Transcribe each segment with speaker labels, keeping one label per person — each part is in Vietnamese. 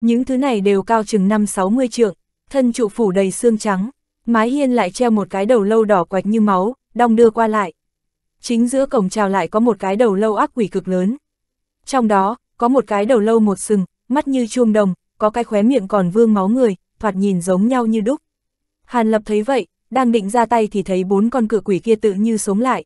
Speaker 1: Những thứ này đều cao chừng 5-60 trượng, thân trụ phủ đầy xương trắng, mái hiên lại treo một cái đầu lâu đỏ quạch như máu, đong đưa qua lại. Chính giữa cổng trào lại có một cái đầu lâu ác quỷ cực lớn. Trong đó, có một cái đầu lâu một sừng, mắt như chuông đồng, có cái khóe miệng còn vương máu người, thoạt nhìn giống nhau như đúc. Hàn Lập thấy vậy, đang định ra tay thì thấy bốn con cửa quỷ kia tự như sống lại.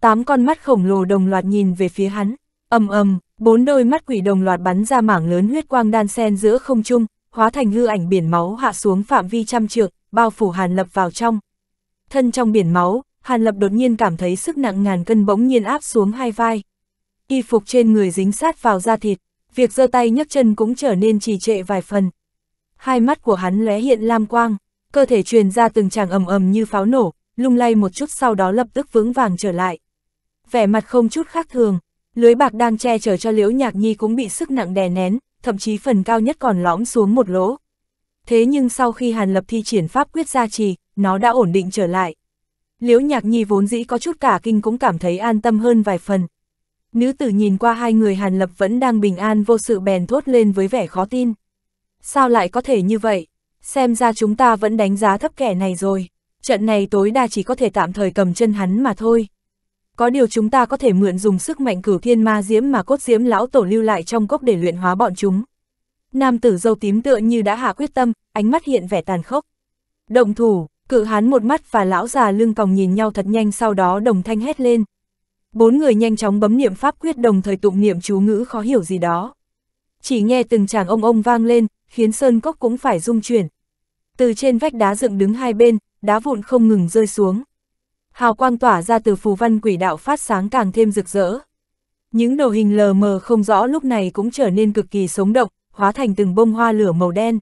Speaker 1: Tám con mắt khổng lồ đồng loạt nhìn về phía hắn, ầm ầm, Bốn đôi mắt quỷ đồng loạt bắn ra mảng lớn huyết quang đan sen giữa không trung, hóa thành hư ảnh biển máu hạ xuống phạm vi trăm trượng, bao phủ Hàn Lập vào trong. Thân trong biển máu, Hàn Lập đột nhiên cảm thấy sức nặng ngàn cân bỗng nhiên áp xuống hai vai. Y phục trên người dính sát vào da thịt, việc giơ tay nhấc chân cũng trở nên trì trệ vài phần. Hai mắt của hắn lóe hiện lam quang, cơ thể truyền ra từng tràng ầm ầm như pháo nổ, lung lay một chút sau đó lập tức vững vàng trở lại. Vẻ mặt không chút khác thường, lưới bạc đang che chở cho Liễu Nhạc Nhi cũng bị sức nặng đè nén, thậm chí phần cao nhất còn lõm xuống một lỗ. Thế nhưng sau khi Hàn Lập thi triển pháp quyết gia trì, nó đã ổn định trở lại. Liễu Nhạc Nhi vốn dĩ có chút cả kinh cũng cảm thấy an tâm hơn vài phần. Nữ tử nhìn qua hai người Hàn Lập vẫn đang bình an vô sự bèn thốt lên với vẻ khó tin. Sao lại có thể như vậy? Xem ra chúng ta vẫn đánh giá thấp kẻ này rồi. Trận này tối đa chỉ có thể tạm thời cầm chân hắn mà thôi có điều chúng ta có thể mượn dùng sức mạnh cửu thiên ma diễm mà cốt diễm lão tổ lưu lại trong cốc để luyện hóa bọn chúng. Nam tử dâu tím tựa như đã hạ quyết tâm, ánh mắt hiện vẻ tàn khốc. Động thủ, cự hán một mắt và lão già lưng còng nhìn nhau thật nhanh sau đó đồng thanh hét lên. Bốn người nhanh chóng bấm niệm pháp quyết đồng thời tụng niệm chú ngữ khó hiểu gì đó. Chỉ nghe từng chàng ông ông vang lên, khiến sơn cốc cũng phải rung chuyển. Từ trên vách đá dựng đứng hai bên, đá vụn không ngừng rơi xuống hào quang tỏa ra từ phù văn quỷ đạo phát sáng càng thêm rực rỡ. Những đồ hình lờ mờ không rõ lúc này cũng trở nên cực kỳ sống động, hóa thành từng bông hoa lửa màu đen.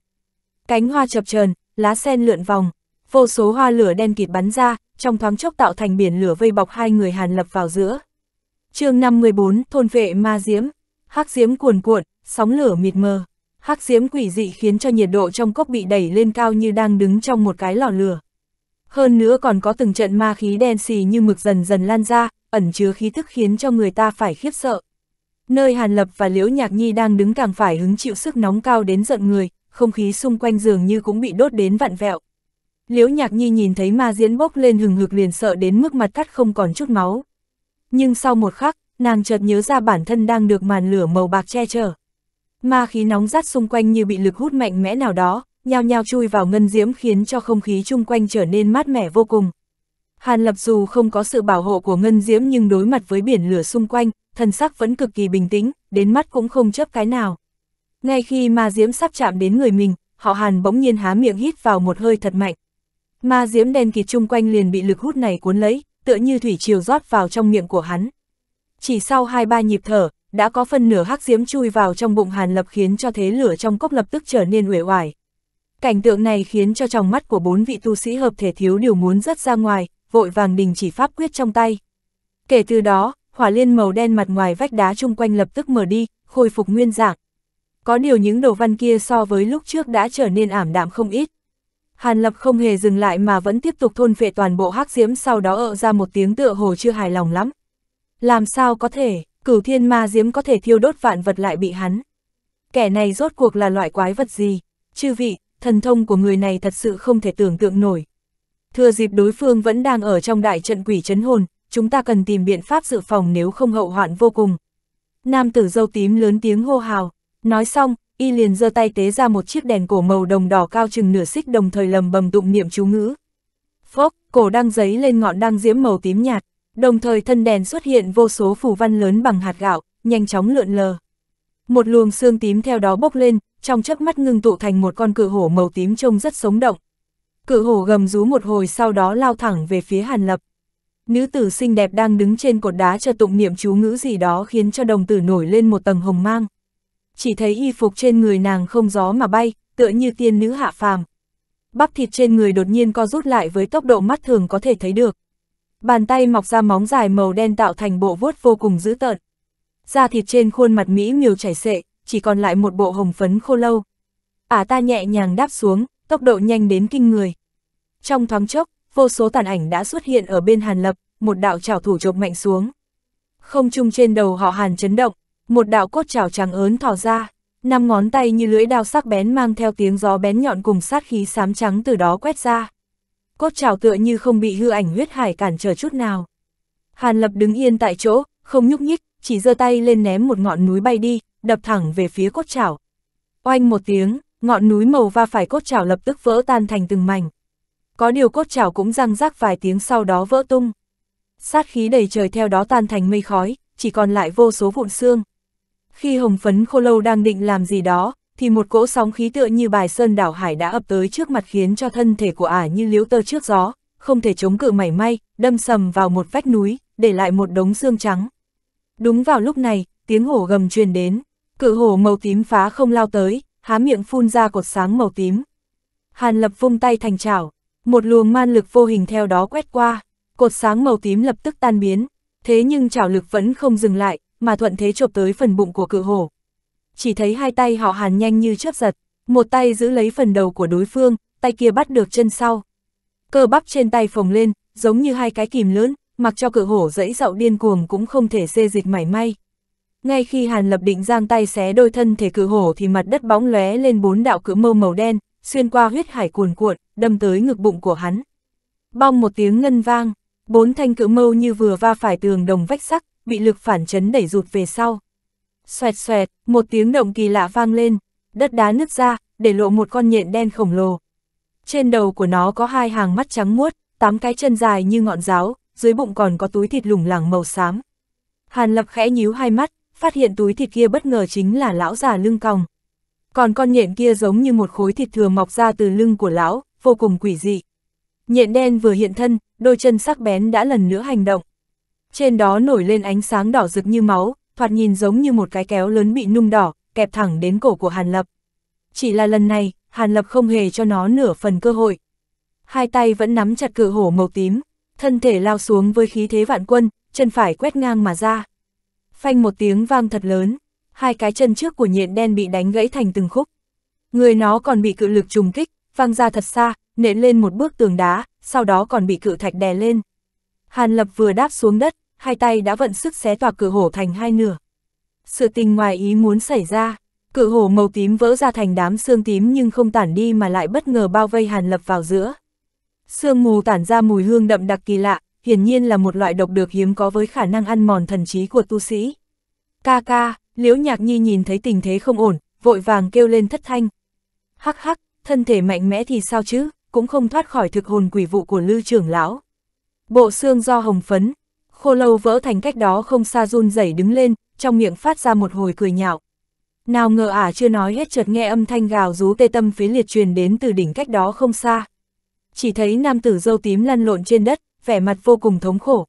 Speaker 1: Cánh hoa chập chờn, lá sen lượn vòng, vô số hoa lửa đen kịt bắn ra, trong thoáng chốc tạo thành biển lửa vây bọc hai người Hàn Lập vào giữa. chương 514, thôn vệ ma diễm, hắc diễm cuồn cuộn, sóng lửa mịt mờ. Hắc diễm quỷ dị khiến cho nhiệt độ trong cốc bị đẩy lên cao như đang đứng trong một cái lò lửa hơn nữa còn có từng trận ma khí đen xì như mực dần dần lan ra, ẩn chứa khí thức khiến cho người ta phải khiếp sợ. Nơi Hàn Lập và Liễu Nhạc Nhi đang đứng càng phải hứng chịu sức nóng cao đến giận người, không khí xung quanh dường như cũng bị đốt đến vặn vẹo. Liễu Nhạc Nhi nhìn thấy ma diễn bốc lên hừng hực liền sợ đến mức mặt cắt không còn chút máu. Nhưng sau một khắc, nàng chợt nhớ ra bản thân đang được màn lửa màu bạc che chở. Ma khí nóng rát xung quanh như bị lực hút mạnh mẽ nào đó, nhao nhao chui vào ngân diễm khiến cho không khí chung quanh trở nên mát mẻ vô cùng. Hàn Lập dù không có sự bảo hộ của ngân diễm nhưng đối mặt với biển lửa xung quanh, thần sắc vẫn cực kỳ bình tĩnh, đến mắt cũng không chấp cái nào. Ngay khi ma diễm sắp chạm đến người mình, họ Hàn bỗng nhiên há miệng hít vào một hơi thật mạnh. Ma diễm đen kịt chung quanh liền bị lực hút này cuốn lấy, tựa như thủy triều rót vào trong miệng của hắn. Chỉ sau hai ba nhịp thở, đã có phần nửa hắc diễm chui vào trong bụng Hàn Lập khiến cho thế lửa trong cốc lập tức trở nên uể oải. Cảnh tượng này khiến cho trong mắt của bốn vị tu sĩ hợp thể thiếu điều muốn rất ra ngoài, vội vàng đình chỉ pháp quyết trong tay. Kể từ đó, hỏa liên màu đen mặt ngoài vách đá chung quanh lập tức mở đi, khôi phục nguyên dạng. Có điều những đồ văn kia so với lúc trước đã trở nên ảm đạm không ít. Hàn Lập không hề dừng lại mà vẫn tiếp tục thôn phệ toàn bộ hắc diễm sau đó ợ ra một tiếng tựa hồ chưa hài lòng lắm. Làm sao có thể, cửu thiên ma diễm có thể thiêu đốt vạn vật lại bị hắn. Kẻ này rốt cuộc là loại quái vật gì? Chư vị, thần thông của người này thật sự không thể tưởng tượng nổi. Thừa dịp đối phương vẫn đang ở trong đại trận quỷ chấn hồn, chúng ta cần tìm biện pháp dự phòng nếu không hậu hoạn vô cùng. Nam tử dâu tím lớn tiếng hô hào, nói xong, y liền giơ tay tế ra một chiếc đèn cổ màu đồng đỏ cao chừng nửa xích đồng thời lầm bầm tụng niệm chú ngữ. Phốc, cổ đang giấy lên ngọn đang diễm màu tím nhạt, đồng thời thân đèn xuất hiện vô số phù văn lớn bằng hạt gạo, nhanh chóng lượn lờ. Một luồng xương tím theo đó bốc lên, trong chớp mắt ngưng tụ thành một con cự hổ màu tím trông rất sống động. Cự hổ gầm rú một hồi sau đó lao thẳng về phía Hàn Lập. Nữ tử xinh đẹp đang đứng trên cột đá chờ tụng niệm chú ngữ gì đó khiến cho đồng tử nổi lên một tầng hồng mang. Chỉ thấy y phục trên người nàng không gió mà bay, tựa như tiên nữ hạ phàm. Bắp thịt trên người đột nhiên co rút lại với tốc độ mắt thường có thể thấy được. Bàn tay mọc ra móng dài màu đen tạo thành bộ vuốt vô cùng dữ tợn. Da thịt trên khuôn mặt Mỹ miều chảy xệ, chỉ còn lại một bộ hồng phấn khô lâu. Ả à ta nhẹ nhàng đáp xuống, tốc độ nhanh đến kinh người. Trong thoáng chốc, vô số tàn ảnh đã xuất hiện ở bên Hàn Lập, một đạo trảo thủ chộp mạnh xuống. Không trung trên đầu họ Hàn chấn động, một đạo cốt trảo trắng ớn thò ra, năm ngón tay như lưỡi đao sắc bén mang theo tiếng gió bén nhọn cùng sát khí xám trắng từ đó quét ra. Cốt trảo tựa như không bị hư ảnh huyết hải cản trở chút nào. Hàn Lập đứng yên tại chỗ, không nhúc nhích, chỉ giơ tay lên ném một ngọn núi bay đi, đập thẳng về phía cốt chảo. Oanh một tiếng, ngọn núi màu va phải cốt chảo lập tức vỡ tan thành từng mảnh. Có điều cốt chảo cũng răng rác vài tiếng sau đó vỡ tung. Sát khí đầy trời theo đó tan thành mây khói, chỉ còn lại vô số vụn xương. Khi hồng phấn khô lâu đang định làm gì đó, thì một cỗ sóng khí tựa như bài sơn đảo hải đã ập tới trước mặt khiến cho thân thể của ả như liếu tơ trước gió, không thể chống cự mảy may, đâm sầm vào một vách núi, để lại một đống xương trắng. Đúng vào lúc này, tiếng hổ gầm truyền đến. Cự hổ màu tím phá không lao tới, há miệng phun ra cột sáng màu tím. Hàn lập vung tay thành chảo, một luồng man lực vô hình theo đó quét qua, cột sáng màu tím lập tức tan biến, thế nhưng chảo lực vẫn không dừng lại, mà thuận thế chộp tới phần bụng của cự hổ. Chỉ thấy hai tay họ hàn nhanh như chớp giật, một tay giữ lấy phần đầu của đối phương, tay kia bắt được chân sau. Cơ bắp trên tay phồng lên, giống như hai cái kìm lớn, mặc cho cự hổ dẫy dậu điên cuồng cũng không thể xê dịch mảy may ngay khi Hàn Lập định giang tay xé đôi thân thể cự hổ thì mặt đất bóng lóe lên bốn đạo cự mâu màu đen, xuyên qua huyết hải cuồn cuộn, đâm tới ngực bụng của hắn. Bong một tiếng ngân vang, bốn thanh cự mâu như vừa va phải tường đồng vách sắt, bị lực phản chấn đẩy rụt về sau. Xoẹt xoẹt, một tiếng động kỳ lạ vang lên, đất đá nứt ra, để lộ một con nhện đen khổng lồ. Trên đầu của nó có hai hàng mắt trắng muốt, tám cái chân dài như ngọn giáo, dưới bụng còn có túi thịt lủng lẳng màu xám. Hàn Lập khẽ nhíu hai mắt, phát hiện túi thịt kia bất ngờ chính là lão già lưng còng. Còn con nhện kia giống như một khối thịt thừa mọc ra từ lưng của lão, vô cùng quỷ dị. Nhện đen vừa hiện thân, đôi chân sắc bén đã lần nữa hành động. Trên đó nổi lên ánh sáng đỏ rực như máu, thoạt nhìn giống như một cái kéo lớn bị nung đỏ, kẹp thẳng đến cổ của Hàn Lập. Chỉ là lần này, Hàn Lập không hề cho nó nửa phần cơ hội. Hai tay vẫn nắm chặt cự hổ màu tím, thân thể lao xuống với khí thế vạn quân, chân phải quét ngang mà ra. Phanh một tiếng vang thật lớn, hai cái chân trước của nhện đen bị đánh gãy thành từng khúc. Người nó còn bị cự lực trùng kích, văng ra thật xa, nện lên một bước tường đá, sau đó còn bị cự thạch đè lên. Hàn Lập vừa đáp xuống đất, hai tay đã vận sức xé toạc cự hổ thành hai nửa. Sự tình ngoài ý muốn xảy ra, cự hổ màu tím vỡ ra thành đám xương tím nhưng không tản đi mà lại bất ngờ bao vây Hàn Lập vào giữa. Sương mù tản ra mùi hương đậm đặc kỳ lạ, hiển nhiên là một loại độc được hiếm có với khả năng ăn mòn thần trí của tu sĩ. Ca ca, Liễu Nhạc Nhi nhìn thấy tình thế không ổn, vội vàng kêu lên thất thanh. Hắc hắc, thân thể mạnh mẽ thì sao chứ, cũng không thoát khỏi thực hồn quỷ vụ của lư trưởng lão. Bộ xương do hồng phấn, khô lâu vỡ thành cách đó không xa run rẩy đứng lên, trong miệng phát ra một hồi cười nhạo. Nào ngờ ả à chưa nói hết chợt nghe âm thanh gào rú tê tâm phế liệt truyền đến từ đỉnh cách đó không xa. Chỉ thấy nam tử dâu tím lăn lộn trên đất, vẻ mặt vô cùng thống khổ.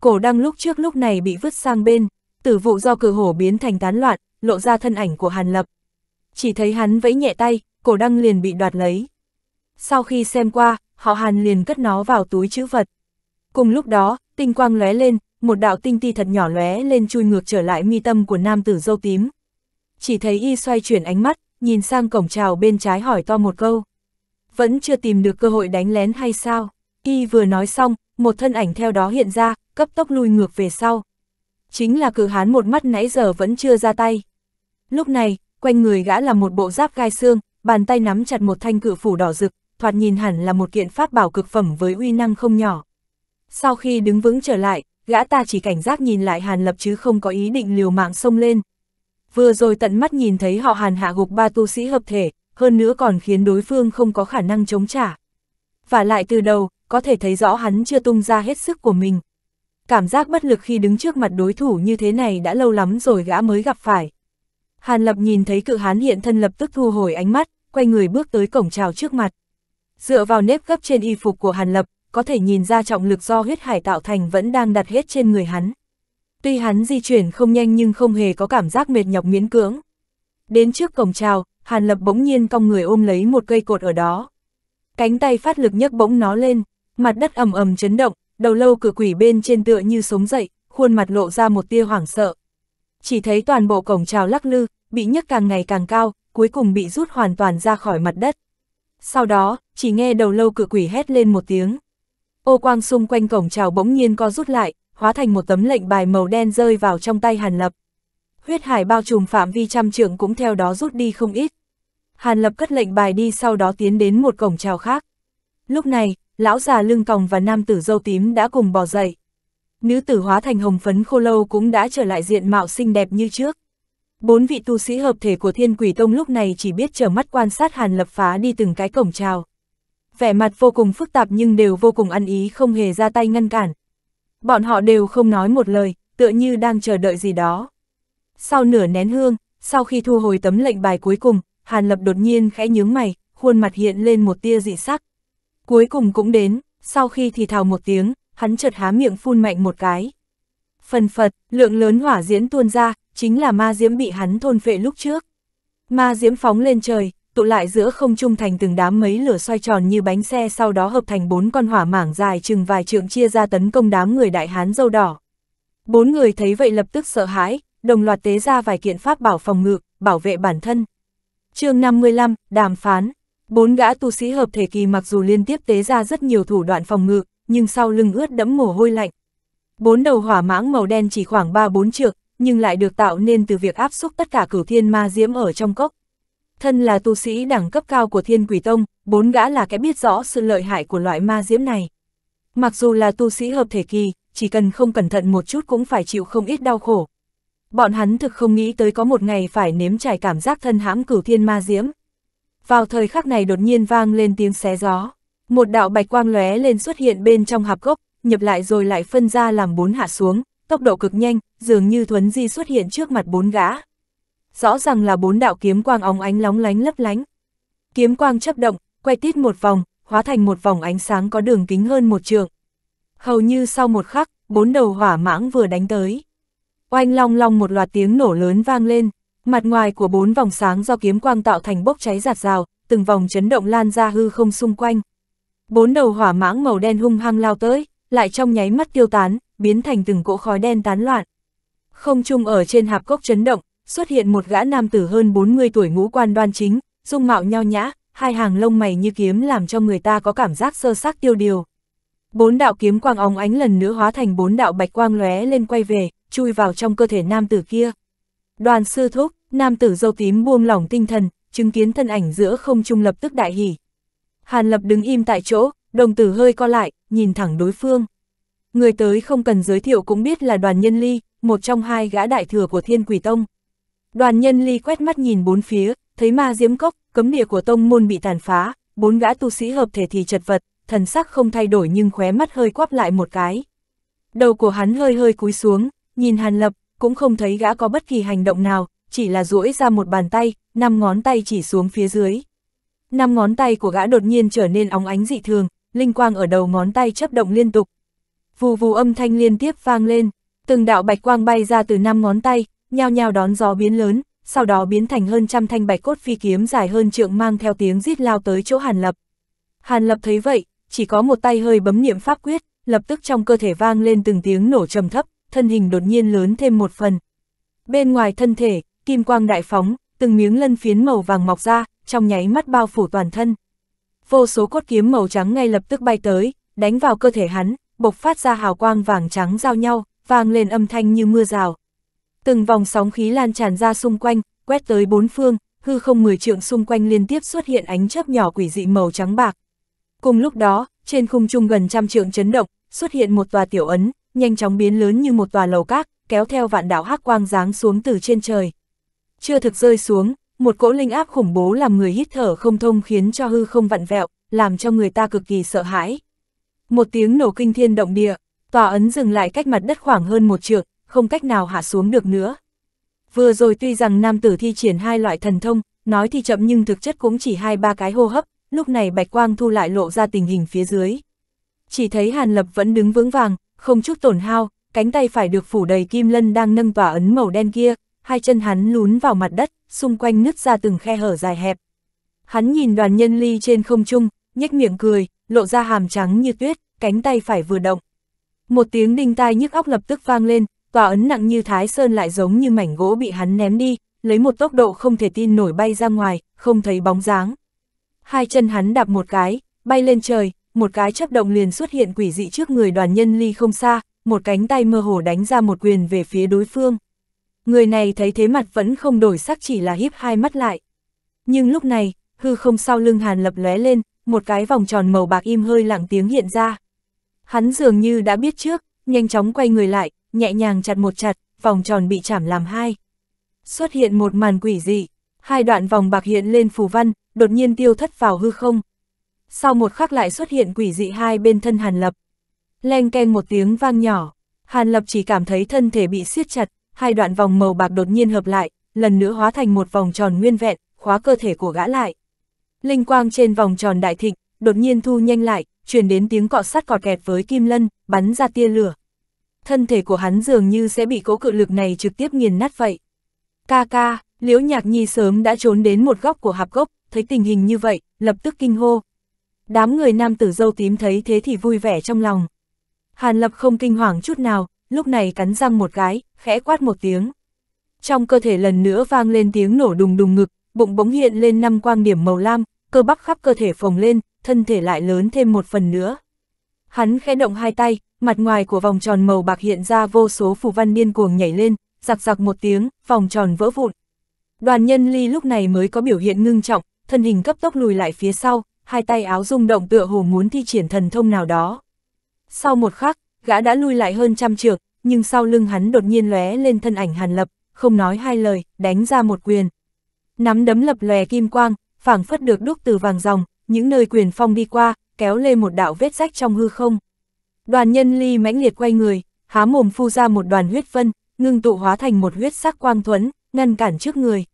Speaker 1: Cổ đăng lúc trước lúc này bị vứt sang bên, tử vụ do cử hổ biến thành tán loạn, lộ ra thân ảnh của Hàn Lập. Chỉ thấy hắn vẫy nhẹ tay, cổ đăng liền bị đoạt lấy. Sau khi xem qua, họ Hàn liền cất nó vào túi chữ vật. Cùng lúc đó, tinh quang lóe lên, một đạo tinh ti thật nhỏ lóe lên chui ngược trở lại mi tâm của nam tử dâu tím. Chỉ thấy y xoay chuyển ánh mắt, nhìn sang cổng trào bên trái hỏi to một câu. Vẫn chưa tìm được cơ hội đánh lén hay sao? Y vừa nói xong, một thân ảnh theo đó hiện ra, cấp tốc lùi ngược về sau. Chính là cử hán một mắt nãy giờ vẫn chưa ra tay. Lúc này, quanh người gã là một bộ giáp gai xương, bàn tay nắm chặt một thanh cự phủ đỏ rực, thoạt nhìn hẳn là một kiện pháp bảo cực phẩm với uy năng không nhỏ. Sau khi đứng vững trở lại, gã ta chỉ cảnh giác nhìn lại Hàn Lập chứ không có ý định liều mạng xông lên. Vừa rồi tận mắt nhìn thấy họ Hàn hạ gục ba tu sĩ hợp thể, hơn nữa còn khiến đối phương không có khả năng chống trả. Và lại từ đầu, có thể thấy rõ hắn chưa tung ra hết sức của mình. Cảm giác bất lực khi đứng trước mặt đối thủ như thế này đã lâu lắm rồi gã mới gặp phải. Hàn Lập nhìn thấy cự hán hiện thân lập tức thu hồi ánh mắt, quay người bước tới cổng trào trước mặt. Dựa vào nếp gấp trên y phục của Hàn Lập, có thể nhìn ra trọng lực do huyết hải tạo thành vẫn đang đặt hết trên người hắn. Tuy hắn di chuyển không nhanh nhưng không hề có cảm giác mệt nhọc miễn cưỡng. Đến trước cổng trào, Hàn Lập bỗng nhiên cong người ôm lấy một cây cột ở đó. Cánh tay phát lực nhấc bỗng nó lên. Mặt đất ầm ầm chấn động, đầu lâu cửa quỷ bên trên tựa như sống dậy, khuôn mặt lộ ra một tia hoảng sợ. Chỉ thấy toàn bộ cổng trào lắc lư, bị nhấc càng ngày càng cao, cuối cùng bị rút hoàn toàn ra khỏi mặt đất. Sau đó, chỉ nghe đầu lâu cự quỷ hét lên một tiếng. Ô quang xung quanh cổng trào bỗng nhiên co rút lại, hóa thành một tấm lệnh bài màu đen rơi vào trong tay Hàn Lập. Huyết hải bao trùm phạm vi trăm trưởng cũng theo đó rút đi không ít. Hàn Lập cất lệnh bài đi sau đó tiến đến một cổng trào khác. Lúc này, lão già lưng còng và nam tử dâu tím đã cùng bỏ dậy. Nữ tử hóa thành hồng phấn khô lâu cũng đã trở lại diện mạo xinh đẹp như trước. Bốn vị tu sĩ hợp thể của thiên quỷ tông lúc này chỉ biết trở mắt quan sát hàn lập phá đi từng cái cổng trào. Vẻ mặt vô cùng phức tạp nhưng đều vô cùng ăn ý không hề ra tay ngăn cản. Bọn họ đều không nói một lời, tựa như đang chờ đợi gì đó. Sau nửa nén hương, sau khi thu hồi tấm lệnh bài cuối cùng, Hàn Lập đột nhiên khẽ nhướng mày, khuôn mặt hiện lên một tia dị sắc. Cuối cùng cũng đến, sau khi thì thào một tiếng, hắn chợt há miệng phun mạnh một cái. Phần phật, lượng lớn hỏa diễm tuôn ra, chính là ma diễm bị hắn thôn phệ lúc trước. Ma diễm phóng lên trời, tụ lại giữa không trung thành từng đám mấy lửa xoay tròn như bánh xe sau đó hợp thành bốn con hỏa mảng dài chừng vài trượng chia ra tấn công đám người đại hán dâu đỏ. Bốn người thấy vậy lập tức sợ hãi, đồng loạt tế ra vài kiện pháp bảo phòng ngự, bảo vệ bản thân. chương 55, đàm phán. Bốn gã tu sĩ hợp thể kỳ mặc dù liên tiếp tế ra rất nhiều thủ đoạn phòng ngự, nhưng sau lưng ướt đẫm mồ hôi lạnh. Bốn đầu hỏa mãng màu đen chỉ khoảng 3-4 trượng, nhưng lại được tạo nên từ việc áp xúc tất cả cửu thiên ma diễm ở trong cốc. Thân là tu sĩ đẳng cấp cao của thiên quỷ tông, bốn gã là cái biết rõ sự lợi hại của loại ma diễm này. Mặc dù là tu sĩ hợp thể kỳ, chỉ cần không cẩn thận một chút cũng phải chịu không ít đau khổ. Bọn hắn thực không nghĩ tới có một ngày phải nếm trải cảm giác thân hãm cửu thiên ma diễm vào thời khắc này đột nhiên vang lên tiếng xé gió. Một đạo bạch quang lóe lên xuất hiện bên trong hạp gốc, nhập lại rồi lại phân ra làm bốn hạ xuống, tốc độ cực nhanh, dường như thuấn di xuất hiện trước mặt bốn gã. Rõ ràng là bốn đạo kiếm quang óng ánh lóng lánh lấp lánh. Kiếm quang chấp động, quay tít một vòng, hóa thành một vòng ánh sáng có đường kính hơn một trường. Hầu như sau một khắc, bốn đầu hỏa mãng vừa đánh tới. Oanh long long một loạt tiếng nổ lớn vang lên, Mặt ngoài của bốn vòng sáng do kiếm quang tạo thành bốc cháy giạt rào, từng vòng chấn động lan ra hư không xung quanh. Bốn đầu hỏa mãng màu đen hung hăng lao tới, lại trong nháy mắt tiêu tán, biến thành từng cỗ khói đen tán loạn. Không trung ở trên hạp cốc chấn động, xuất hiện một gã nam tử hơn 40 tuổi ngũ quan đoan chính, dung mạo nho nhã, hai hàng lông mày như kiếm làm cho người ta có cảm giác sơ sắc tiêu điều. Bốn đạo kiếm quang óng ánh lần nữa hóa thành bốn đạo bạch quang lóe lên quay về, chui vào trong cơ thể nam tử kia. Đoàn sư thúc, nam tử dâu tím buông lỏng tinh thần, chứng kiến thân ảnh giữa không trung lập tức đại hỉ. Hàn lập đứng im tại chỗ, đồng tử hơi co lại, nhìn thẳng đối phương. Người tới không cần giới thiệu cũng biết là đoàn nhân ly, một trong hai gã đại thừa của thiên quỷ tông. Đoàn nhân ly quét mắt nhìn bốn phía, thấy ma diễm cốc, cấm địa của tông môn bị tàn phá, bốn gã tu sĩ hợp thể thì chật vật, thần sắc không thay đổi nhưng khóe mắt hơi quắp lại một cái. Đầu của hắn hơi hơi cúi xuống, nhìn Hàn Lập, cũng không thấy gã có bất kỳ hành động nào, chỉ là duỗi ra một bàn tay, năm ngón tay chỉ xuống phía dưới. Năm ngón tay của gã đột nhiên trở nên óng ánh dị thường, linh quang ở đầu ngón tay chấp động liên tục. Vù vù âm thanh liên tiếp vang lên, từng đạo bạch quang bay ra từ năm ngón tay, nhao nhao đón gió biến lớn, sau đó biến thành hơn trăm thanh bạch cốt phi kiếm dài hơn trượng mang theo tiếng rít lao tới chỗ Hàn Lập. Hàn Lập thấy vậy, chỉ có một tay hơi bấm niệm pháp quyết, lập tức trong cơ thể vang lên từng tiếng nổ trầm thấp, thân hình đột nhiên lớn thêm một phần. Bên ngoài thân thể, kim quang đại phóng, từng miếng lân phiến màu vàng mọc ra, trong nháy mắt bao phủ toàn thân. Vô số cốt kiếm màu trắng ngay lập tức bay tới, đánh vào cơ thể hắn, bộc phát ra hào quang vàng trắng giao nhau, vang lên âm thanh như mưa rào. Từng vòng sóng khí lan tràn ra xung quanh, quét tới bốn phương, hư không mười trượng xung quanh liên tiếp xuất hiện ánh chớp nhỏ quỷ dị màu trắng bạc. Cùng lúc đó, trên khung trung gần trăm trượng chấn động, xuất hiện một tòa tiểu ấn, nhanh chóng biến lớn như một tòa lầu cát, kéo theo vạn đạo hắc quang giáng xuống từ trên trời. Chưa thực rơi xuống, một cỗ linh áp khủng bố làm người hít thở không thông khiến cho hư không vặn vẹo, làm cho người ta cực kỳ sợ hãi. Một tiếng nổ kinh thiên động địa, tòa ấn dừng lại cách mặt đất khoảng hơn một trượng, không cách nào hạ xuống được nữa. Vừa rồi tuy rằng nam tử thi triển hai loại thần thông, nói thì chậm nhưng thực chất cũng chỉ hai ba cái hô hấp, lúc này bạch quang thu lại lộ ra tình hình phía dưới. Chỉ thấy Hàn Lập vẫn đứng vững vàng, không chút tổn hao, cánh tay phải được phủ đầy kim lân đang nâng tỏa ấn màu đen kia, hai chân hắn lún vào mặt đất, xung quanh nứt ra từng khe hở dài hẹp. Hắn nhìn đoàn nhân ly trên không trung, nhếch miệng cười, lộ ra hàm trắng như tuyết, cánh tay phải vừa động. Một tiếng đinh tai nhức óc lập tức vang lên, tòa ấn nặng như thái sơn lại giống như mảnh gỗ bị hắn ném đi, lấy một tốc độ không thể tin nổi bay ra ngoài, không thấy bóng dáng. Hai chân hắn đạp một cái, bay lên trời, một cái chấp động liền xuất hiện quỷ dị trước người đoàn nhân ly không xa, một cánh tay mơ hồ đánh ra một quyền về phía đối phương. Người này thấy thế mặt vẫn không đổi sắc chỉ là híp hai mắt lại. Nhưng lúc này, hư không sau lưng Hàn Lập lóe lên, một cái vòng tròn màu bạc im hơi lặng tiếng hiện ra. Hắn dường như đã biết trước, nhanh chóng quay người lại, nhẹ nhàng chặt một chặt, vòng tròn bị chảm làm hai. Xuất hiện một màn quỷ dị, hai đoạn vòng bạc hiện lên phù văn, đột nhiên tiêu thất vào hư không, sau một khắc lại xuất hiện quỷ dị hai bên thân Hàn Lập. Leng keng một tiếng vang nhỏ, Hàn Lập chỉ cảm thấy thân thể bị siết chặt, hai đoạn vòng màu bạc đột nhiên hợp lại, lần nữa hóa thành một vòng tròn nguyên vẹn, khóa cơ thể của gã lại. Linh quang trên vòng tròn đại thịnh, đột nhiên thu nhanh lại, truyền đến tiếng cọ sắt cọt kẹt với kim lân, bắn ra tia lửa. Thân thể của hắn dường như sẽ bị cỗ cự lực này trực tiếp nghiền nát vậy. Ca ca, Liễu Nhạc Nhi sớm đã trốn đến một góc của hạp gốc, thấy tình hình như vậy, lập tức kinh hô, Đám người nam tử dâu tím thấy thế thì vui vẻ trong lòng. Hàn Lập không kinh hoàng chút nào, lúc này cắn răng một cái, khẽ quát một tiếng. Trong cơ thể lần nữa vang lên tiếng nổ đùng đùng ngực, bụng bỗng hiện lên năm quang điểm màu lam, cơ bắp khắp cơ thể phồng lên, thân thể lại lớn thêm một phần nữa. Hắn khẽ động hai tay, mặt ngoài của vòng tròn màu bạc hiện ra vô số phù văn điên cuồng nhảy lên, giặc giặc một tiếng, vòng tròn vỡ vụn. Đoàn nhân ly lúc này mới có biểu hiện ngưng trọng, thân hình cấp tốc lùi lại phía sau, hai tay áo rung động tựa hồ muốn thi triển thần thông nào đó. Sau một khắc, gã đã lui lại hơn trăm trượng, nhưng sau lưng hắn đột nhiên lóe lên thân ảnh Hàn Lập, không nói hai lời, đánh ra một quyền. Nắm đấm lập lòe kim quang, phảng phất được đúc từ vàng ròng, những nơi quyền phong đi qua, kéo lê một đạo vết rách trong hư không. Đoàn nhân ly mãnh liệt quay người, há mồm phu ra một đoàn huyết vân, ngưng tụ hóa thành một huyết sắc quang thuẫn, ngăn cản trước người.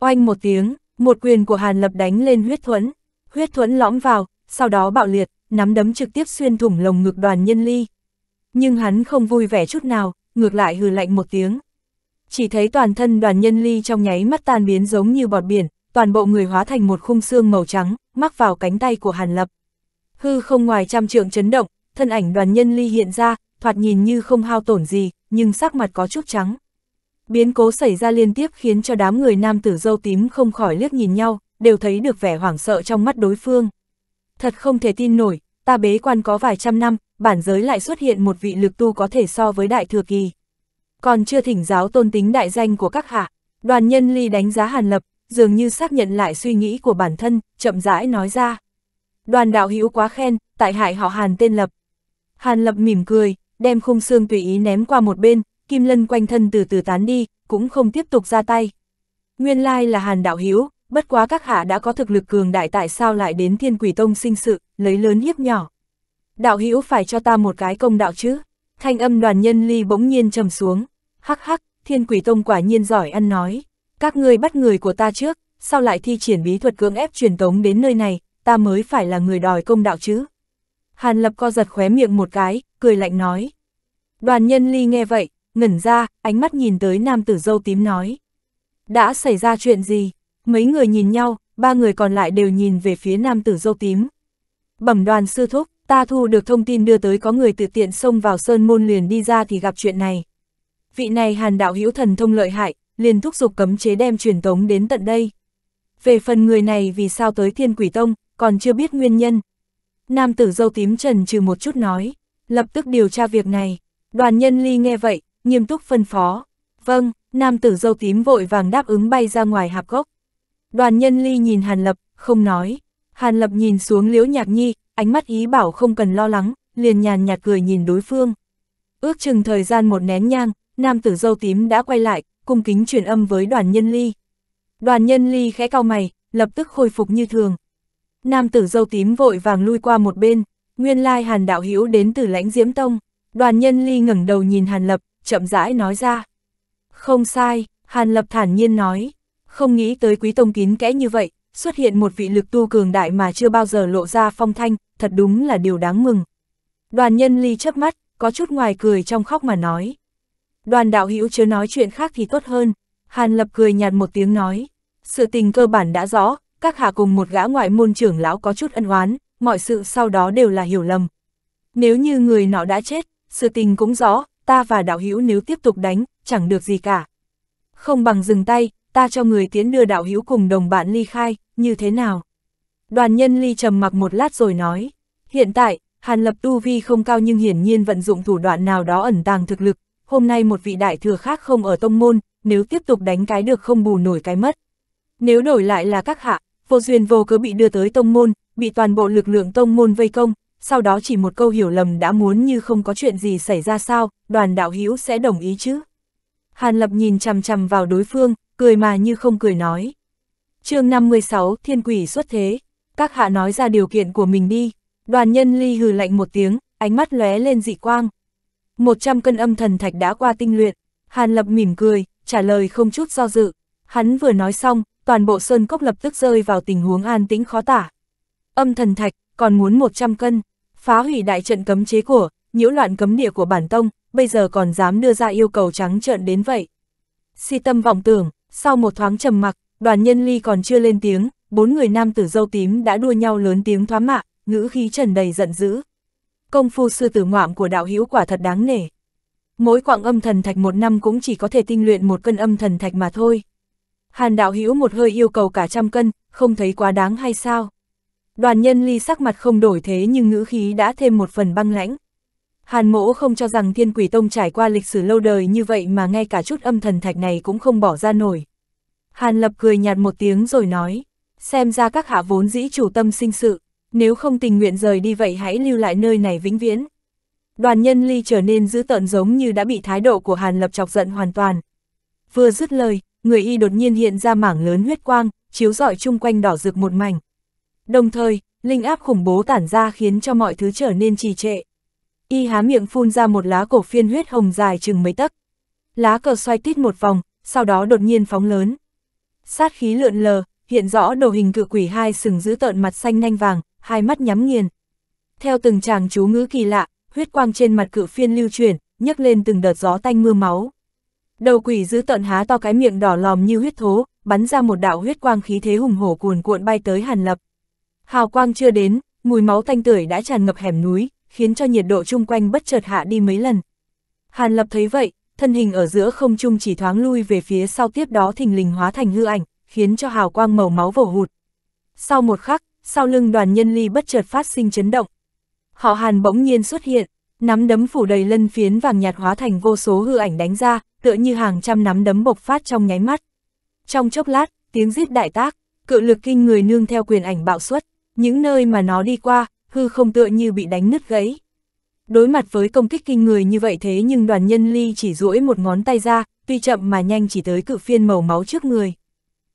Speaker 1: Oanh một tiếng, một quyền của Hàn Lập đánh lên huyết thuẫn huyết thuẫn lõm vào, sau đó bạo liệt, nắm đấm trực tiếp xuyên thủng lồng ngực đoàn nhân ly. Nhưng hắn không vui vẻ chút nào, ngược lại hừ lạnh một tiếng. Chỉ thấy toàn thân đoàn nhân ly trong nháy mắt tan biến giống như bọt biển, toàn bộ người hóa thành một khung xương màu trắng, mắc vào cánh tay của Hàn Lập. Hư không ngoài trăm trượng chấn động, thân ảnh đoàn nhân ly hiện ra, thoạt nhìn như không hao tổn gì, nhưng sắc mặt có chút trắng. Biến cố xảy ra liên tiếp khiến cho đám người nam tử dâu tím không khỏi liếc nhìn nhau, đều thấy được vẻ hoảng sợ trong mắt đối phương. Thật không thể tin nổi, ta bế quan có vài trăm năm, bản giới lại xuất hiện một vị lực tu có thể so với đại thừa kỳ. Còn chưa thỉnh giáo tôn tính đại danh của các hạ, đoàn nhân ly đánh giá Hàn Lập, dường như xác nhận lại suy nghĩ của bản thân, chậm rãi nói ra. Đoàn đạo hữu quá khen, tại hại họ Hàn tên Lập. Hàn Lập mỉm cười, đem khung xương tùy ý ném qua một bên, kim lân quanh thân từ từ tán đi, cũng không tiếp tục ra tay. Nguyên lai là Hàn đạo hữu bất quá các hạ đã có thực lực cường đại tại sao lại đến thiên quỷ tông sinh sự, lấy lớn hiếp nhỏ. Đạo hữu phải cho ta một cái công đạo chứ, thanh âm đoàn nhân ly bỗng nhiên trầm xuống, hắc hắc, thiên quỷ tông quả nhiên giỏi ăn nói, các ngươi bắt người của ta trước, sau lại thi triển bí thuật cưỡng ép truyền tống đến nơi này, ta mới phải là người đòi công đạo chứ. Hàn lập co giật khóe miệng một cái, cười lạnh nói. Đoàn nhân ly nghe vậy, ngẩn ra, ánh mắt nhìn tới nam tử dâu tím nói. Đã xảy ra chuyện gì? Mấy người nhìn nhau, ba người còn lại đều nhìn về phía nam tử dâu tím. Bẩm đoàn sư thúc, ta thu được thông tin đưa tới có người tự tiện xông vào sơn môn liền đi ra thì gặp chuyện này. Vị này hàn đạo hữu thần thông lợi hại, liền thúc giục cấm chế đem truyền tống đến tận đây. Về phần người này vì sao tới thiên quỷ tông, còn chưa biết nguyên nhân. Nam tử dâu tím trần trừ một chút nói, lập tức điều tra việc này. Đoàn nhân ly nghe vậy, nghiêm túc phân phó. Vâng, nam tử dâu tím vội vàng đáp ứng bay ra ngoài hạp gốc. Đoàn nhân ly nhìn Hàn Lập, không nói. Hàn Lập nhìn xuống Liễu Nhạc Nhi, ánh mắt ý bảo không cần lo lắng, liền nhàn nhạt cười nhìn đối phương. Ước chừng thời gian một nén nhang, nam tử dâu tím đã quay lại, cung kính truyền âm với đoàn nhân ly. Đoàn nhân ly khẽ cao mày, lập tức khôi phục như thường. Nam tử dâu tím vội vàng lui qua một bên, nguyên lai Hàn Đạo hiễu đến từ lãnh Diễm Tông. Đoàn nhân ly ngẩng đầu nhìn Hàn Lập, chậm rãi nói ra. Không sai, Hàn Lập thản nhiên nói, không nghĩ tới quý tông kín kẽ như vậy, xuất hiện một vị lực tu cường đại mà chưa bao giờ lộ ra phong thanh, thật đúng là điều đáng mừng. Đoàn nhân ly chớp mắt, có chút ngoài cười trong khóc mà nói. Đoàn đạo hữu chớ nói chuyện khác thì tốt hơn, Hàn Lập cười nhạt một tiếng nói. Sự tình cơ bản đã rõ, các hạ cùng một gã ngoại môn trưởng lão có chút ân oán, mọi sự sau đó đều là hiểu lầm. Nếu như người nọ đã chết, sự tình cũng rõ, ta và đạo hữu nếu tiếp tục đánh, chẳng được gì cả. Không bằng dừng tay, ta cho người tiến đưa đạo hữu cùng đồng bạn ly khai, như thế nào? Đoàn nhân ly trầm mặc một lát rồi nói, hiện tại, Hàn Lập Tu Vi không cao nhưng hiển nhiên vận dụng thủ đoạn nào đó ẩn tàng thực lực, hôm nay một vị đại thừa khác không ở tông môn, nếu tiếp tục đánh cái được không bù nổi cái mất. Nếu đổi lại là các hạ, vô duyên vô cớ bị đưa tới tông môn, bị toàn bộ lực lượng tông môn vây công, sau đó chỉ một câu hiểu lầm đã muốn như không có chuyện gì xảy ra sao, đoàn đạo hữu sẽ đồng ý chứ. Hàn Lập nhìn chằm chằm vào đối phương, cười mà như không cười nói. chương 56 Thiên Quỷ xuất thế, các hạ nói ra điều kiện của mình đi, đoàn nhân ly hừ lạnh một tiếng, ánh mắt lóe lên dị quang. 100 cân âm thần thạch đã qua tinh luyện, Hàn Lập mỉm cười, trả lời không chút do dự. Hắn vừa nói xong, toàn bộ sơn cốc lập tức rơi vào tình huống an tĩnh khó tả. Âm thần thạch, còn muốn 100 cân, phá hủy đại trận cấm chế của, nhiễu loạn cấm địa của bản tông, bây giờ còn dám đưa ra yêu cầu trắng trợn đến vậy. Si tâm vọng tưởng, sau một thoáng trầm mặc, đoàn nhân ly còn chưa lên tiếng, bốn người nam tử dâu tím đã đua nhau lớn tiếng thoá mạ, ngữ khí trần đầy giận dữ. Công phu sư tử ngoạm của đạo hữu quả thật đáng nể. Mỗi quặng âm thần thạch một năm cũng chỉ có thể tinh luyện một cân âm thần thạch mà thôi. Hàn đạo hữu một hơi yêu cầu cả trăm cân, không thấy quá đáng hay sao? Đoàn nhân ly sắc mặt không đổi thế nhưng ngữ khí đã thêm một phần băng lãnh. Hàn mỗ không cho rằng thiên quỷ tông trải qua lịch sử lâu đời như vậy mà ngay cả chút âm thần thạch này cũng không bỏ ra nổi. Hàn lập cười nhạt một tiếng rồi nói, xem ra các hạ vốn dĩ chủ tâm sinh sự, nếu không tình nguyện rời đi vậy hãy lưu lại nơi này vĩnh viễn. Đoàn nhân ly trở nên dữ tợn giống như đã bị thái độ của Hàn lập chọc giận hoàn toàn. Vừa dứt lời, người y đột nhiên hiện ra mảng lớn huyết quang, chiếu rọi chung quanh đỏ rực một mảnh. Đồng thời, linh áp khủng bố tản ra khiến cho mọi thứ trở nên trì trệ y há miệng phun ra một lá cổ phiên huyết hồng dài chừng mấy tấc. Lá cờ xoay tít một vòng, sau đó đột nhiên phóng lớn. Sát khí lượn lờ, hiện rõ đầu hình cự quỷ hai sừng giữ tợn mặt xanh nanh vàng, hai mắt nhắm nghiền. Theo từng chàng chú ngữ kỳ lạ, huyết quang trên mặt cự phiên lưu chuyển, nhấc lên từng đợt gió tanh mưa máu. Đầu quỷ giữ tợn há to cái miệng đỏ lòm như huyết thố, bắn ra một đạo huyết quang khí thế hùng hổ cuồn cuộn bay tới Hàn Lập. Hào quang chưa đến, mùi máu tanh tưởi đã tràn ngập hẻm núi, khiến cho nhiệt độ chung quanh bất chợt hạ đi mấy lần. Hàn Lập thấy vậy, thân hình ở giữa không trung chỉ thoáng lui về phía sau tiếp đó thình lình hóa thành hư ảnh, khiến cho hào quang màu máu vổ hụt. Sau một khắc, sau lưng đoàn nhân ly bất chợt phát sinh chấn động. Họ Hàn bỗng nhiên xuất hiện, nắm đấm phủ đầy lân phiến vàng nhạt hóa thành vô số hư ảnh đánh ra, tựa như hàng trăm nắm đấm bộc phát trong nháy mắt. Trong chốc lát, tiếng giết đại tác, cự lực kinh người nương theo quyền ảnh bạo xuất, những nơi mà nó đi qua, hư không tựa như bị đánh nứt gãy. Đối mặt với công kích kinh người như vậy thế nhưng đoàn nhân ly chỉ duỗi một ngón tay ra, tuy chậm mà nhanh chỉ tới cự phiên màu máu trước người.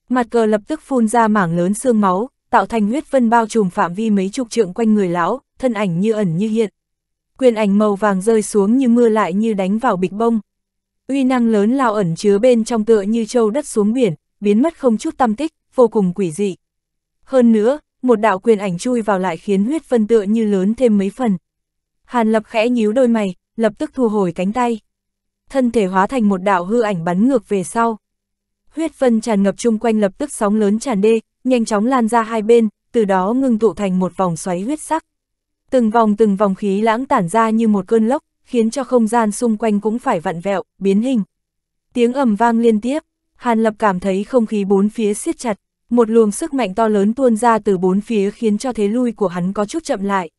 Speaker 1: Mặt cờ lập tức phun ra mảng lớn xương máu, tạo thành huyết vân bao trùm phạm vi mấy chục trượng quanh người lão, thân ảnh như ẩn như hiện. Quyền ảnh màu vàng rơi xuống như mưa lại như đánh vào bịch bông. Uy năng lớn lao ẩn chứa bên trong tựa như châu đất xuống biển, biến mất không chút tâm tích, vô cùng quỷ dị. Hơn nữa, một đạo quyền ảnh chui vào lại khiến huyết phân tựa như lớn thêm mấy phần. Hàn lập khẽ nhíu đôi mày, lập tức thu hồi cánh tay. Thân thể hóa thành một đạo hư ảnh bắn ngược về sau. Huyết phân tràn ngập chung quanh lập tức sóng lớn tràn đê, nhanh chóng lan ra hai bên, từ đó ngưng tụ thành một vòng xoáy huyết sắc. Từng vòng từng vòng khí lãng tản ra như một cơn lốc, khiến cho không gian xung quanh cũng phải vặn vẹo, biến hình. Tiếng ầm vang liên tiếp, Hàn Lập cảm thấy không khí bốn phía siết chặt. Một luồng sức mạnh to lớn tuôn ra từ bốn phía khiến cho thế lui của hắn có chút chậm lại.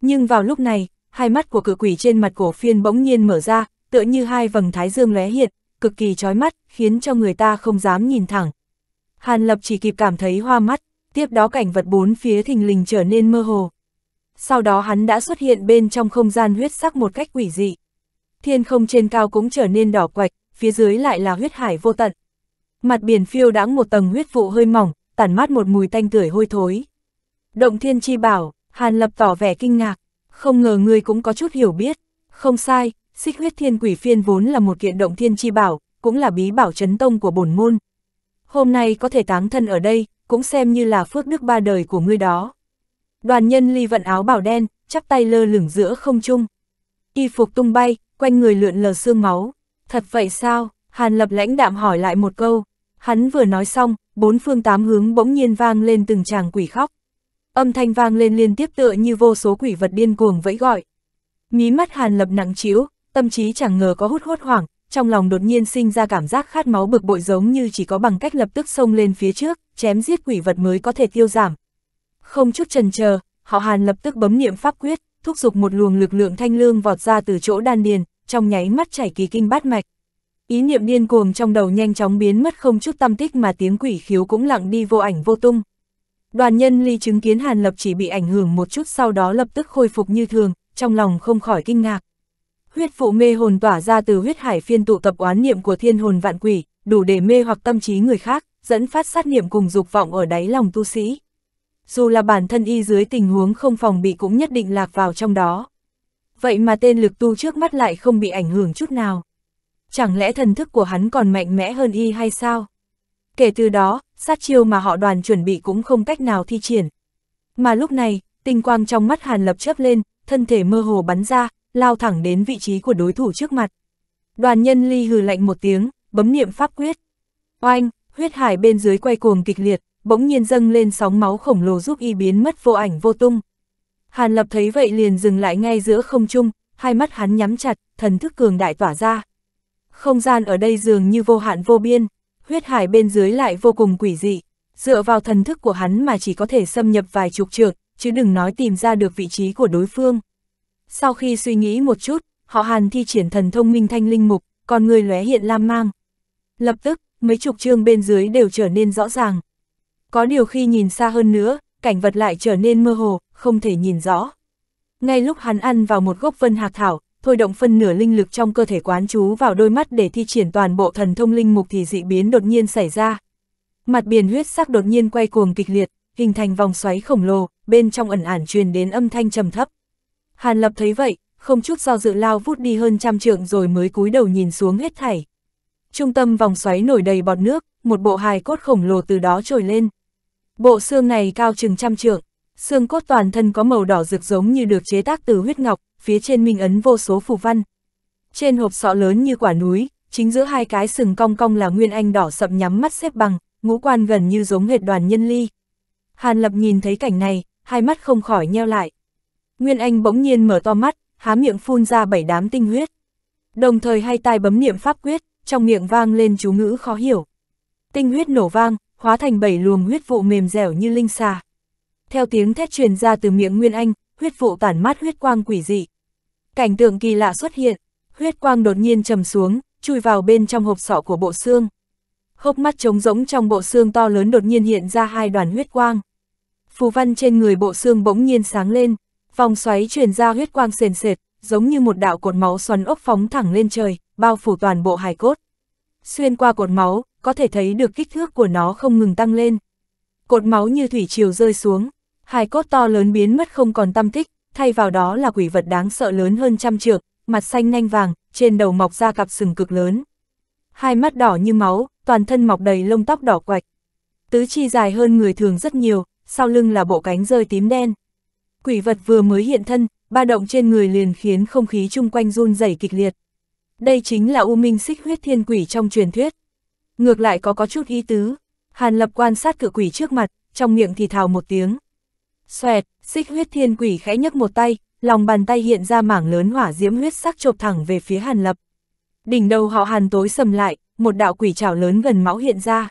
Speaker 1: Nhưng vào lúc này, hai mắt của cự quỷ trên mặt cổ phiên bỗng nhiên mở ra, tựa như hai vầng thái dương lóe hiện, cực kỳ chói mắt, khiến cho người ta không dám nhìn thẳng. Hàn Lập chỉ kịp cảm thấy hoa mắt, tiếp đó cảnh vật bốn phía thình lình trở nên mơ hồ. Sau đó hắn đã xuất hiện bên trong không gian huyết sắc một cách quỷ dị. Thiên không trên cao cũng trở nên đỏ quạch, phía dưới lại là huyết hải vô tận mặt biển phiêu đãng một tầng huyết vụ hơi mỏng, tản mát một mùi tanh tưởi hôi thối. Động thiên chi bảo, Hàn Lập tỏ vẻ kinh ngạc, không ngờ ngươi cũng có chút hiểu biết. Không sai, xích huyết thiên quỷ phiên vốn là một kiện động thiên chi bảo, cũng là bí bảo chấn tông của bổn môn. Hôm nay có thể táng thân ở đây, cũng xem như là phước đức ba đời của ngươi đó. Đoàn nhân ly vận áo bảo đen, chắp tay lơ lửng giữa không trung. Y phục tung bay, quanh người lượn lờ xương máu. Thật vậy sao? Hàn Lập lãnh đạm hỏi lại một câu. Hắn vừa nói xong, bốn phương tám hướng bỗng nhiên vang lên từng tràng quỷ khóc. Âm thanh vang lên liên tiếp tựa như vô số quỷ vật điên cuồng vẫy gọi. Mí mắt Hàn Lập nặng chiếu, tâm trí chẳng ngờ có hút hốt hoảng, trong lòng đột nhiên sinh ra cảm giác khát máu bực bội giống như chỉ có bằng cách lập tức xông lên phía trước, chém giết quỷ vật mới có thể tiêu giảm. Không chút chần chờ, họ Hàn lập tức bấm niệm pháp quyết, thúc giục một luồng lực lượng thanh lương vọt ra từ chỗ đan điền, trong nháy mắt chảy kỳ kinh bát mạch, Ý niệm điên cuồng trong đầu nhanh chóng biến mất không chút tâm tích mà tiếng quỷ khiếu cũng lặng đi vô ảnh vô tung. Đoàn nhân ly chứng kiến Hàn Lập chỉ bị ảnh hưởng một chút sau đó lập tức khôi phục như thường, trong lòng không khỏi kinh ngạc. Huyết phụ mê hồn tỏa ra từ huyết hải phiên tụ tập oán niệm của thiên hồn vạn quỷ, đủ để mê hoặc tâm trí người khác, dẫn phát sát niệm cùng dục vọng ở đáy lòng tu sĩ. Dù là bản thân y dưới tình huống không phòng bị cũng nhất định lạc vào trong đó. Vậy mà tên lực tu trước mắt lại không bị ảnh hưởng chút nào chẳng lẽ thần thức của hắn còn mạnh mẽ hơn y hay sao? Kể từ đó, sát chiêu mà họ đoàn chuẩn bị cũng không cách nào thi triển. Mà lúc này, tinh quang trong mắt Hàn Lập chớp lên, thân thể mơ hồ bắn ra, lao thẳng đến vị trí của đối thủ trước mặt. Đoàn nhân ly hừ lạnh một tiếng, bấm niệm pháp quyết. Oanh, huyết hải bên dưới quay cuồng kịch liệt, bỗng nhiên dâng lên sóng máu khổng lồ giúp y biến mất vô ảnh vô tung. Hàn Lập thấy vậy liền dừng lại ngay giữa không trung, hai mắt hắn nhắm chặt, thần thức cường đại tỏa ra. Không gian ở đây dường như vô hạn vô biên, huyết hải bên dưới lại vô cùng quỷ dị, dựa vào thần thức của hắn mà chỉ có thể xâm nhập vài chục trượng, chứ đừng nói tìm ra được vị trí của đối phương. Sau khi suy nghĩ một chút, họ Hàn thi triển thần thông minh thanh linh mục, còn người lóe hiện lam mang. Lập tức, mấy chục chương bên dưới đều trở nên rõ ràng. Có điều khi nhìn xa hơn nữa, cảnh vật lại trở nên mơ hồ, không thể nhìn rõ. Ngay lúc hắn ăn vào một gốc vân hạc thảo, thôi động phân nửa linh lực trong cơ thể quán chú vào đôi mắt để thi triển toàn bộ thần thông linh mục thì dị biến đột nhiên xảy ra. Mặt biển huyết sắc đột nhiên quay cuồng kịch liệt, hình thành vòng xoáy khổng lồ, bên trong ẩn ẩn truyền đến âm thanh trầm thấp. Hàn Lập thấy vậy, không chút do dự lao vút đi hơn trăm trượng rồi mới cúi đầu nhìn xuống hết thảy. Trung tâm vòng xoáy nổi đầy bọt nước, một bộ hài cốt khổng lồ từ đó trồi lên. Bộ xương này cao chừng trăm trượng, xương cốt toàn thân có màu đỏ rực giống như được chế tác từ huyết ngọc, phía trên minh ấn vô số phù văn. Trên hộp sọ lớn như quả núi, chính giữa hai cái sừng cong cong là nguyên anh đỏ sậm nhắm mắt xếp bằng, ngũ quan gần như giống hệt đoàn nhân ly. Hàn Lập nhìn thấy cảnh này, hai mắt không khỏi nheo lại. Nguyên anh bỗng nhiên mở to mắt, há miệng phun ra bảy đám tinh huyết. Đồng thời hai tay bấm niệm pháp quyết, trong miệng vang lên chú ngữ khó hiểu. Tinh huyết nổ vang, hóa thành bảy luồng huyết vụ mềm dẻo như linh xà theo tiếng thét truyền ra từ miệng Nguyên Anh, huyết vụ tản mát huyết quang quỷ dị. Cảnh tượng kỳ lạ xuất hiện, huyết quang đột nhiên trầm xuống, chui vào bên trong hộp sọ của bộ xương. Hốc mắt trống rỗng trong bộ xương to lớn đột nhiên hiện ra hai đoàn huyết quang. Phù văn trên người bộ xương bỗng nhiên sáng lên, vòng xoáy truyền ra huyết quang sền sệt, giống như một đạo cột máu xoắn ốc phóng thẳng lên trời, bao phủ toàn bộ hài cốt. Xuyên qua cột máu, có thể thấy được kích thước của nó không ngừng tăng lên. Cột máu như thủy triều rơi xuống, Hai cốt to lớn biến mất không còn tâm tích, thay vào đó là quỷ vật đáng sợ lớn hơn trăm trượng, mặt xanh nhanh vàng, trên đầu mọc ra cặp sừng cực lớn. Hai mắt đỏ như máu, toàn thân mọc đầy lông tóc đỏ quạch. Tứ chi dài hơn người thường rất nhiều, sau lưng là bộ cánh rơi tím đen. Quỷ vật vừa mới hiện thân, ba động trên người liền khiến không khí chung quanh run rẩy kịch liệt. Đây chính là U Minh Xích Huyết Thiên Quỷ trong truyền thuyết. Ngược lại có có chút ý tứ. Hàn Lập quan sát cự quỷ trước mặt, trong miệng thì thào một tiếng. Xoẹt, xích huyết thiên quỷ khẽ nhấc một tay, lòng bàn tay hiện ra mảng lớn hỏa diễm huyết sắc chộp thẳng về phía Hàn Lập. Đỉnh đầu họ Hàn tối sầm lại, một đạo quỷ trảo lớn gần máu hiện ra.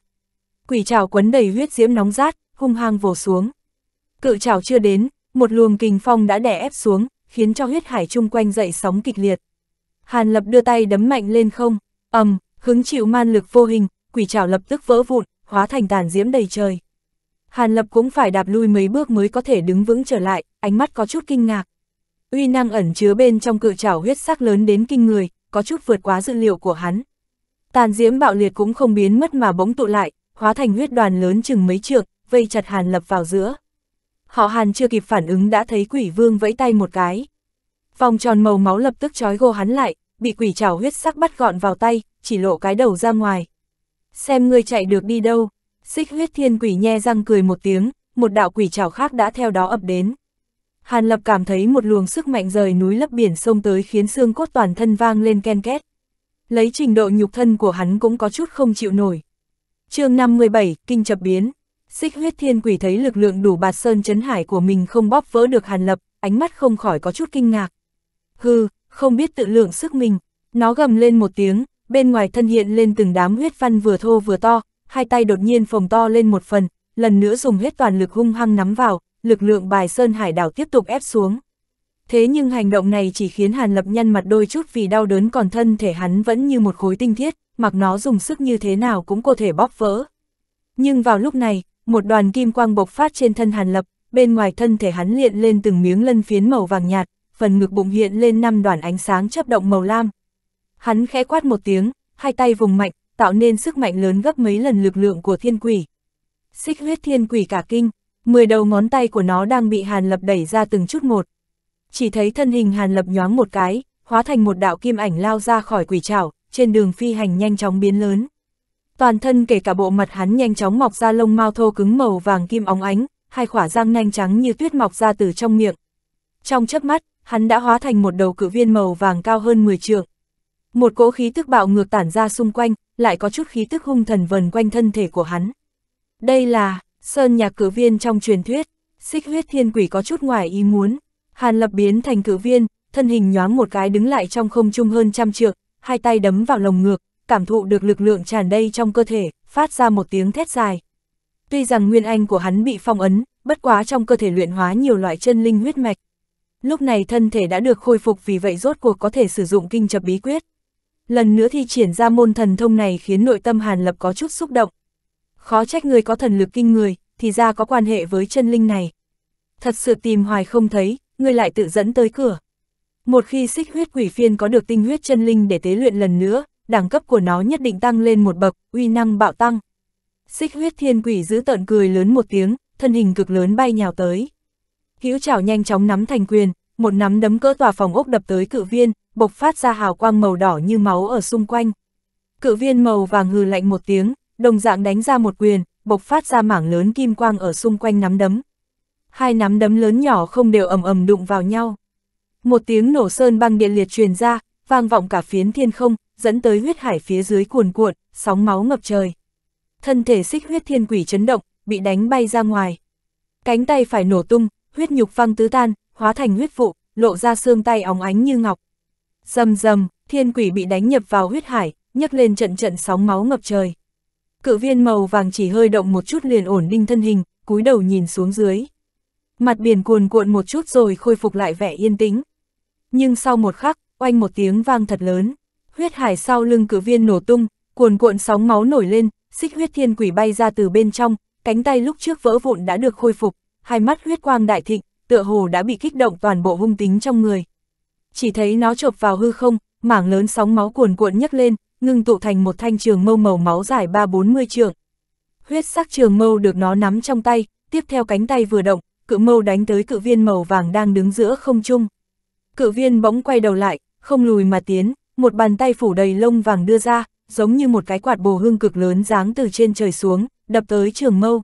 Speaker 1: Quỷ trảo quấn đầy huyết diễm nóng rát, hung hăng vồ xuống. Cự trảo chưa đến, một luồng kình phong đã đè ép xuống, khiến cho huyết hải chung quanh dậy sóng kịch liệt. Hàn Lập đưa tay đấm mạnh lên không, ầm, hứng chịu man lực vô hình, quỷ trảo lập tức vỡ vụn, hóa thành tàn diễm đầy trời. Hàn Lập cũng phải đạp lui mấy bước mới có thể đứng vững trở lại, ánh mắt có chút kinh ngạc. Uy năng ẩn chứa bên trong cự trảo huyết sắc lớn đến kinh người, có chút vượt quá dự liệu của hắn. Tàn diễm bạo liệt cũng không biến mất mà bỗng tụ lại, hóa thành huyết đoàn lớn chừng mấy trượng, vây chặt Hàn Lập vào giữa. Họ Hàn chưa kịp phản ứng đã thấy quỷ vương vẫy tay một cái. Vòng tròn màu máu lập tức trói gô hắn lại, bị quỷ trảo huyết sắc bắt gọn vào tay, chỉ lộ cái đầu ra ngoài. Xem ngươi chạy được đi đâu. Xích huyết thiên quỷ nhe răng cười một tiếng, một đạo quỷ trảo khác đã theo đó ập đến. Hàn Lập cảm thấy một luồng sức mạnh rời núi lấp biển sông tới khiến xương cốt toàn thân vang lên ken két. Lấy trình độ nhục thân của hắn cũng có chút không chịu nổi. chương 57, Kinh chập biến. Xích huyết thiên quỷ thấy lực lượng đủ bạt sơn chấn hải của mình không bóp vỡ được Hàn Lập, ánh mắt không khỏi có chút kinh ngạc. Hừ, không biết tự lượng sức mình. Nó gầm lên một tiếng, bên ngoài thân hiện lên từng đám huyết văn vừa thô vừa to, hai tay đột nhiên phồng to lên một phần, lần nữa dùng hết toàn lực hung hăng nắm vào, lực lượng bài sơn hải đảo tiếp tục ép xuống. Thế nhưng hành động này chỉ khiến Hàn Lập nhăn mặt đôi chút vì đau đớn còn thân thể hắn vẫn như một khối tinh thiết, mặc nó dùng sức như thế nào cũng có thể bóp vỡ. Nhưng vào lúc này, một đoàn kim quang bộc phát trên thân Hàn Lập, bên ngoài thân thể hắn liện lên từng miếng lân phiến màu vàng nhạt, phần ngực bụng hiện lên năm đoàn ánh sáng chớp động màu lam. Hắn khẽ quát một tiếng, hai tay vùng mạnh, tạo nên sức mạnh lớn gấp mấy lần lực lượng của thiên quỷ. Xích huyết thiên quỷ cả kinh, mười đầu ngón tay của nó đang bị Hàn Lập đẩy ra từng chút một. Chỉ thấy thân hình Hàn Lập nhoáng một cái, hóa thành một đạo kim ảnh lao ra khỏi quỷ trảo, trên đường phi hành nhanh chóng biến lớn. Toàn thân kể cả bộ mặt hắn nhanh chóng mọc ra lông mau thô cứng màu vàng kim óng ánh, hai khỏa răng nanh trắng như tuyết mọc ra từ trong miệng. Trong chớp mắt, hắn đã hóa thành một đầu cự viên màu vàng cao hơn 10 trượng. Một cỗ khí tức bạo ngược tản ra xung quanh, lại có chút khí tức hung thần vần quanh thân thể của hắn. Đây là, Sơn Nhạc cử viên trong truyền thuyết, xích huyết thiên quỷ có chút ngoài ý muốn. Hàn lập biến thành cử viên, thân hình nhoáng một cái đứng lại trong không trung hơn trăm trượng, hai tay đấm vào lồng ngược, cảm thụ được lực lượng tràn đầy trong cơ thể, phát ra một tiếng thét dài. Tuy rằng nguyên anh của hắn bị phong ấn, bất quá trong cơ thể luyện hóa nhiều loại chân linh huyết mạch. Lúc này thân thể đã được khôi phục vì vậy rốt cuộc có thể sử dụng kinh chập bí quyết, lần nữa thi triển ra môn thần thông này khiến nội tâm Hàn Lập có chút xúc động. Khó trách người có thần lực kinh người, thì ra có quan hệ với chân linh này. Thật sự tìm hoài không thấy, người lại tự dẫn tới cửa. Một khi xích huyết quỷ phiên có được tinh huyết chân linh để tế luyện lần nữa, đẳng cấp của nó nhất định tăng lên một bậc, uy năng bạo tăng. Xích huyết thiên quỷ giữ tợn cười lớn một tiếng, thân hình cực lớn bay nhào tới. Hữu chảo nhanh chóng nắm thành quyền, một nắm đấm cỡ tòa phòng ốc đập tới cự viên, bộc phát ra hào quang màu đỏ như máu ở xung quanh. Cự viên màu vàng hừ lạnh một tiếng, đồng dạng đánh ra một quyền, bộc phát ra mảng lớn kim quang ở xung quanh nắm đấm. Hai nắm đấm lớn nhỏ không đều ầm ầm đụng vào nhau. Một tiếng nổ sơn băng điện liệt truyền ra, vang vọng cả phiến thiên không, dẫn tới huyết hải phía dưới cuồn cuộn, sóng máu ngập trời. Thân thể xích huyết thiên quỷ chấn động, bị đánh bay ra ngoài. Cánh tay phải nổ tung, huyết nhục văng tứ tan, hóa thành huyết vụ, lộ ra xương tay óng ánh như ngọc. Dầm dầm, thiên quỷ bị đánh nhập vào huyết hải, nhấc lên trận trận sóng máu ngập trời. Cự viên màu vàng chỉ hơi động một chút liền ổn định thân hình, cúi đầu nhìn xuống dưới. Mặt biển cuồn cuộn một chút rồi khôi phục lại vẻ yên tĩnh. Nhưng sau một khắc, oanh một tiếng vang thật lớn, huyết hải sau lưng cự viên nổ tung, cuồn cuộn sóng máu nổi lên, xích huyết thiên quỷ bay ra từ bên trong, cánh tay lúc trước vỡ vụn đã được khôi phục, hai mắt huyết quang đại thịnh, tựa hồ đã bị kích động toàn bộ hung tính trong người chỉ thấy nó chộp vào hư không, mảng lớn sóng máu cuồn cuộn nhấc lên, ngưng tụ thành một thanh trường mâu màu máu dài ba bốn mươi trường. Huyết sắc trường mâu được nó nắm trong tay, tiếp theo cánh tay vừa động, cự mâu đánh tới cự viên màu vàng đang đứng giữa không trung. Cự viên bỗng quay đầu lại, không lùi mà tiến, một bàn tay phủ đầy lông vàng đưa ra, giống như một cái quạt bồ hương cực lớn giáng từ trên trời xuống, đập tới trường mâu.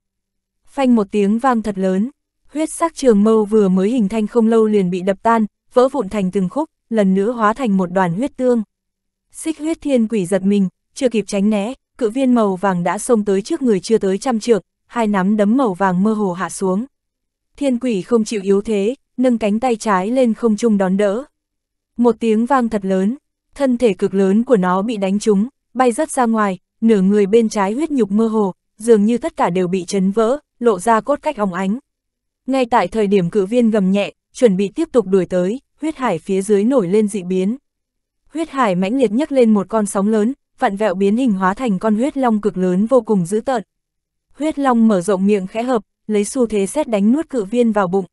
Speaker 1: Phanh một tiếng vang thật lớn, huyết sắc trường mâu vừa mới hình thành không lâu liền bị đập tan, vỡ vụn thành từng khúc, lần nữa hóa thành một đoàn huyết tương. Xích huyết thiên quỷ giật mình, chưa kịp tránh né, cự viên màu vàng đã xông tới trước người chưa tới trăm trượng, hai nắm đấm màu vàng mơ hồ hạ xuống. Thiên quỷ không chịu yếu thế, nâng cánh tay trái lên không trung đón đỡ. Một tiếng vang thật lớn, thân thể cực lớn của nó bị đánh trúng, bay rất ra ngoài, nửa người bên trái huyết nhục mơ hồ, dường như tất cả đều bị chấn vỡ, lộ ra cốt cách óng ánh. Ngay tại thời điểm cự viên gầm nhẹ, chuẩn bị tiếp tục đuổi tới, huyết hải phía dưới nổi lên dị biến. Huyết hải mãnh liệt nhấc lên một con sóng lớn, vặn vẹo biến hình hóa thành con huyết long cực lớn vô cùng dữ tợn. Huyết long mở rộng miệng khẽ hợp, lấy xu thế xét đánh nuốt cự viên vào bụng.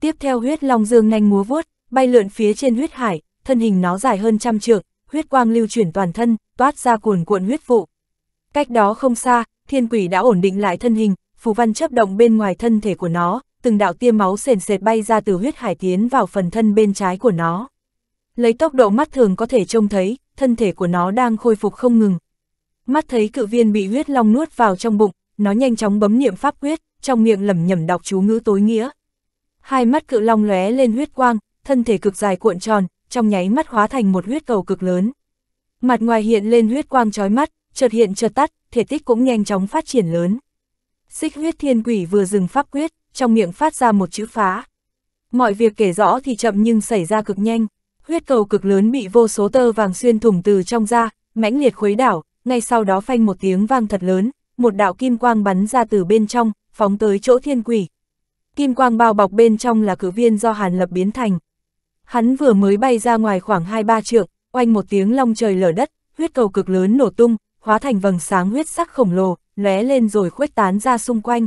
Speaker 1: Tiếp theo huyết long dương nhanh múa vuốt, bay lượn phía trên huyết hải, thân hình nó dài hơn trăm trượng, huyết quang lưu chuyển toàn thân, toát ra cuồn cuộn huyết vụ. Cách đó không xa, thiên quỷ đã ổn định lại thân hình, phù văn chấp động bên ngoài thân thể của nó, từng đạo tia máu sền sệt bay ra từ huyết hải tiến vào phần thân bên trái của nó. Lấy tốc độ mắt thường có thể trông thấy, thân thể của nó đang khôi phục không ngừng. Mắt thấy cự viên bị huyết long nuốt vào trong bụng, nó nhanh chóng bấm niệm pháp quyết, trong miệng lẩm nhẩm đọc chú ngữ tối nghĩa. Hai mắt cự long lóe lên huyết quang, thân thể cực dài cuộn tròn, trong nháy mắt hóa thành một huyết cầu cực lớn. Mặt ngoài hiện lên huyết quang chói mắt, chợt hiện chợt tắt, thể tích cũng nhanh chóng phát triển lớn. Xích huyết thiên quỷ vừa dừng pháp quyết, trong miệng phát ra một chữ phá. Mọi việc kể rõ thì chậm nhưng xảy ra cực nhanh, huyết cầu cực lớn bị vô số tơ vàng xuyên thủng từ trong ra, mãnh liệt khuấy đảo, ngay sau đó phanh một tiếng vang thật lớn, một đạo kim quang bắn ra từ bên trong, phóng tới chỗ thiên quỷ. Kim quang bao bọc bên trong là cử viên do Hàn Lập biến thành. Hắn vừa mới bay ra ngoài khoảng 2-3 trượng, oanh một tiếng long trời lở đất, huyết cầu cực lớn nổ tung, hóa thành vầng sáng huyết sắc khổng lồ, lóe lên rồi khuếch tán ra xung quanh.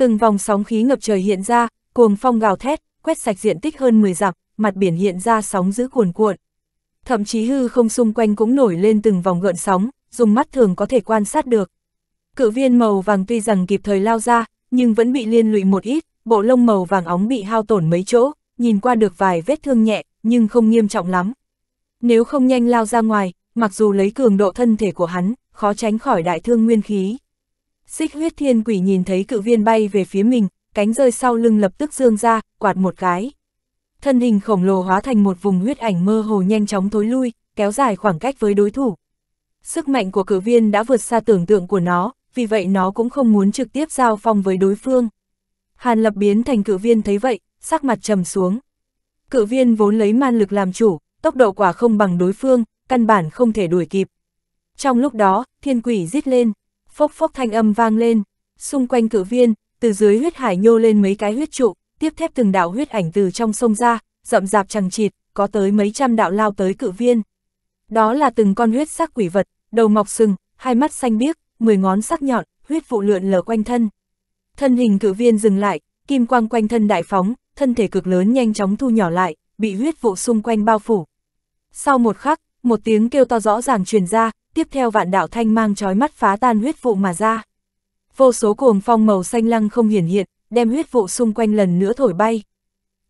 Speaker 1: Từng vòng sóng khí ngập trời hiện ra, cuồng phong gào thét, quét sạch diện tích hơn 10 dặm, mặt biển hiện ra sóng dữ cuồn cuộn. Thậm chí hư không xung quanh cũng nổi lên từng vòng gợn sóng, dùng mắt thường có thể quan sát được. Cự viên màu vàng tuy rằng kịp thời lao ra, nhưng vẫn bị liên lụy một ít, bộ lông màu vàng óng bị hao tổn mấy chỗ, nhìn qua được vài vết thương nhẹ, nhưng không nghiêm trọng lắm. Nếu không nhanh lao ra ngoài, mặc dù lấy cường độ thân thể của hắn, khó tránh khỏi đại thương nguyên khí. Xích huyết thiên quỷ nhìn thấy cự viên bay về phía mình, cánh rơi sau lưng lập tức dương ra, quạt một cái. Thân hình khổng lồ hóa thành một vùng huyết ảnh mơ hồ nhanh chóng thối lui, kéo dài khoảng cách với đối thủ. Sức mạnh của cử viên đã vượt xa tưởng tượng của nó, vì vậy nó cũng không muốn trực tiếp giao phong với đối phương. Hàn lập biến thành cử viên thấy vậy, sắc mặt trầm xuống. Cử viên vốn lấy man lực làm chủ, tốc độ quả không bằng đối phương, căn bản không thể đuổi kịp. Trong lúc đó, thiên quỷ rít lên phốc phốc thanh âm vang lên, xung quanh cử viên, từ dưới huyết hải nhô lên mấy cái huyết trụ, tiếp thép từng đạo huyết ảnh từ trong sông ra, rậm rạp chẳng chịt, có tới mấy trăm đạo lao tới cử viên. Đó là từng con huyết sắc quỷ vật, đầu mọc sừng, hai mắt xanh biếc, mười ngón sắc nhọn, huyết vụ lượn lờ quanh thân. Thân hình cử viên dừng lại, kim quang quanh thân đại phóng, thân thể cực lớn nhanh chóng thu nhỏ lại, bị huyết vụ xung quanh bao phủ. Sau một khắc, một tiếng kêu to rõ ràng truyền ra, tiếp theo vạn đạo thanh mang trói mắt phá tan huyết vụ mà ra. Vô số cuồng phong màu xanh lăng không hiển hiện, đem huyết vụ xung quanh lần nữa thổi bay.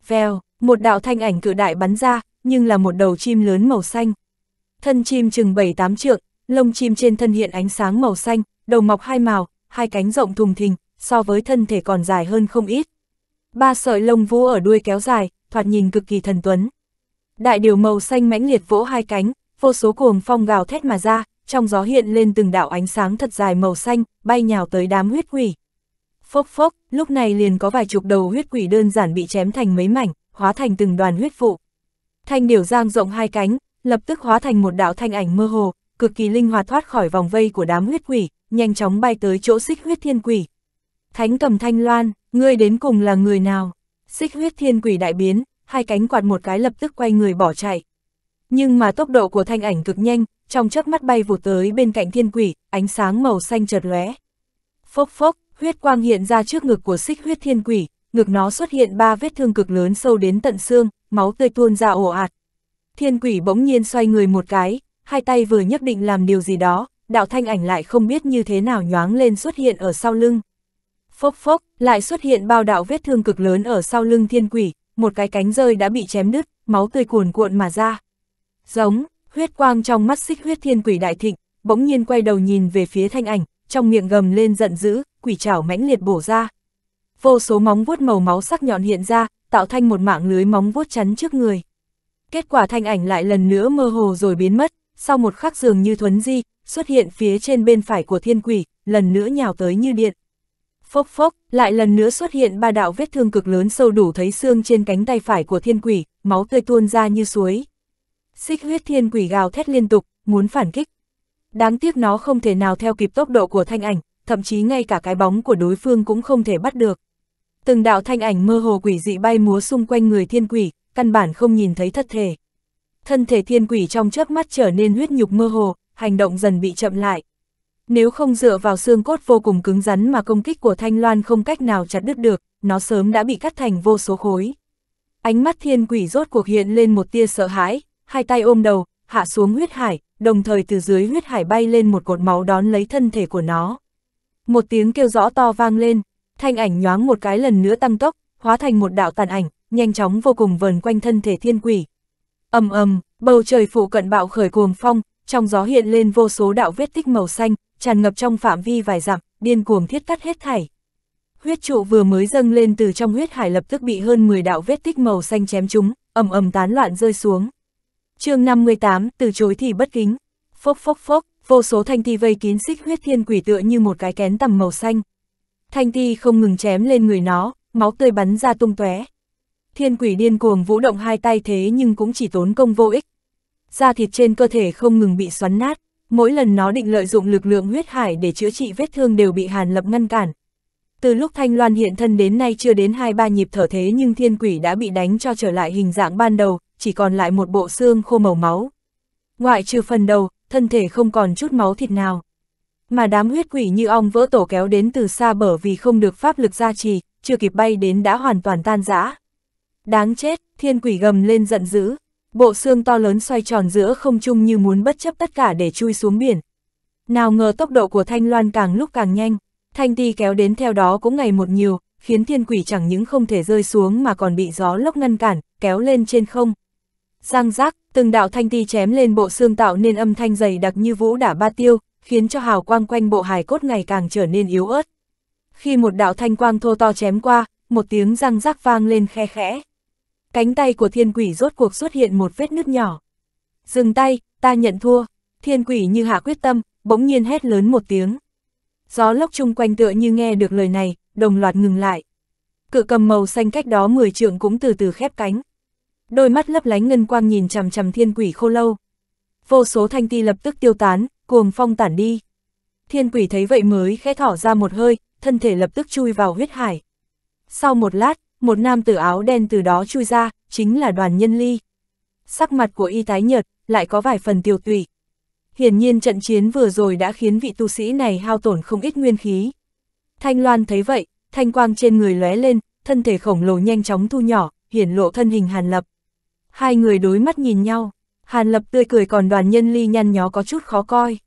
Speaker 1: Vèo, một đạo thanh ảnh cự đại bắn ra, nhưng là một đầu chim lớn màu xanh. Thân chim chừng 7-8 trượng, lông chim trên thân hiện ánh sáng màu xanh, đầu mọc hai màu, hai cánh rộng thùng thình, so với thân thể còn dài hơn không ít. Ba sợi lông vũ ở đuôi kéo dài, thoạt nhìn cực kỳ thần tuấn. Đại điều màu xanh mãnh liệt vỗ hai cánh, vô số cuồng phong gào thét mà ra, trong gió hiện lên từng đạo ánh sáng thật dài màu xanh, bay nhào tới đám huyết quỷ. Phốc phốc, lúc này liền có vài chục đầu huyết quỷ đơn giản bị chém thành mấy mảnh, hóa thành từng đoàn huyết vụ. Thanh điểu giang rộng hai cánh, lập tức hóa thành một đạo thanh ảnh mơ hồ, cực kỳ linh hoạt thoát khỏi vòng vây của đám huyết quỷ, nhanh chóng bay tới chỗ xích huyết thiên quỷ. Thánh cầm thanh loan, ngươi đến cùng là người nào? Xích huyết thiên quỷ đại biến, hai cánh quạt một cái lập tức quay người bỏ chạy. Nhưng mà tốc độ của thanh ảnh cực nhanh, trong chớp mắt bay vụt tới bên cạnh thiên quỷ, ánh sáng màu xanh chợt lóe. Phốc phốc, huyết quang hiện ra trước ngực của xích huyết thiên quỷ, ngực nó xuất hiện ba vết thương cực lớn sâu đến tận xương, máu tươi tuôn ra ồ ạt. Thiên quỷ bỗng nhiên xoay người một cái, hai tay vừa nhất định làm điều gì đó, đạo thanh ảnh lại không biết như thế nào nhoáng lên xuất hiện ở sau lưng. Phốc phốc, lại xuất hiện bao đạo vết thương cực lớn ở sau lưng thiên quỷ, một cái cánh rơi đã bị chém đứt, máu tươi cuồn cuộn mà ra. Giống, huyết quang trong mắt xích huyết thiên quỷ đại thịnh, bỗng nhiên quay đầu nhìn về phía thanh ảnh, trong miệng gầm lên giận dữ, quỷ chảo mãnh liệt bổ ra. Vô số móng vuốt màu máu sắc nhọn hiện ra, tạo thành một mạng lưới móng vuốt chắn trước người. Kết quả thanh ảnh lại lần nữa mơ hồ rồi biến mất, sau một khắc dường như thuấn di, xuất hiện phía trên bên phải của thiên quỷ, lần nữa nhào tới như điện. Phốc phốc, lại lần nữa xuất hiện ba đạo vết thương cực lớn sâu đủ thấy xương trên cánh tay phải của thiên quỷ, máu tươi tuôn ra như suối xích huyết thiên quỷ gào thét liên tục, muốn phản kích. Đáng tiếc nó không thể nào theo kịp tốc độ của thanh ảnh, thậm chí ngay cả cái bóng của đối phương cũng không thể bắt được. Từng đạo thanh ảnh mơ hồ quỷ dị bay múa xung quanh người thiên quỷ, căn bản không nhìn thấy thất thể. Thân thể thiên quỷ trong chớp mắt trở nên huyết nhục mơ hồ, hành động dần bị chậm lại. Nếu không dựa vào xương cốt vô cùng cứng rắn mà công kích của Thanh Loan không cách nào chặt đứt được, nó sớm đã bị cắt thành vô số khối. Ánh mắt thiên quỷ rốt cuộc hiện lên một tia sợ hãi, hai tay ôm đầu, hạ xuống huyết hải, đồng thời từ dưới huyết hải bay lên một cột máu đón lấy thân thể của nó. Một tiếng kêu rõ to vang lên, thanh ảnh nhoáng một cái lần nữa tăng tốc, hóa thành một đạo tàn ảnh, nhanh chóng vô cùng vờn quanh thân thể thiên quỷ. ầm ầm, bầu trời phụ cận bạo khởi cuồng phong, trong gió hiện lên vô số đạo vết tích màu xanh, tràn ngập trong phạm vi vài dặm, điên cuồng thiết cắt hết thảy. Huyết trụ vừa mới dâng lên từ trong huyết hải lập tức bị hơn 10 đạo vết tích màu xanh chém chúng, ầm ầm tán loạn rơi xuống chương 58, từ chối thì bất kính. Phốc phốc phốc, vô số thanh ti vây kín xích huyết thiên quỷ tựa như một cái kén tầm màu xanh. Thanh ti không ngừng chém lên người nó, máu tươi bắn ra tung tóe. Thiên quỷ điên cuồng vũ động hai tay thế nhưng cũng chỉ tốn công vô ích. Da thịt trên cơ thể không ngừng bị xoắn nát, mỗi lần nó định lợi dụng lực lượng huyết hải để chữa trị vết thương đều bị Hàn Lập ngăn cản. Từ lúc Thanh Loan hiện thân đến nay chưa đến hai ba nhịp thở thế nhưng thiên quỷ đã bị đánh cho trở lại hình dạng ban đầu, chỉ còn lại một bộ xương khô màu máu. Ngoại trừ phần đầu, thân thể không còn chút máu thịt nào. Mà đám huyết quỷ như ong vỡ tổ kéo đến từ xa bở vì không được pháp lực gia trì, chưa kịp bay đến đã hoàn toàn tan rã. Đáng chết, thiên quỷ gầm lên giận dữ, bộ xương to lớn xoay tròn giữa không trung như muốn bất chấp tất cả để chui xuống biển. Nào ngờ tốc độ của Thanh Loan càng lúc càng nhanh, Thanh Ti kéo đến theo đó cũng ngày một nhiều, khiến thiên quỷ chẳng những không thể rơi xuống mà còn bị gió lốc ngăn cản, kéo lên trên không. Giang giác, từng đạo thanh ti chém lên bộ xương tạo nên âm thanh dày đặc như vũ đả ba tiêu, khiến cho hào quang quanh bộ hài cốt ngày càng trở nên yếu ớt. Khi một đạo thanh quang thô to chém qua, một tiếng răng rắc vang lên khe khẽ. Cánh tay của thiên quỷ rốt cuộc xuất hiện một vết nứt nhỏ. Dừng tay, ta nhận thua, thiên quỷ như hạ quyết tâm, bỗng nhiên hét lớn một tiếng. Gió lốc chung quanh tựa như nghe được lời này, đồng loạt ngừng lại. Cự cầm màu xanh cách đó 10 trượng cũng từ từ khép cánh đôi mắt lấp lánh ngân quang nhìn chằm chằm thiên quỷ khô lâu. Vô số thanh ti lập tức tiêu tán, cuồng phong tản đi. Thiên quỷ thấy vậy mới khẽ thỏ ra một hơi, thân thể lập tức chui vào huyết hải. Sau một lát, một nam tử áo đen từ đó chui ra, chính là đoàn nhân ly. Sắc mặt của y tái nhợt, lại có vài phần tiêu tủy. Hiển nhiên trận chiến vừa rồi đã khiến vị tu sĩ này hao tổn không ít nguyên khí. Thanh Loan thấy vậy, thanh quang trên người lóe lên, thân thể khổng lồ nhanh chóng thu nhỏ, hiển lộ thân hình hàn lập. Hai người đối mắt nhìn nhau, Hàn Lập tươi cười còn đoàn nhân ly nhăn nhó có chút khó coi.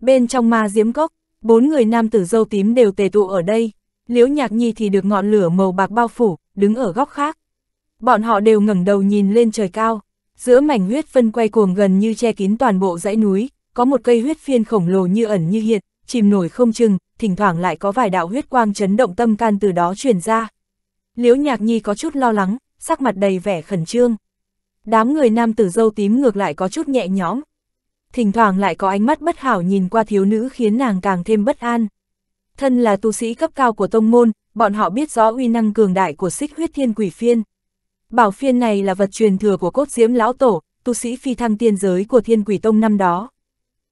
Speaker 1: Bên trong ma diếm cốc, bốn người nam tử dâu tím đều tề tụ ở đây, Liễu Nhạc Nhi thì được ngọn lửa màu bạc bao phủ, đứng ở góc khác. Bọn họ đều ngẩng đầu nhìn lên trời cao, giữa mảnh huyết phân quay cuồng gần như che kín toàn bộ dãy núi, có một cây huyết phiên khổng lồ như ẩn như hiện, chìm nổi không chừng, thỉnh thoảng lại có vài đạo huyết quang chấn động tâm can từ đó truyền ra. Liễu Nhạc Nhi có chút lo lắng, sắc mặt đầy vẻ khẩn trương. Đám người nam tử dâu tím ngược lại có chút nhẹ nhõm. Thỉnh thoảng lại có ánh mắt bất hảo nhìn qua thiếu nữ khiến nàng càng thêm bất an. Thân là tu sĩ cấp cao của tông môn, bọn họ biết rõ uy năng cường đại của xích huyết thiên quỷ phiên. Bảo phiên này là vật truyền thừa của cốt diễm lão tổ, tu sĩ phi thăng tiên giới của thiên quỷ tông năm đó.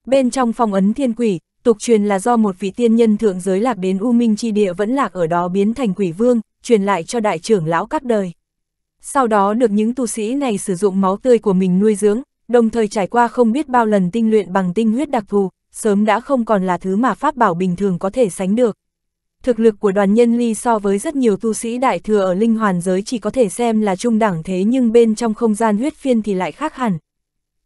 Speaker 1: Bên trong phong ấn thiên quỷ, tục truyền là do một vị tiên nhân thượng giới lạc đến U Minh Chi Địa vẫn lạc ở đó biến thành quỷ vương, truyền lại cho đại trưởng lão các đời sau đó được những tu sĩ này sử dụng máu tươi của mình nuôi dưỡng, đồng thời trải qua không biết bao lần tinh luyện bằng tinh huyết đặc thù, sớm đã không còn là thứ mà pháp bảo bình thường có thể sánh được. Thực lực của đoàn nhân ly so với rất nhiều tu sĩ đại thừa ở linh hoàn giới chỉ có thể xem là trung đẳng thế nhưng bên trong không gian huyết phiên thì lại khác hẳn.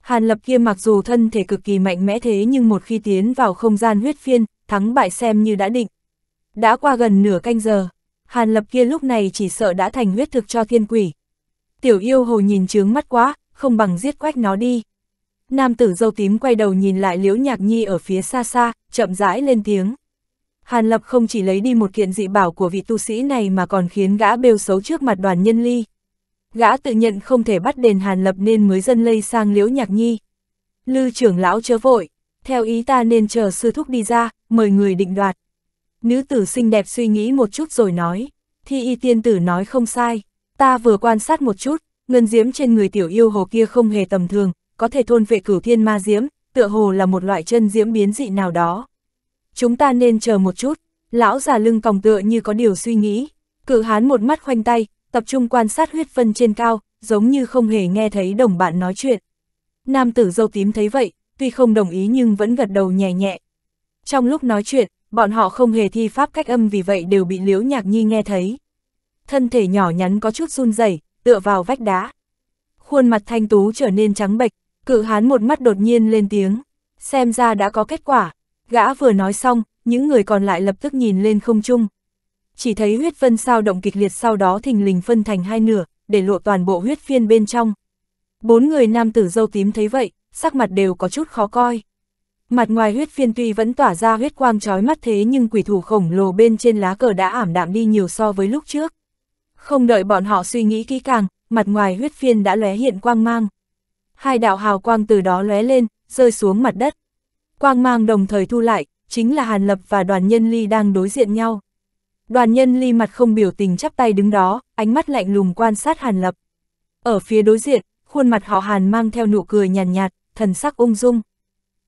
Speaker 1: Hàn lập kia mặc dù thân thể cực kỳ mạnh mẽ thế nhưng một khi tiến vào không gian huyết phiên, thắng bại xem như đã định. Đã qua gần nửa canh giờ, hàn lập kia lúc này chỉ sợ đã thành huyết thực cho thiên quỷ tiểu yêu hồ nhìn chướng mắt quá, không bằng giết quách nó đi. Nam tử dâu tím quay đầu nhìn lại liễu nhạc nhi ở phía xa xa, chậm rãi lên tiếng. Hàn Lập không chỉ lấy đi một kiện dị bảo của vị tu sĩ này mà còn khiến gã bêu xấu trước mặt đoàn nhân ly. Gã tự nhận không thể bắt đền Hàn Lập nên mới dân lây sang liễu nhạc nhi. Lư trưởng lão chớ vội, theo ý ta nên chờ sư thúc đi ra, mời người định đoạt. Nữ tử xinh đẹp suy nghĩ một chút rồi nói, thi y tiên tử nói không sai, Ta vừa quan sát một chút, ngân diếm trên người tiểu yêu hồ kia không hề tầm thường, có thể thôn vệ cửu thiên ma diễm, tựa hồ là một loại chân diễm biến dị nào đó. Chúng ta nên chờ một chút, lão già lưng còng tựa như có điều suy nghĩ, cự hán một mắt khoanh tay, tập trung quan sát huyết phân trên cao, giống như không hề nghe thấy đồng bạn nói chuyện. Nam tử dâu tím thấy vậy, tuy không đồng ý nhưng vẫn gật đầu nhẹ nhẹ. Trong lúc nói chuyện, bọn họ không hề thi pháp cách âm vì vậy đều bị liễu nhạc nhi nghe thấy thân thể nhỏ nhắn có chút run rẩy, tựa vào vách đá. Khuôn mặt thanh tú trở nên trắng bệch, cự hán một mắt đột nhiên lên tiếng, xem ra đã có kết quả. Gã vừa nói xong, những người còn lại lập tức nhìn lên không trung. Chỉ thấy huyết vân sao động kịch liệt sau đó thình lình phân thành hai nửa, để lộ toàn bộ huyết phiên bên trong. Bốn người nam tử dâu tím thấy vậy, sắc mặt đều có chút khó coi. Mặt ngoài huyết phiên tuy vẫn tỏa ra huyết quang trói mắt thế nhưng quỷ thủ khổng lồ bên trên lá cờ đã ảm đạm đi nhiều so với lúc trước. Không đợi bọn họ suy nghĩ kỹ càng, mặt ngoài huyết phiên đã lóe hiện quang mang. Hai đạo hào quang từ đó lóe lên, rơi xuống mặt đất. Quang mang đồng thời thu lại, chính là Hàn Lập và đoàn nhân ly đang đối diện nhau. Đoàn nhân ly mặt không biểu tình chắp tay đứng đó, ánh mắt lạnh lùng quan sát Hàn Lập. Ở phía đối diện, khuôn mặt họ Hàn mang theo nụ cười nhàn nhạt, nhạt, thần sắc ung dung.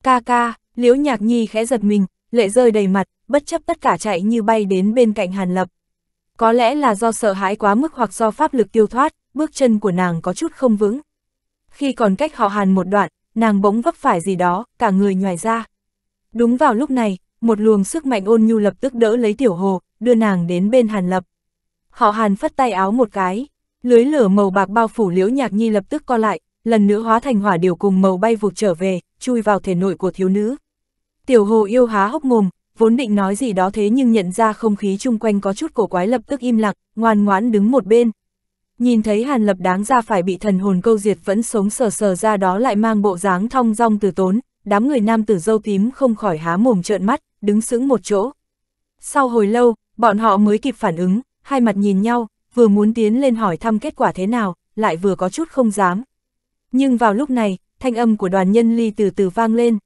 Speaker 1: Ca ca, liễu nhạc nhi khẽ giật mình, lệ rơi đầy mặt, bất chấp tất cả chạy như bay đến bên cạnh Hàn Lập. Có lẽ là do sợ hãi quá mức hoặc do pháp lực tiêu thoát, bước chân của nàng có chút không vững. Khi còn cách họ hàn một đoạn, nàng bỗng vấp phải gì đó, cả người nhòi ra. Đúng vào lúc này, một luồng sức mạnh ôn nhu lập tức đỡ lấy tiểu hồ, đưa nàng đến bên hàn lập. Họ hàn phất tay áo một cái, lưới lửa màu bạc bao phủ liễu nhạc nhi lập tức co lại, lần nữa hóa thành hỏa điều cùng màu bay vụt trở về, chui vào thể nội của thiếu nữ. Tiểu hồ yêu há hốc mồm, vốn định nói gì đó thế nhưng nhận ra không khí chung quanh có chút cổ quái lập tức im lặng, ngoan ngoãn đứng một bên. Nhìn thấy Hàn Lập đáng ra phải bị thần hồn câu diệt vẫn sống sờ sờ ra đó lại mang bộ dáng thong dong từ tốn, đám người nam tử dâu tím không khỏi há mồm trợn mắt, đứng sững một chỗ. Sau hồi lâu, bọn họ mới kịp phản ứng, hai mặt nhìn nhau, vừa muốn tiến lên hỏi thăm kết quả thế nào, lại vừa có chút không dám. Nhưng vào lúc này, thanh âm của đoàn nhân ly từ từ vang lên.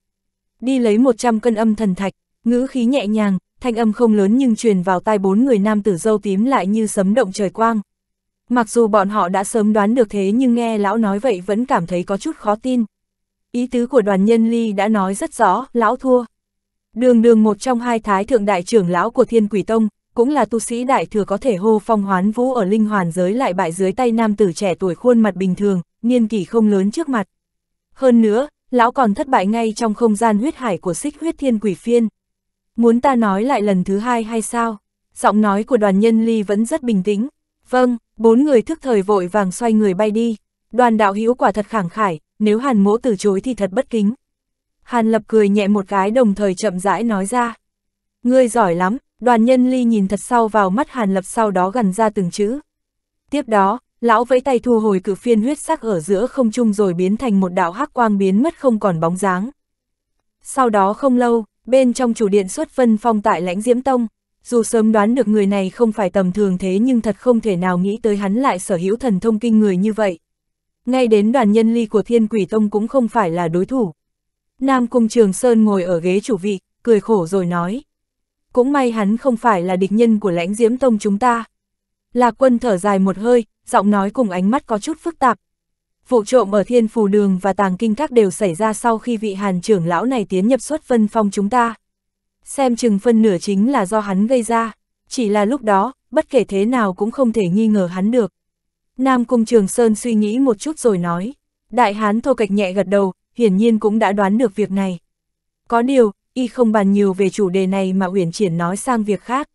Speaker 1: Đi lấy 100 cân âm thần thạch, Ngữ khí nhẹ nhàng, thanh âm không lớn nhưng truyền vào tai bốn người nam tử dâu tím lại như sấm động trời quang. Mặc dù bọn họ đã sớm đoán được thế nhưng nghe lão nói vậy vẫn cảm thấy có chút khó tin. Ý tứ của đoàn nhân ly đã nói rất rõ, lão thua. Đường đường một trong hai thái thượng đại trưởng lão của thiên quỷ tông, cũng là tu sĩ đại thừa có thể hô phong hoán vũ ở linh hoàn giới lại bại dưới tay nam tử trẻ tuổi khuôn mặt bình thường, niên kỷ không lớn trước mặt. Hơn nữa, lão còn thất bại ngay trong không gian huyết hải của xích huyết thiên quỷ phiên. Muốn ta nói lại lần thứ hai hay sao? Giọng nói của đoàn nhân ly vẫn rất bình tĩnh. Vâng, bốn người thức thời vội vàng xoay người bay đi. Đoàn đạo hữu quả thật khẳng khải, nếu hàn mỗ từ chối thì thật bất kính. Hàn lập cười nhẹ một cái đồng thời chậm rãi nói ra. Ngươi giỏi lắm, đoàn nhân ly nhìn thật sâu vào mắt hàn lập sau đó gần ra từng chữ. Tiếp đó, lão vẫy tay thu hồi cự phiên huyết sắc ở giữa không trung rồi biến thành một đạo hắc quang biến mất không còn bóng dáng. Sau đó không lâu, Bên trong chủ điện xuất phân Phong tại lãnh Diễm Tông, dù sớm đoán được người này không phải tầm thường thế nhưng thật không thể nào nghĩ tới hắn lại sở hữu thần thông kinh người như vậy. Ngay đến đoàn nhân ly của Thiên Quỷ Tông cũng không phải là đối thủ. Nam Cung Trường Sơn ngồi ở ghế chủ vị, cười khổ rồi nói. Cũng may hắn không phải là địch nhân của lãnh Diễm Tông chúng ta. Lạc quân thở dài một hơi, giọng nói cùng ánh mắt có chút phức tạp, Vụ trộm ở thiên phù đường và tàng kinh các đều xảy ra sau khi vị hàn trưởng lão này tiến nhập xuất phân phong chúng ta. Xem chừng phân nửa chính là do hắn gây ra, chỉ là lúc đó, bất kể thế nào cũng không thể nghi ngờ hắn được. Nam Cung Trường Sơn suy nghĩ một chút rồi nói, đại hán thô cạch nhẹ gật đầu, hiển nhiên cũng đã đoán được việc này. Có điều, y không bàn nhiều về chủ đề này mà Uyển Triển nói sang việc khác.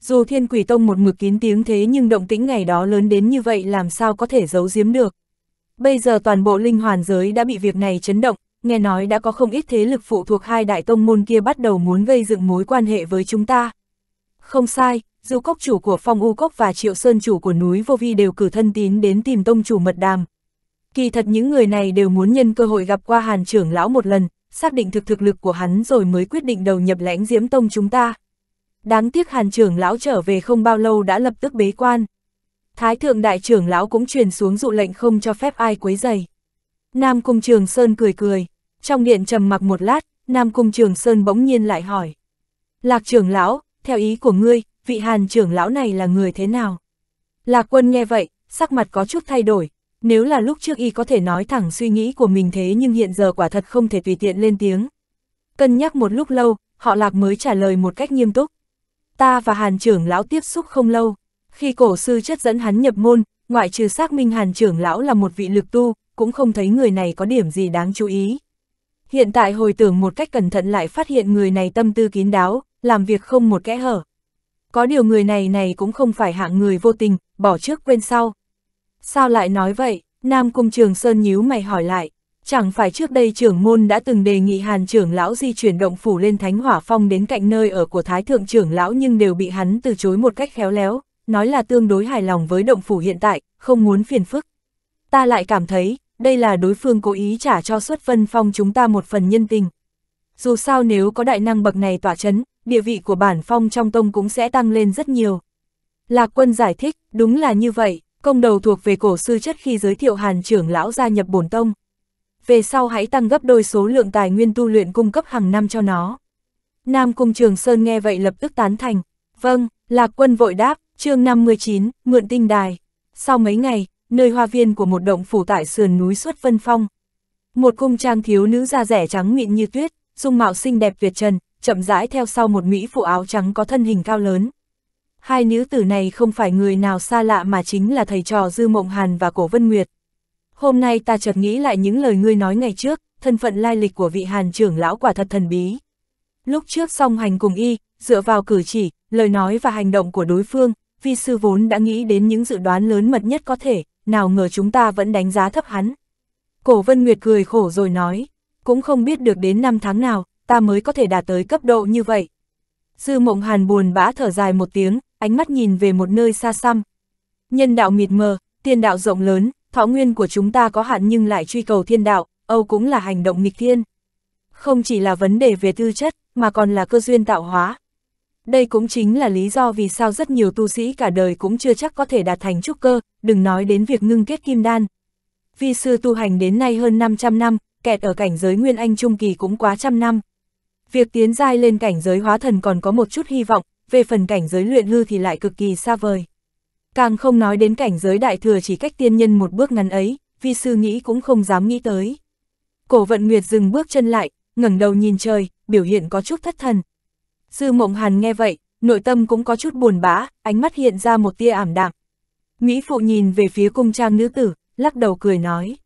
Speaker 1: Dù Thiên Quỷ Tông một mực kín tiếng thế nhưng động tĩnh ngày đó lớn đến như vậy làm sao có thể giấu giếm được. Bây giờ toàn bộ linh hoàn giới đã bị việc này chấn động, nghe nói đã có không ít thế lực phụ thuộc hai đại tông môn kia bắt đầu muốn gây dựng mối quan hệ với chúng ta. Không sai, dù cốc chủ của phong u cốc và triệu sơn chủ của núi vô vi đều cử thân tín đến tìm tông chủ mật đàm. Kỳ thật những người này đều muốn nhân cơ hội gặp qua hàn trưởng lão một lần, xác định thực thực lực của hắn rồi mới quyết định đầu nhập lãnh diễm tông chúng ta. Đáng tiếc hàn trưởng lão trở về không bao lâu đã lập tức bế quan. Thái thượng đại trưởng lão cũng truyền xuống dụ lệnh không cho phép ai quấy dày. Nam Cung Trường Sơn cười cười, trong điện trầm mặc một lát, Nam Cung Trường Sơn bỗng nhiên lại hỏi. Lạc trưởng lão, theo ý của ngươi, vị hàn trưởng lão này là người thế nào? Lạc quân nghe vậy, sắc mặt có chút thay đổi, nếu là lúc trước y có thể nói thẳng suy nghĩ của mình thế nhưng hiện giờ quả thật không thể tùy tiện lên tiếng. Cân nhắc một lúc lâu, họ lạc mới trả lời một cách nghiêm túc. Ta và hàn trưởng lão tiếp xúc không lâu, khi cổ sư chất dẫn hắn nhập môn, ngoại trừ xác minh hàn trưởng lão là một vị lực tu, cũng không thấy người này có điểm gì đáng chú ý. Hiện tại hồi tưởng một cách cẩn thận lại phát hiện người này tâm tư kín đáo, làm việc không một kẽ hở. Có điều người này này cũng không phải hạng người vô tình, bỏ trước quên sau. Sao lại nói vậy? Nam Cung Trường Sơn nhíu mày hỏi lại. Chẳng phải trước đây trưởng môn đã từng đề nghị hàn trưởng lão di chuyển động phủ lên thánh hỏa phong đến cạnh nơi ở của thái thượng trưởng lão nhưng đều bị hắn từ chối một cách khéo léo nói là tương đối hài lòng với động phủ hiện tại, không muốn phiền phức. Ta lại cảm thấy, đây là đối phương cố ý trả cho xuất vân phong chúng ta một phần nhân tình. Dù sao nếu có đại năng bậc này tỏa chấn, địa vị của bản phong trong tông cũng sẽ tăng lên rất nhiều. Lạc quân giải thích, đúng là như vậy, công đầu thuộc về cổ sư chất khi giới thiệu hàn trưởng lão gia nhập bổn tông. Về sau hãy tăng gấp đôi số lượng tài nguyên tu luyện cung cấp hàng năm cho nó. Nam Cung Trường Sơn nghe vậy lập tức tán thành. Vâng, Lạc Quân vội đáp, chương 59, Mượn Tinh Đài. Sau mấy ngày, nơi hoa viên của một động phủ tại sườn núi xuất vân phong. Một cung trang thiếu nữ da rẻ trắng mịn như tuyết, dung mạo xinh đẹp tuyệt trần, chậm rãi theo sau một mỹ phụ áo trắng có thân hình cao lớn. Hai nữ tử này không phải người nào xa lạ mà chính là thầy trò Dư Mộng Hàn và Cổ Vân Nguyệt. Hôm nay ta chợt nghĩ lại những lời ngươi nói ngày trước, thân phận lai lịch của vị Hàn trưởng lão quả thật thần bí. Lúc trước song hành cùng y, dựa vào cử chỉ, lời nói và hành động của đối phương, vi sư vốn đã nghĩ đến những dự đoán lớn mật nhất có thể, nào ngờ chúng ta vẫn đánh giá thấp hắn. Cổ Vân Nguyệt cười khổ rồi nói, cũng không biết được đến năm tháng nào, ta mới có thể đạt tới cấp độ như vậy. Dư mộng hàn buồn bã thở dài một tiếng, ánh mắt nhìn về một nơi xa xăm. Nhân đạo mịt mờ, thiên đạo rộng lớn, thọ nguyên của chúng ta có hạn nhưng lại truy cầu thiên đạo, Âu cũng là hành động nghịch thiên. Không chỉ là vấn đề về tư chất, mà còn là cơ duyên tạo hóa, đây cũng chính là lý do vì sao rất nhiều tu sĩ cả đời cũng chưa chắc có thể đạt thành trúc cơ, đừng nói đến việc ngưng kết kim đan. Vi sư tu hành đến nay hơn 500 năm, kẹt ở cảnh giới Nguyên Anh Trung Kỳ cũng quá trăm năm. Việc tiến giai lên cảnh giới hóa thần còn có một chút hy vọng, về phần cảnh giới luyện hư thì lại cực kỳ xa vời. Càng không nói đến cảnh giới đại thừa chỉ cách tiên nhân một bước ngắn ấy, vi sư nghĩ cũng không dám nghĩ tới. Cổ vận Nguyệt dừng bước chân lại, ngẩng đầu nhìn trời, biểu hiện có chút thất thần, sư mộng hàn nghe vậy, nội tâm cũng có chút buồn bã, ánh mắt hiện ra một tia ảm đạm. Mỹ phụ nhìn về phía cung trang nữ tử, lắc đầu cười nói.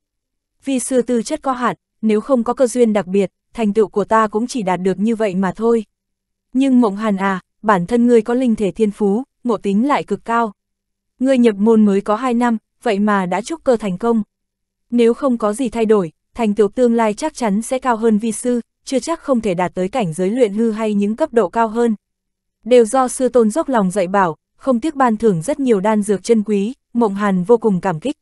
Speaker 1: Vì sư tư chất có hạn, nếu không có cơ duyên đặc biệt, thành tựu của ta cũng chỉ đạt được như vậy mà thôi. Nhưng mộng hàn à, bản thân ngươi có linh thể thiên phú, ngộ tính lại cực cao. Ngươi nhập môn mới có 2 năm, vậy mà đã chúc cơ thành công. Nếu không có gì thay đổi, thành tựu tương lai chắc chắn sẽ cao hơn vi sư, chưa chắc không thể đạt tới cảnh giới luyện hư hay những cấp độ cao hơn. Đều do sư tôn dốc lòng dạy bảo, không tiếc ban thưởng rất nhiều đan dược chân quý, Mộng Hàn vô cùng cảm kích.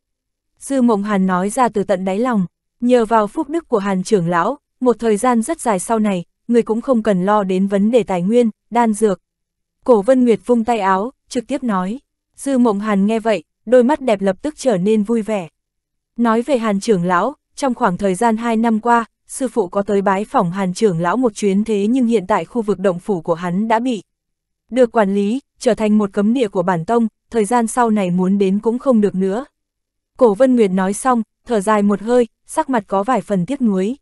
Speaker 1: Dư Mộng Hàn nói ra từ tận đáy lòng, nhờ vào phúc đức của Hàn trưởng lão, một thời gian rất dài sau này, người cũng không cần lo đến vấn đề tài nguyên, đan dược. Cổ Vân Nguyệt vung tay áo, trực tiếp nói. Dư Mộng Hàn nghe vậy, đôi mắt đẹp lập tức trở nên vui vẻ. Nói về Hàn trưởng lão, trong khoảng thời gian 2 năm qua, sư phụ có tới bái phòng hàn trưởng lão một chuyến thế nhưng hiện tại khu vực động phủ của hắn đã bị được quản lý, trở thành một cấm địa của bản tông, thời gian sau này muốn đến cũng không được nữa. Cổ Vân Nguyệt nói xong, thở dài một hơi, sắc mặt có vài phần tiếc nuối.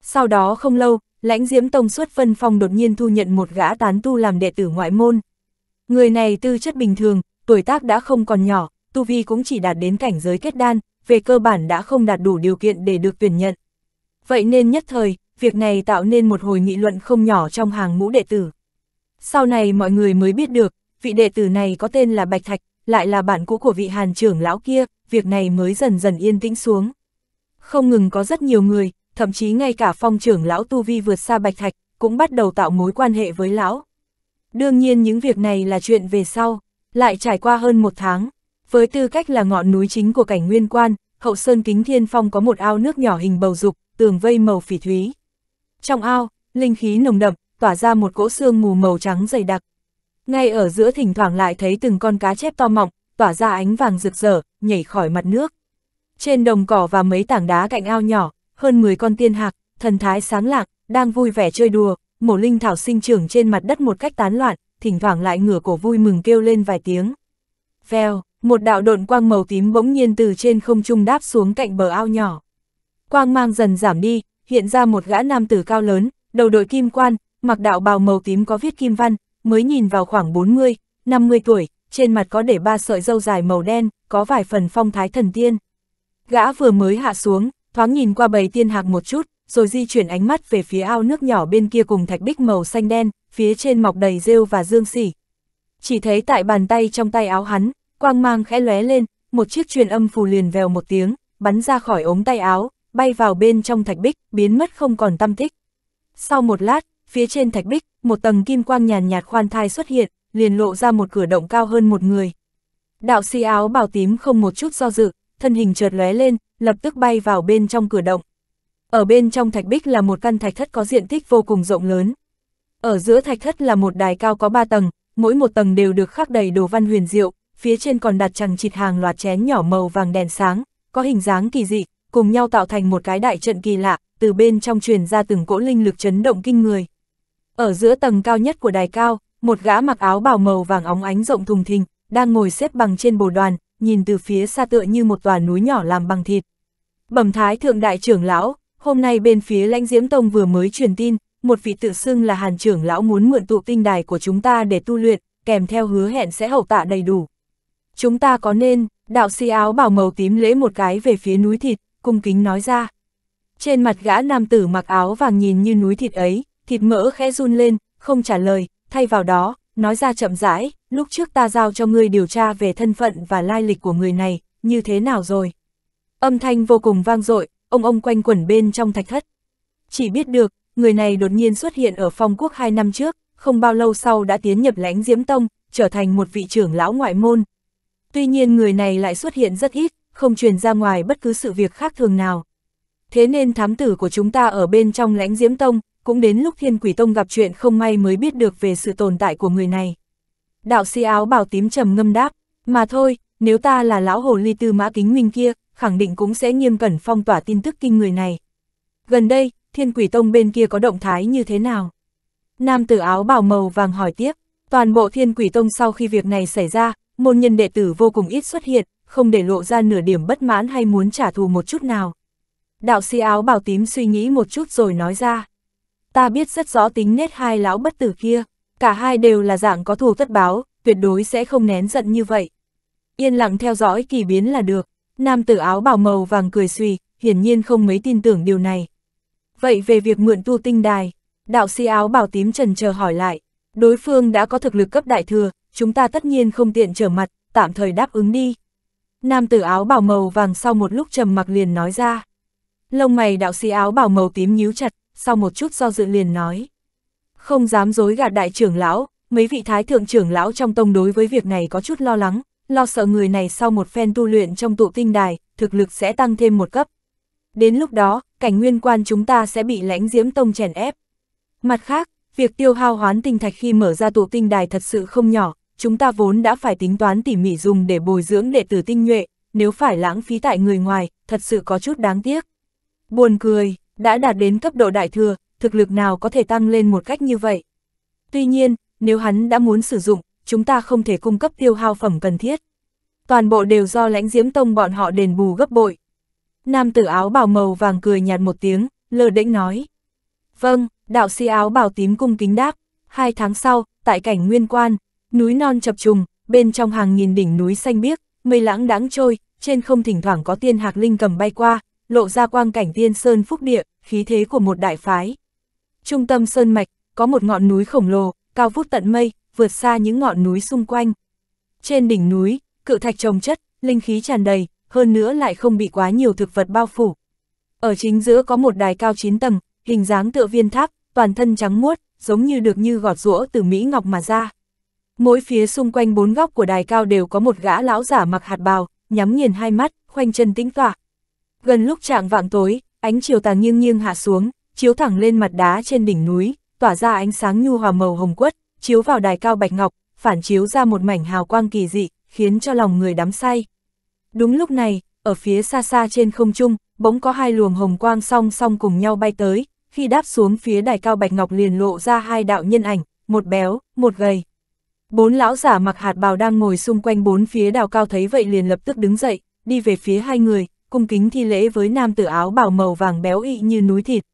Speaker 1: Sau đó không lâu, lãnh diễm tông xuất vân phong đột nhiên thu nhận một gã tán tu làm đệ tử ngoại môn. Người này tư chất bình thường, tuổi tác đã không còn nhỏ, tu vi cũng chỉ đạt đến cảnh giới kết đan, về cơ bản đã không đạt đủ điều kiện để được tuyển nhận. Vậy nên nhất thời, việc này tạo nên một hồi nghị luận không nhỏ trong hàng ngũ đệ tử. Sau này mọi người mới biết được, vị đệ tử này có tên là Bạch Thạch, lại là bạn cũ của vị hàn trưởng lão kia, việc này mới dần dần yên tĩnh xuống. Không ngừng có rất nhiều người, thậm chí ngay cả phong trưởng lão Tu Vi vượt xa Bạch Thạch, cũng bắt đầu tạo mối quan hệ với lão. Đương nhiên những việc này là chuyện về sau, lại trải qua hơn một tháng. Với tư cách là ngọn núi chính của cảnh nguyên quan, hậu sơn kính thiên phong có một ao nước nhỏ hình bầu dục, tường vây màu phỉ thúy. Trong ao, linh khí nồng đậm, tỏa ra một cỗ xương mù màu trắng dày đặc. Ngay ở giữa thỉnh thoảng lại thấy từng con cá chép to mọng, tỏa ra ánh vàng rực rỡ, nhảy khỏi mặt nước. Trên đồng cỏ và mấy tảng đá cạnh ao nhỏ, hơn 10 con tiên hạc, thần thái sáng lạc, đang vui vẻ chơi đùa, mổ linh thảo sinh trưởng trên mặt đất một cách tán loạn, thỉnh thoảng lại ngửa cổ vui mừng kêu lên vài tiếng. Vèo, một đạo độn quang màu tím bỗng nhiên từ trên không trung đáp xuống cạnh bờ ao nhỏ. Quang mang dần giảm đi, hiện ra một gã nam tử cao lớn, đầu đội kim quan, mặc đạo bào màu tím có viết kim văn, mới nhìn vào khoảng 40, 50 tuổi, trên mặt có để ba sợi râu dài màu đen, có vài phần phong thái thần tiên. Gã vừa mới hạ xuống, thoáng nhìn qua bầy tiên hạc một chút, rồi di chuyển ánh mắt về phía ao nước nhỏ bên kia cùng thạch bích màu xanh đen, phía trên mọc đầy rêu và dương xỉ. Chỉ thấy tại bàn tay trong tay áo hắn, quang mang khẽ lóe lên, một chiếc truyền âm phù liền vèo một tiếng, bắn ra khỏi ống tay áo, bay vào bên trong thạch bích, biến mất không còn tâm tích. Sau một lát, phía trên thạch bích, một tầng kim quang nhàn nhạt khoan thai xuất hiện, liền lộ ra một cửa động cao hơn một người. Đạo si áo bào tím không một chút do dự, thân hình trượt lóe lên, lập tức bay vào bên trong cửa động. Ở bên trong thạch bích là một căn thạch thất có diện tích vô cùng rộng lớn. Ở giữa thạch thất là một đài cao có ba tầng, mỗi một tầng đều được khắc đầy đồ văn huyền diệu, phía trên còn đặt chằng chịt hàng loạt chén nhỏ màu vàng đèn sáng, có hình dáng kỳ dị, cùng nhau tạo thành một cái đại trận kỳ lạ, từ bên trong truyền ra từng cỗ linh lực chấn động kinh người. Ở giữa tầng cao nhất của đài cao, một gã mặc áo bào màu vàng óng ánh rộng thùng thình, đang ngồi xếp bằng trên bồ đoàn, nhìn từ phía xa tựa như một tòa núi nhỏ làm bằng thịt. Bẩm thái thượng đại trưởng lão, hôm nay bên phía lãnh diễm tông vừa mới truyền tin, một vị tự xưng là hàn trưởng lão muốn mượn tụ tinh đài của chúng ta để tu luyện, kèm theo hứa hẹn sẽ hậu tạ đầy đủ. Chúng ta có nên, đạo si áo bào màu tím lễ một cái về phía núi thịt, cung kính nói ra. Trên mặt gã nam tử mặc áo vàng nhìn như núi thịt ấy, thịt mỡ khẽ run lên, không trả lời, thay vào đó, nói ra chậm rãi, lúc trước ta giao cho ngươi điều tra về thân phận và lai lịch của người này, như thế nào rồi. Âm thanh vô cùng vang dội, ông ông quanh quẩn bên trong thạch thất. Chỉ biết được, người này đột nhiên xuất hiện ở phong quốc hai năm trước, không bao lâu sau đã tiến nhập lãnh diễm tông, trở thành một vị trưởng lão ngoại môn. Tuy nhiên người này lại xuất hiện rất ít, không truyền ra ngoài bất cứ sự việc khác thường nào. Thế nên thám tử của chúng ta ở bên trong lãnh diễm tông, cũng đến lúc thiên quỷ tông gặp chuyện không may mới biết được về sự tồn tại của người này. Đạo sĩ áo bào tím trầm ngâm đáp, mà thôi, nếu ta là lão hồ ly tư mã kính minh kia, khẳng định cũng sẽ nghiêm cẩn phong tỏa tin tức kinh người này. Gần đây, thiên quỷ tông bên kia có động thái như thế nào? Nam tử áo bào màu vàng hỏi tiếp, toàn bộ thiên quỷ tông sau khi việc này xảy ra, môn nhân đệ tử vô cùng ít xuất hiện, không để lộ ra nửa điểm bất mãn hay muốn trả thù một chút nào. Đạo sĩ áo bào tím suy nghĩ một chút rồi nói ra. Ta biết rất rõ tính nết hai lão bất tử kia, cả hai đều là dạng có thù tất báo, tuyệt đối sẽ không nén giận như vậy. Yên lặng theo dõi kỳ biến là được, nam tử áo bào màu vàng cười suy, hiển nhiên không mấy tin tưởng điều này. Vậy về việc mượn tu tinh đài, đạo sĩ áo bào tím trần chờ hỏi lại, đối phương đã có thực lực cấp đại thừa, chúng ta tất nhiên không tiện trở mặt, tạm thời đáp ứng đi. Nam tử áo bảo màu vàng sau một lúc trầm mặc liền nói ra. Lông mày đạo sĩ áo bảo màu tím nhíu chặt, sau một chút do dự liền nói. Không dám dối gạt đại trưởng lão, mấy vị thái thượng trưởng lão trong tông đối với việc này có chút lo lắng, lo sợ người này sau một phen tu luyện trong tụ tinh đài, thực lực sẽ tăng thêm một cấp. Đến lúc đó, cảnh nguyên quan chúng ta sẽ bị lãnh diễm tông chèn ép. Mặt khác, việc tiêu hao hoán tinh thạch khi mở ra tụ tinh đài thật sự không nhỏ, chúng ta vốn đã phải tính toán tỉ mỉ dùng để bồi dưỡng đệ tử tinh nhuệ, nếu phải lãng phí tại người ngoài, thật sự có chút đáng tiếc. Buồn cười, đã đạt đến cấp độ đại thừa, thực lực nào có thể tăng lên một cách như vậy. Tuy nhiên, nếu hắn đã muốn sử dụng, chúng ta không thể cung cấp tiêu hao phẩm cần thiết. Toàn bộ đều do lãnh diễm tông bọn họ đền bù gấp bội. Nam tử áo bào màu vàng cười nhạt một tiếng, lờ đễnh nói. Vâng, đạo sĩ áo bào tím cung kính đáp. Hai tháng sau, tại cảnh nguyên quan, núi non chập trùng, bên trong hàng nghìn đỉnh núi xanh biếc, mây lãng đáng trôi, trên không thỉnh thoảng có tiên hạc linh cầm bay qua, lộ ra quang cảnh tiên sơn phúc địa, khí thế của một đại phái. Trung tâm sơn mạch, có một ngọn núi khổng lồ, cao vút tận mây, vượt xa những ngọn núi xung quanh. Trên đỉnh núi, cự thạch trồng chất, linh khí tràn đầy, hơn nữa lại không bị quá nhiều thực vật bao phủ. Ở chính giữa có một đài cao 9 tầng, hình dáng tựa viên tháp, toàn thân trắng muốt, giống như được như gọt rũa từ Mỹ Ngọc mà ra. Mỗi phía xung quanh bốn góc của đài cao đều có một gã lão giả mặc hạt bào, nhắm nghiền hai mắt, khoanh chân tĩnh tọa. Gần lúc trạng vạng tối, ánh chiều tà nghiêng nghiêng hạ xuống, chiếu thẳng lên mặt đá trên đỉnh núi, tỏa ra ánh sáng nhu hòa màu hồng quất, chiếu vào đài cao bạch ngọc, phản chiếu ra một mảnh hào quang kỳ dị, khiến cho lòng người đắm say. Đúng lúc này, ở phía xa xa trên không trung, bỗng có hai luồng hồng quang song song cùng nhau bay tới, khi đáp xuống phía đài cao bạch ngọc liền lộ ra hai đạo nhân ảnh, một béo, một gầy. Bốn lão giả mặc hạt bào đang ngồi xung quanh bốn phía đào cao thấy vậy liền lập tức đứng dậy, đi về phía hai người, cung kính thi lễ với nam tử áo bào màu vàng béo ị như núi thịt.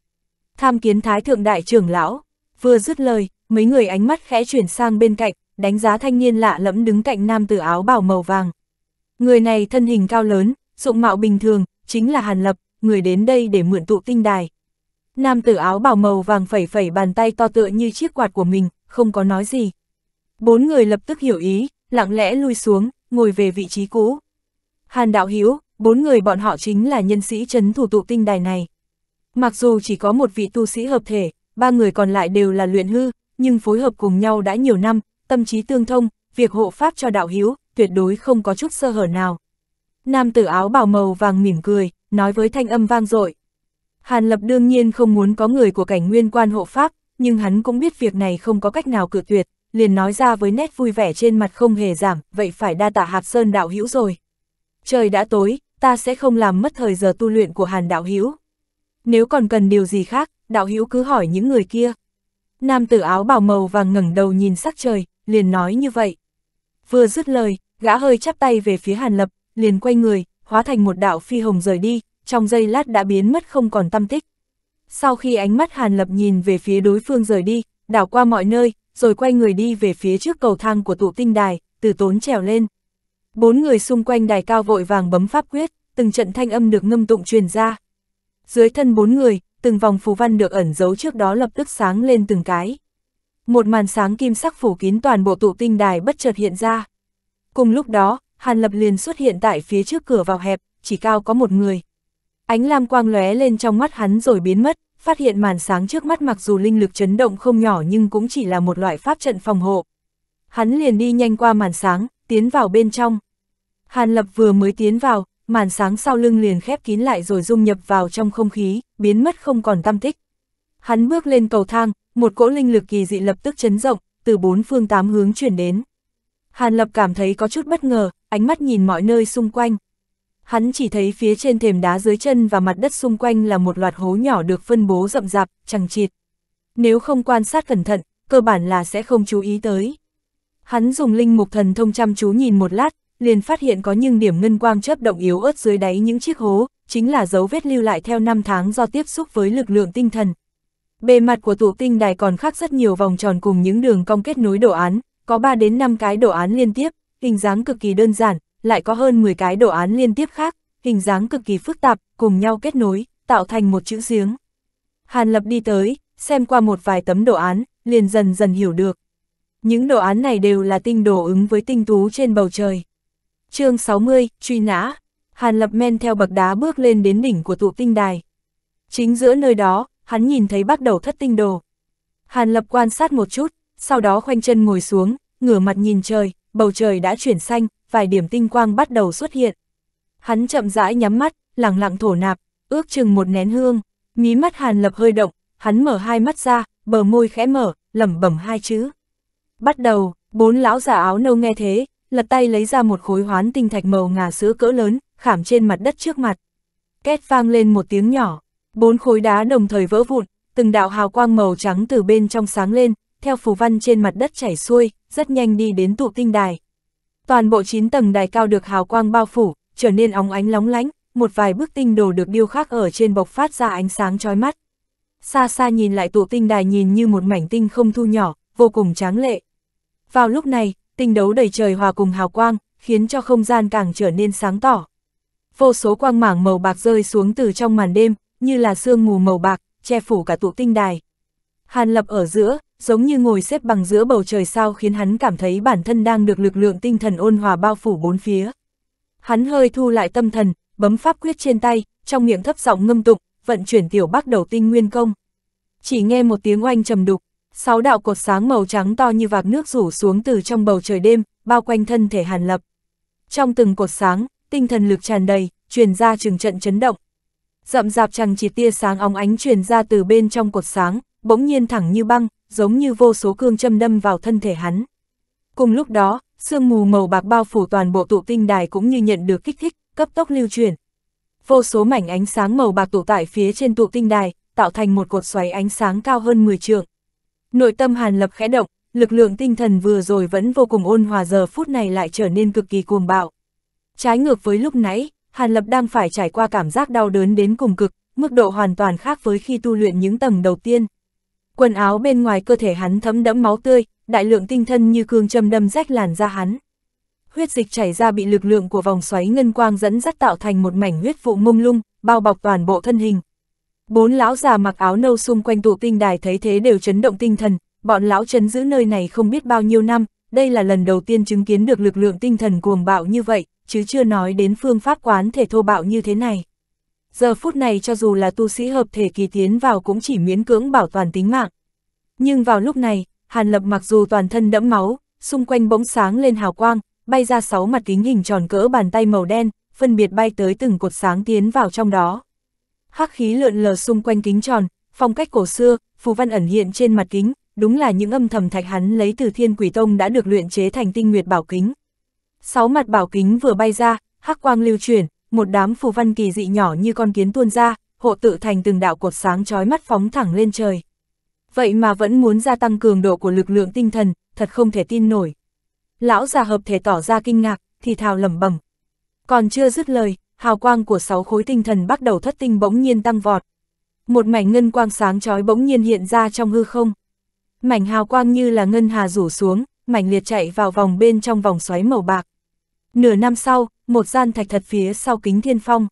Speaker 1: Tham kiến thái thượng đại trưởng lão, vừa dứt lời, mấy người ánh mắt khẽ chuyển sang bên cạnh, đánh giá thanh niên lạ lẫm đứng cạnh nam tử áo bào màu vàng. Người này thân hình cao lớn, dụng mạo bình thường, chính là Hàn Lập, người đến đây để mượn tụ tinh đài. Nam tử áo bào màu vàng phẩy phẩy bàn tay to tựa như chiếc quạt của mình, không có nói gì. Bốn người lập tức hiểu ý, lặng lẽ lui xuống, ngồi về vị trí cũ. Hàn Đạo Hiếu, bốn người bọn họ chính là nhân sĩ chấn thủ tụ tinh đài này. Mặc dù chỉ có một vị tu sĩ hợp thể, ba người còn lại đều là luyện hư, nhưng phối hợp cùng nhau đã nhiều năm, tâm trí tương thông, việc hộ pháp cho Đạo Hiếu tuyệt đối không có chút sơ hở nào. Nam tử áo bào màu vàng mỉm cười, nói với thanh âm vang dội. Hàn Lập đương nhiên không muốn có người của cảnh nguyên quan hộ pháp, nhưng hắn cũng biết việc này không có cách nào cự tuyệt, liền nói ra với nét vui vẻ trên mặt không hề giảm, vậy phải đa tạ hạt Sơn đạo hữu rồi. Trời đã tối, ta sẽ không làm mất thời giờ tu luyện của Hàn đạo hữu. Nếu còn cần điều gì khác, đạo hữu cứ hỏi những người kia. Nam tử áo bảo màu vàng ngẩng đầu nhìn sắc trời, liền nói như vậy. Vừa dứt lời, gã hơi chắp tay về phía Hàn Lập, liền quay người, hóa thành một đạo phi hồng rời đi, trong giây lát đã biến mất không còn tâm tích. Sau khi ánh mắt Hàn Lập nhìn về phía đối phương rời đi, đảo qua mọi nơi, rồi quay người đi về phía trước cầu thang của tụ tinh đài, từ tốn trèo lên. Bốn người xung quanh đài cao vội vàng bấm pháp quyết, từng trận thanh âm được ngâm tụng truyền ra. Dưới thân bốn người, từng vòng phù văn được ẩn giấu trước đó lập tức sáng lên từng cái. Một màn sáng kim sắc phủ kín toàn bộ tụ tinh đài bất chợt hiện ra. Cùng lúc đó, Hàn Lập liền xuất hiện tại phía trước cửa vào hẹp, chỉ cao có một người. Ánh lam quang lóe lên trong mắt hắn rồi biến mất, phát hiện màn sáng trước mắt mặc dù linh lực chấn động không nhỏ nhưng cũng chỉ là một loại pháp trận phòng hộ. Hắn liền đi nhanh qua màn sáng, tiến vào bên trong. Hàn Lập vừa mới tiến vào, màn sáng sau lưng liền khép kín lại rồi dung nhập vào trong không khí, biến mất không còn tâm tích. Hắn bước lên cầu thang, một cỗ linh lực kỳ dị lập tức chấn rộng, từ bốn phương tám hướng chuyển đến. Hàn Lập cảm thấy có chút bất ngờ, ánh mắt nhìn mọi nơi xung quanh, hắn chỉ thấy phía trên thềm đá dưới chân và mặt đất xung quanh là một loạt hố nhỏ được phân bố rậm rạp, chẳng chịt. Nếu không quan sát cẩn thận, cơ bản là sẽ không chú ý tới. Hắn dùng linh mục thần thông chăm chú nhìn một lát, liền phát hiện có những điểm ngân quang chớp động yếu ớt dưới đáy những chiếc hố, chính là dấu vết lưu lại theo năm tháng do tiếp xúc với lực lượng tinh thần. Bề mặt của tụ tinh đài còn khác rất nhiều vòng tròn cùng những đường cong kết nối đồ án, có 3 đến 5 cái đồ án liên tiếp, hình dáng cực kỳ đơn giản, lại có hơn 10 cái đồ án liên tiếp khác, hình dáng cực kỳ phức tạp, cùng nhau kết nối, tạo thành một chữ giếng. Hàn Lập đi tới, xem qua một vài tấm đồ án, liền dần dần hiểu được. Những đồ án này đều là tinh đồ ứng với tinh tú trên bầu trời. chương 60, truy nã. Hàn Lập men theo bậc đá bước lên đến đỉnh của tụ tinh đài. Chính giữa nơi đó, hắn nhìn thấy bắt đầu thất tinh đồ. Hàn Lập quan sát một chút, sau đó khoanh chân ngồi xuống, ngửa mặt nhìn trời, bầu trời đã chuyển xanh, vài điểm tinh quang bắt đầu xuất hiện. Hắn chậm rãi nhắm mắt, lẳng lặng thổ nạp, ước chừng một nén hương, mí mắt Hàn Lập hơi động, hắn mở hai mắt ra, bờ môi khẽ mở, lẩm bẩm hai chữ. Bắt đầu, bốn lão giả áo nâu nghe thế, lật tay lấy ra một khối hoán tinh thạch màu ngà sữa cỡ lớn, khảm trên mặt đất trước mặt. Két vang lên một tiếng nhỏ, bốn khối đá đồng thời vỡ vụn, từng đạo hào quang màu trắng từ bên trong sáng lên, theo phù văn trên mặt đất chảy xuôi, rất nhanh đi đến tụ tinh đài, Toàn bộ 9 tầng đài cao được hào quang bao phủ, trở nên óng ánh lóng lánh, một vài bức tinh đồ được điêu khắc ở trên bộc phát ra ánh sáng chói mắt. Xa xa nhìn lại tụ tinh đài nhìn như một mảnh tinh không thu nhỏ, vô cùng tráng lệ. Vào lúc này, tinh đấu đầy trời hòa cùng hào quang, khiến cho không gian càng trở nên sáng tỏ. Vô số quang mảng màu bạc rơi xuống từ trong màn đêm, như là sương mù màu bạc, che phủ cả tụ tinh đài. Hàn Lập ở giữa, giống như ngồi xếp bằng giữa bầu trời sao khiến hắn cảm thấy bản thân đang được lực lượng tinh thần ôn hòa bao phủ bốn phía. Hắn hơi thu lại tâm thần, bấm pháp quyết trên tay, trong miệng thấp giọng ngâm tụng, vận chuyển tiểu bắc đầu tinh nguyên công. Chỉ nghe một tiếng oanh trầm đục, sáu đạo cột sáng màu trắng to như vạc nước rủ xuống từ trong bầu trời đêm, bao quanh thân thể Hàn Lập. Trong từng cột sáng, tinh thần lực tràn đầy, truyền ra trường trận chấn động. Rậm rạp chẳng chỉ tia sáng óng ánh truyền ra từ bên trong cột sáng, bỗng nhiên thẳng như băng, giống như vô số cương châm đâm vào thân thể hắn. Cùng lúc đó, sương mù màu bạc bao phủ toàn bộ tụ tinh đài cũng như nhận được kích thích, cấp tốc lưu truyền. Vô số mảnh ánh sáng màu bạc tụ tại phía trên tụ tinh đài, tạo thành một cột xoáy ánh sáng cao hơn 10 trường. Nội tâm Hàn Lập khẽ động, lực lượng tinh thần vừa rồi vẫn vô cùng ôn hòa giờ phút này lại trở nên cực kỳ cuồng bạo. Trái ngược với lúc nãy, Hàn Lập đang phải trải qua cảm giác đau đớn đến cùng cực, mức độ hoàn toàn khác với khi tu luyện những tầng đầu tiên quần áo bên ngoài cơ thể hắn thấm đẫm máu tươi, đại lượng tinh thân như cương châm đâm rách làn da hắn. Huyết dịch chảy ra bị lực lượng của vòng xoáy ngân quang dẫn dắt tạo thành một mảnh huyết vụ mông lung, bao bọc toàn bộ thân hình. Bốn lão già mặc áo nâu xung quanh tụ tinh đài thấy thế đều chấn động tinh thần, bọn lão chấn giữ nơi này không biết bao nhiêu năm, đây là lần đầu tiên chứng kiến được lực lượng tinh thần cuồng bạo như vậy, chứ chưa nói đến phương pháp quán thể thô bạo như thế này giờ phút này cho dù là tu sĩ hợp thể kỳ tiến vào cũng chỉ miễn cưỡng bảo toàn tính mạng. Nhưng vào lúc này, Hàn Lập mặc dù toàn thân đẫm máu, xung quanh bỗng sáng lên hào quang, bay ra sáu mặt kính hình tròn cỡ bàn tay màu đen, phân biệt bay tới từng cột sáng tiến vào trong đó. Hắc khí lượn lờ xung quanh kính tròn, phong cách cổ xưa, phù văn ẩn hiện trên mặt kính, đúng là những âm thầm thạch hắn lấy từ Thiên Quỷ Tông đã được luyện chế thành tinh nguyệt bảo kính. Sáu mặt bảo kính vừa bay ra, hắc quang lưu chuyển, một đám phù văn kỳ dị nhỏ như con kiến tuôn ra, hộ tự thành từng đạo cột sáng chói mắt phóng thẳng lên trời. Vậy mà vẫn muốn gia tăng cường độ của lực lượng tinh thần, thật không thể tin nổi. Lão già hợp thể tỏ ra kinh ngạc, thì thào lẩm bẩm. Còn chưa dứt lời, hào quang của sáu khối tinh thần bắt đầu thất tinh bỗng nhiên tăng vọt. Một mảnh ngân quang sáng chói bỗng nhiên hiện ra trong hư không. Mảnh hào quang như là ngân hà rủ xuống, mảnh liệt chạy vào vòng bên trong vòng xoáy màu bạc. Nửa năm sau, một gian thạch thật phía sau kính thiên phong.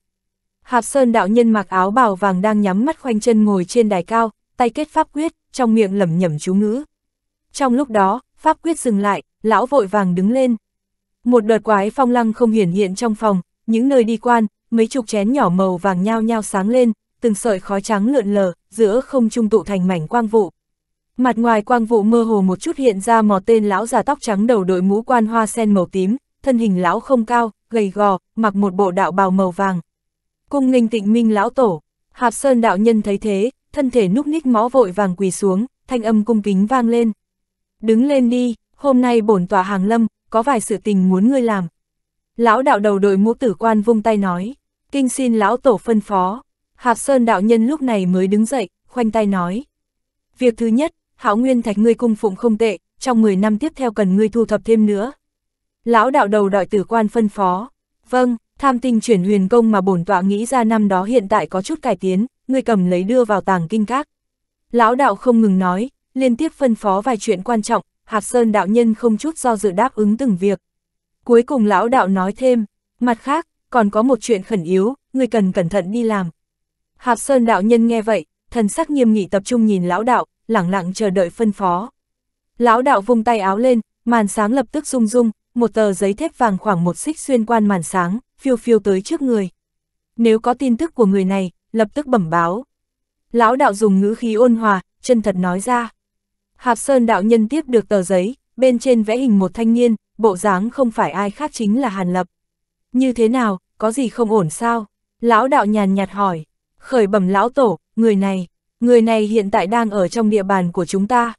Speaker 1: Hạp Sơn đạo nhân mặc áo bào vàng đang nhắm mắt khoanh chân ngồi trên đài cao, tay kết pháp quyết, trong miệng lẩm nhẩm chú ngữ. Trong lúc đó, pháp quyết dừng lại, lão vội vàng đứng lên. Một đợt quái phong lăng không hiển hiện trong phòng, những nơi đi quan, mấy chục chén nhỏ màu vàng nhao nhao sáng lên, từng sợi khói trắng lượn lờ, giữa không trung tụ thành mảnh quang vụ. Mặt ngoài quang vụ mơ hồ một chút hiện ra mò tên lão già tóc trắng đầu đội mũ quan hoa sen màu tím, thân hình lão không cao, gầy gò, mặc một bộ đạo bào màu vàng. Cung nghênh tịnh minh lão tổ, Hạp Sơn đạo nhân thấy thế, thân thể núp ních mó vội vàng quỳ xuống, thanh âm cung kính vang lên. Đứng lên đi, hôm nay bổn tòa hàng lâm, có vài sự tình muốn ngươi làm. Lão đạo đầu đội mũ tử quan vung tay nói, kinh xin lão tổ phân phó. Hạp Sơn đạo nhân lúc này mới đứng dậy, khoanh tay nói. Việc thứ nhất, hảo nguyên thạch ngươi cung phụng không tệ, trong 10 năm tiếp theo cần ngươi thu thập thêm nữa. Lão đạo đầu đòi tử quan phân phó. Vâng, tham tinh chuyển huyền công mà bổn tọa nghĩ ra năm đó hiện tại có chút cải tiến, người cầm lấy đưa vào tàng kinh các. Lão đạo không ngừng nói, liên tiếp phân phó vài chuyện quan trọng, Hạc Sơn đạo nhân không chút do dự đáp ứng từng việc. Cuối cùng lão đạo nói thêm, mặt khác, còn có một chuyện khẩn yếu, người cần cẩn thận đi làm. Hạc Sơn đạo nhân nghe vậy, thần sắc nghiêm nghị tập trung nhìn lão đạo, lặng lặng chờ đợi phân phó. Lão đạo vung tay áo lên, màn sáng lập tức rung rung, một tờ giấy thép vàng khoảng một xích xuyên quan màn sáng, phiêu phiêu tới trước người. Nếu có tin tức của người này, lập tức bẩm báo. Lão đạo dùng ngữ khí ôn hòa, chân thật nói ra. Hạp Sơn đạo nhân tiếp được tờ giấy, bên trên vẽ hình một thanh niên, bộ dáng không phải ai khác chính là Hàn Lập. Như thế nào, có gì không ổn sao? Lão đạo nhàn nhạt hỏi, khởi bẩm lão tổ, người này, người này hiện tại đang ở trong địa bàn của chúng ta.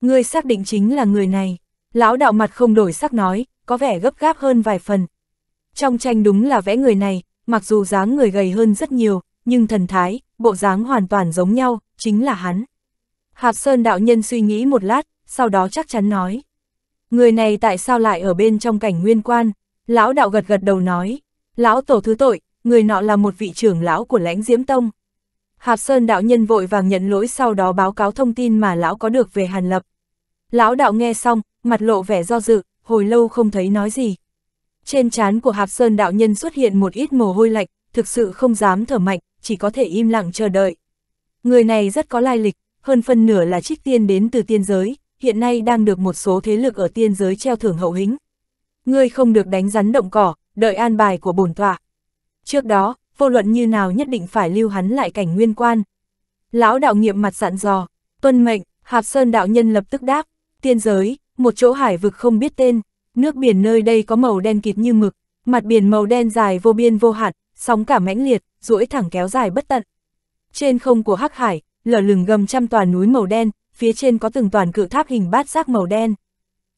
Speaker 1: Người xác định chính là người này. Lão đạo mặt không đổi sắc nói, có vẻ gấp gáp hơn vài phần. Trong tranh đúng là vẽ người này, mặc dù dáng người gầy hơn rất nhiều, nhưng thần thái, bộ dáng hoàn toàn giống nhau, chính là hắn. Hạp Sơn đạo nhân suy nghĩ một lát, sau đó chắc chắn nói. Người này tại sao lại ở bên trong cảnh nguyên quan? Lão đạo gật gật đầu nói. Lão tổ thứ tội, người nọ là một vị trưởng lão của lãnh diễm tông. Hạp Sơn đạo nhân vội vàng nhận lỗi sau đó báo cáo thông tin mà lão có được về Hàn Lập. Lão đạo nghe xong, mặt lộ vẻ do dự, hồi lâu không thấy nói gì. Trên trán của Hạp Sơn đạo nhân xuất hiện một ít mồ hôi lạnh, thực sự không dám thở mạnh, chỉ có thể im lặng chờ đợi. Người này rất có lai lịch, hơn phân nửa là trích tiên đến từ tiên giới, hiện nay đang được một số thế lực ở tiên giới treo thưởng hậu hĩnh. Ngươi không được đánh rắn động cỏ, đợi an bài của bổn tọa. Trước đó, vô luận như nào nhất định phải lưu hắn lại cảnh nguyên quan. Lão đạo nghiệm mặt dặn dò, tuân mệnh, Hạp Sơn đạo nhân lập tức đáp, tiên giới, một chỗ hải vực không biết tên, nước biển nơi đây có màu đen kịt như mực, mặt biển màu đen dài vô biên vô hạn, sóng cả mãnh liệt, duỗi thẳng kéo dài bất tận. Trên không của hắc hải, lở lừng gầm trăm tòa núi màu đen, phía trên có từng toàn cự tháp hình bát giác màu đen.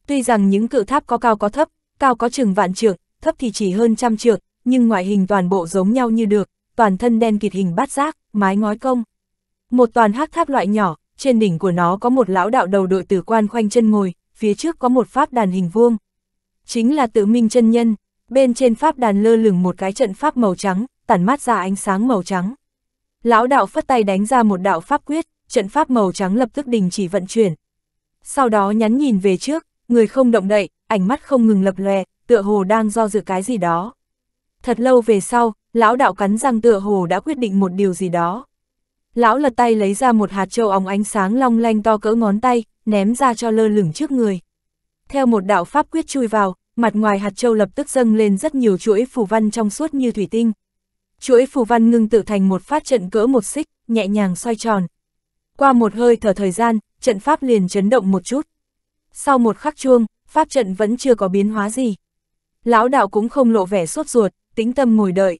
Speaker 1: Tuy rằng những cự tháp có cao có thấp, cao có chừng vạn trượng, thấp thì chỉ hơn trăm trượng, nhưng ngoại hình toàn bộ giống nhau như được, toàn thân đen kịt hình bát giác, mái ngói công. Một toàn hắc tháp loại nhỏ, trên đỉnh của nó có một lão đạo đầu đội tử quan khoanh chân ngồi, phía trước có một pháp đàn hình vuông. Chính là tự minh chân nhân, bên trên pháp đàn lơ lửng một cái trận pháp màu trắng, tản mát ra ánh sáng màu trắng. Lão đạo phất tay đánh ra một đạo pháp quyết, trận pháp màu trắng lập tức đình chỉ vận chuyển. Sau đó nhắn nhìn về trước, người không động đậy, ánh mắt không ngừng lập lòe, tựa hồ đang do dự cái gì đó. Thật lâu về sau, lão đạo cắn răng tựa hồ đã quyết định một điều gì đó. Lão lật tay lấy ra một hạt châu óng ánh sáng long lanh to cỡ ngón tay, ném ra cho lơ lửng trước người. Theo một đạo pháp quyết chui vào, mặt ngoài hạt châu lập tức dâng lên rất nhiều chuỗi phù văn trong suốt như thủy tinh. Chuỗi phù văn ngưng tự thành một phát trận cỡ một xích, nhẹ nhàng xoay tròn. Qua một hơi thở thời gian, trận pháp liền chấn động một chút. Sau một khắc chuông, pháp trận vẫn chưa có biến hóa gì. Lão đạo cũng không lộ vẻ sốt ruột, tĩnh tâm ngồi đợi.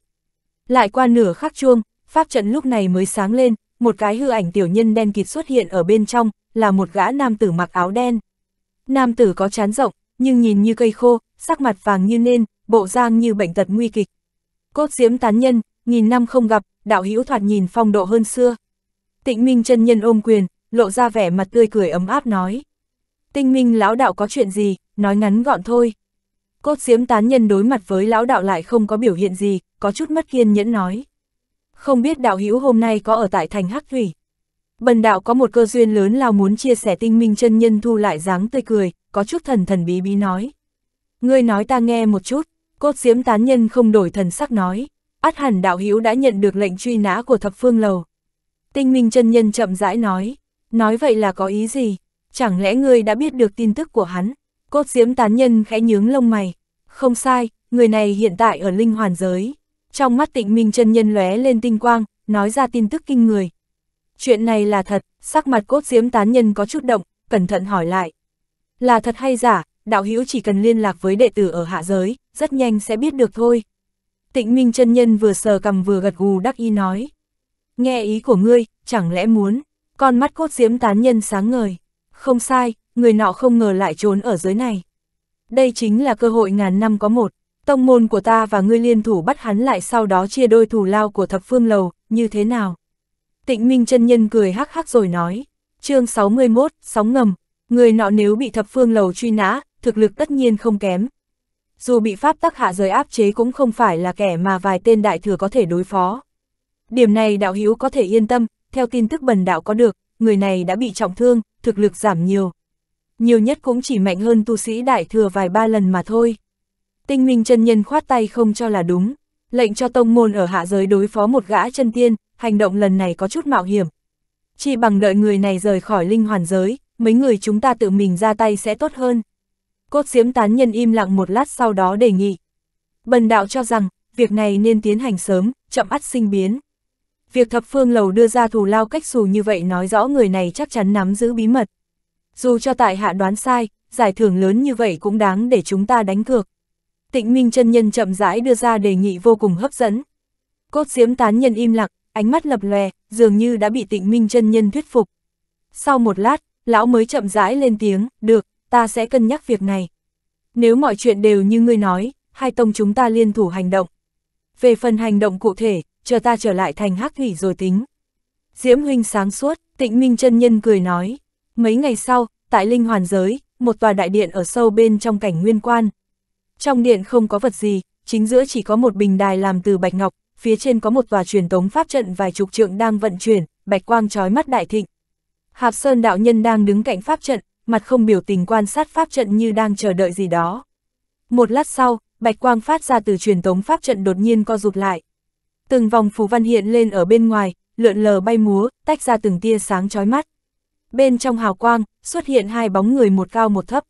Speaker 1: Lại qua nửa khắc chuông, pháp trận lúc này mới sáng lên, một cái hư ảnh tiểu nhân đen kịt xuất hiện ở bên trong, là một gã nam tử mặc áo đen. Nam tử có chán rộng, nhưng nhìn như cây khô, sắc mặt vàng như nên, bộ giang như bệnh tật nguy kịch. Cốt diễm tán nhân, nghìn năm không gặp, đạo hữu thoạt nhìn phong độ hơn xưa. Tịnh Minh chân nhân ôm quyền, lộ ra vẻ mặt tươi cười ấm áp nói. Tinh Minh lão đạo có chuyện gì, nói ngắn gọn thôi. Cốt diễm tán nhân đối mặt với lão đạo lại không có biểu hiện gì, có chút mất kiên nhẫn nói không biết đạo hữu hôm nay có ở tại thành Hắc Thủy. Bần đạo có một cơ duyên lớn lao muốn chia sẻ tinh minh chân nhân thu lại dáng tươi cười, có chút thần thần bí bí nói. Ngươi nói ta nghe một chút, cốt diếm tán nhân không đổi thần sắc nói, át hẳn đạo hữu đã nhận được lệnh truy nã của thập phương lầu. Tinh minh chân nhân chậm rãi nói, nói vậy là có ý gì, chẳng lẽ ngươi đã biết được tin tức của hắn, cốt diếm tán nhân khẽ nhướng lông mày, không sai, người này hiện tại ở linh hoàn giới. Trong mắt tịnh minh chân nhân lóe lên tinh quang, nói ra tin tức kinh người. Chuyện này là thật, sắc mặt cốt diếm tán nhân có chút động, cẩn thận hỏi lại. Là thật hay giả, đạo hữu chỉ cần liên lạc với đệ tử ở hạ giới, rất nhanh sẽ biết được thôi. Tịnh Minh chân nhân vừa sờ cầm vừa gật gù đắc ý nói. Nghe ý của ngươi, chẳng lẽ muốn, con mắt cốt diếm tán nhân sáng ngời. Không sai, người nọ không ngờ lại trốn ở dưới này. Đây chính là cơ hội ngàn năm có một. Tông môn của ta và ngươi liên thủ bắt hắn lại sau đó chia đôi thù lao của thập phương lầu, như thế nào? Tịnh Minh chân nhân cười hắc hắc rồi nói, chương 61, sóng ngầm, người nọ nếu bị thập phương lầu truy nã, thực lực tất nhiên không kém. Dù bị pháp tắc hạ giới áp chế cũng không phải là kẻ mà vài tên đại thừa có thể đối phó. Điểm này đạo hữu có thể yên tâm, theo tin tức bần đạo có được, người này đã bị trọng thương, thực lực giảm nhiều. Nhiều nhất cũng chỉ mạnh hơn tu sĩ đại thừa vài ba lần mà thôi. Tinh minh chân nhân khoát tay không cho là đúng, lệnh cho tông môn ở hạ giới đối phó một gã chân tiên, hành động lần này có chút mạo hiểm. Chỉ bằng đợi người này rời khỏi linh hoàn giới, mấy người chúng ta tự mình ra tay sẽ tốt hơn. Cốt diễm tán nhân im lặng một lát sau đó đề nghị. Bần đạo cho rằng, việc này nên tiến hành sớm, chậm ắt sinh biến. Việc thập phương lầu đưa ra thù lao cách xù như vậy nói rõ người này chắc chắn nắm giữ bí mật. Dù cho tại hạ đoán sai, giải thưởng lớn như vậy cũng đáng để chúng ta đánh cược. Tịnh Minh chân nhân chậm rãi đưa ra đề nghị vô cùng hấp dẫn. Cốt diễm tán nhân im lặng, ánh mắt lập lòe, dường như đã bị Tịnh Minh chân nhân thuyết phục. Sau một lát, lão mới chậm rãi lên tiếng, "Được, ta sẽ cân nhắc việc này. Nếu mọi chuyện đều như ngươi nói, hai tông chúng ta liên thủ hành động. Về phần hành động cụ thể, chờ ta trở lại thành Hắc Thủy rồi tính." Diễm huynh sáng suốt, Tịnh Minh chân nhân cười nói, "Mấy ngày sau, tại Linh Hoàn giới, một tòa đại điện ở sâu bên trong cảnh nguyên quan, trong điện không có vật gì, chính giữa chỉ có một bình đài làm từ bạch ngọc, phía trên có một tòa truyền tống pháp trận vài chục trượng đang vận chuyển, bạch quang trói mắt đại thịnh. Hạp Sơn đạo nhân đang đứng cạnh pháp trận, mặt không biểu tình quan sát pháp trận như đang chờ đợi gì đó. Một lát sau, bạch quang phát ra từ truyền tống pháp trận đột nhiên co rụt lại. Từng vòng phù văn hiện lên ở bên ngoài, lượn lờ bay múa, tách ra từng tia sáng chói mắt. Bên trong hào quang, xuất hiện hai bóng người một cao một thấp.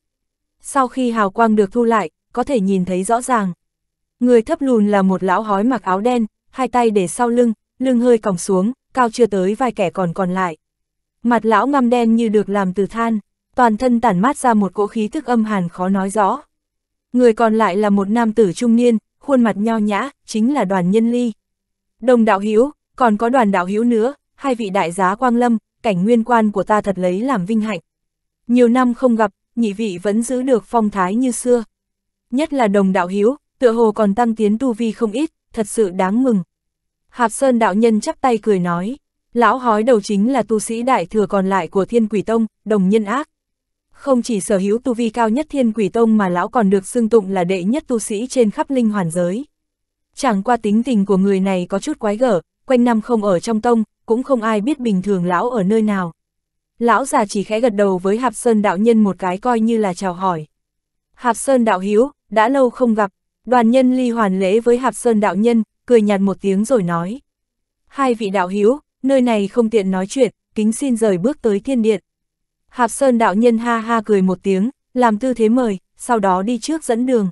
Speaker 1: Sau khi hào quang được thu lại, có thể nhìn thấy rõ ràng. Người thấp lùn là một lão hói mặc áo đen, hai tay để sau lưng, lưng hơi còng xuống, cao chưa tới vài kẻ còn còn lại. Mặt lão ngăm đen như được làm từ than, toàn thân tản mát ra một cỗ khí thức âm hàn khó nói rõ. Người còn lại là một nam tử trung niên, khuôn mặt nho nhã, chính là đoàn nhân ly. Đồng đạo hiếu, còn có đoàn đạo hiếu nữa, hai vị đại giá quang lâm, cảnh nguyên quan của ta thật lấy làm vinh hạnh. Nhiều năm không gặp, nhị vị vẫn giữ được phong thái như xưa nhất là đồng đạo hiếu, tựa hồ còn tăng tiến tu vi không ít, thật sự đáng mừng. Hạp Sơn đạo nhân chắp tay cười nói, lão hói đầu chính là tu sĩ đại thừa còn lại của Thiên Quỷ Tông, đồng nhân ác. Không chỉ sở hữu tu vi cao nhất Thiên Quỷ Tông mà lão còn được xưng tụng là đệ nhất tu sĩ trên khắp linh hoàn giới. Chẳng qua tính tình của người này có chút quái gở, quanh năm không ở trong tông, cũng không ai biết bình thường lão ở nơi nào. Lão già chỉ khẽ gật đầu với Hạp Sơn đạo nhân một cái coi như là chào hỏi. Hạp Sơn Đạo Hiếu, đã lâu không gặp, đoàn nhân ly hoàn lễ với Hạp Sơn Đạo Nhân, cười nhạt một tiếng rồi nói. Hai vị Đạo Hiếu, nơi này không tiện nói chuyện, kính xin rời bước tới thiên điện. Hạp Sơn Đạo Nhân ha ha cười một tiếng, làm tư thế mời, sau đó đi trước dẫn đường.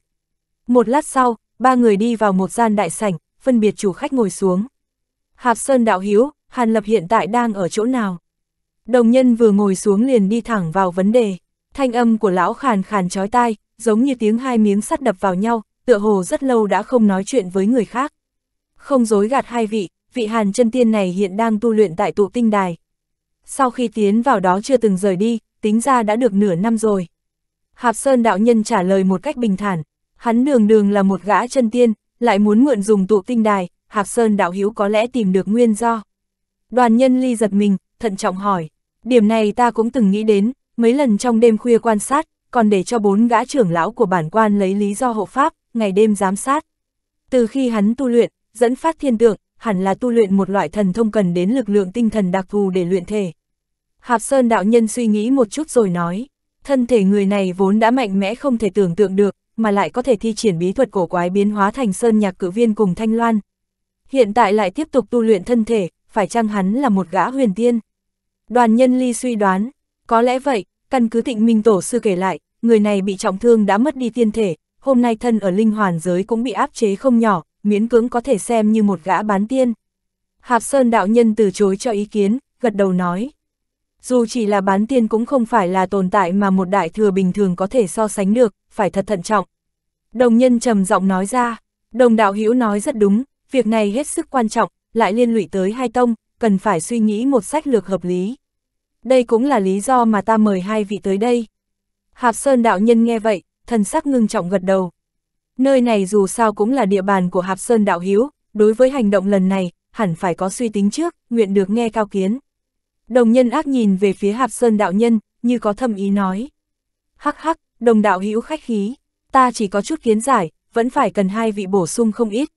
Speaker 1: Một lát sau, ba người đi vào một gian đại sảnh, phân biệt chủ khách ngồi xuống. Hạp Sơn Đạo Hiếu, Hàn Lập hiện tại đang ở chỗ nào? Đồng nhân vừa ngồi xuống liền đi thẳng vào vấn đề. Thanh âm của lão khàn khàn chói tai, giống như tiếng hai miếng sắt đập vào nhau, tựa hồ rất lâu đã không nói chuyện với người khác. Không dối gạt hai vị, vị hàn chân tiên này hiện đang tu luyện tại tụ tinh đài. Sau khi tiến vào đó chưa từng rời đi, tính ra đã được nửa năm rồi. Hạp Sơn đạo nhân trả lời một cách bình thản, hắn đường đường là một gã chân tiên, lại muốn mượn dùng tụ tinh đài, Hạp Sơn đạo hiếu có lẽ tìm được nguyên do. Đoàn nhân ly giật mình, thận trọng hỏi, điểm này ta cũng từng nghĩ đến, mấy lần trong đêm khuya quan sát, còn để cho bốn gã trưởng lão của bản quan lấy lý do hộ pháp, ngày đêm giám sát. Từ khi hắn tu luyện, dẫn phát thiên tượng, hẳn là tu luyện một loại thần thông cần đến lực lượng tinh thần đặc thù để luyện thể. Hạp Sơn đạo nhân suy nghĩ một chút rồi nói, thân thể người này vốn đã mạnh mẽ không thể tưởng tượng được, mà lại có thể thi triển bí thuật cổ quái biến hóa thành Sơn nhạc cử viên cùng Thanh Loan. Hiện tại lại tiếp tục tu luyện thân thể, phải chăng hắn là một gã huyền tiên? Đoàn nhân ly suy đoán, có lẽ vậy, căn cứ tịnh minh tổ sư kể lại, người này bị trọng thương đã mất đi tiên thể, hôm nay thân ở linh hoàn giới cũng bị áp chế không nhỏ, miễn cưỡng có thể xem như một gã bán tiên. Hạp Sơn đạo nhân từ chối cho ý kiến, gật đầu nói. Dù chỉ là bán tiên cũng không phải là tồn tại mà một đại thừa bình thường có thể so sánh được, phải thật thận trọng. Đồng nhân trầm giọng nói ra, đồng đạo hữu nói rất đúng, việc này hết sức quan trọng, lại liên lụy tới hai tông, cần phải suy nghĩ một sách lược hợp lý đây cũng là lý do mà ta mời hai vị tới đây. Hạp Sơn đạo nhân nghe vậy, thần sắc ngưng trọng gật đầu. Nơi này dù sao cũng là địa bàn của Hạp Sơn đạo hiếu, đối với hành động lần này, hẳn phải có suy tính trước, nguyện được nghe cao kiến. Đồng nhân ác nhìn về phía Hạp Sơn đạo nhân, như có thâm ý nói. Hắc hắc, đồng đạo hữu khách khí, ta chỉ có chút kiến giải, vẫn phải cần hai vị bổ sung không ít.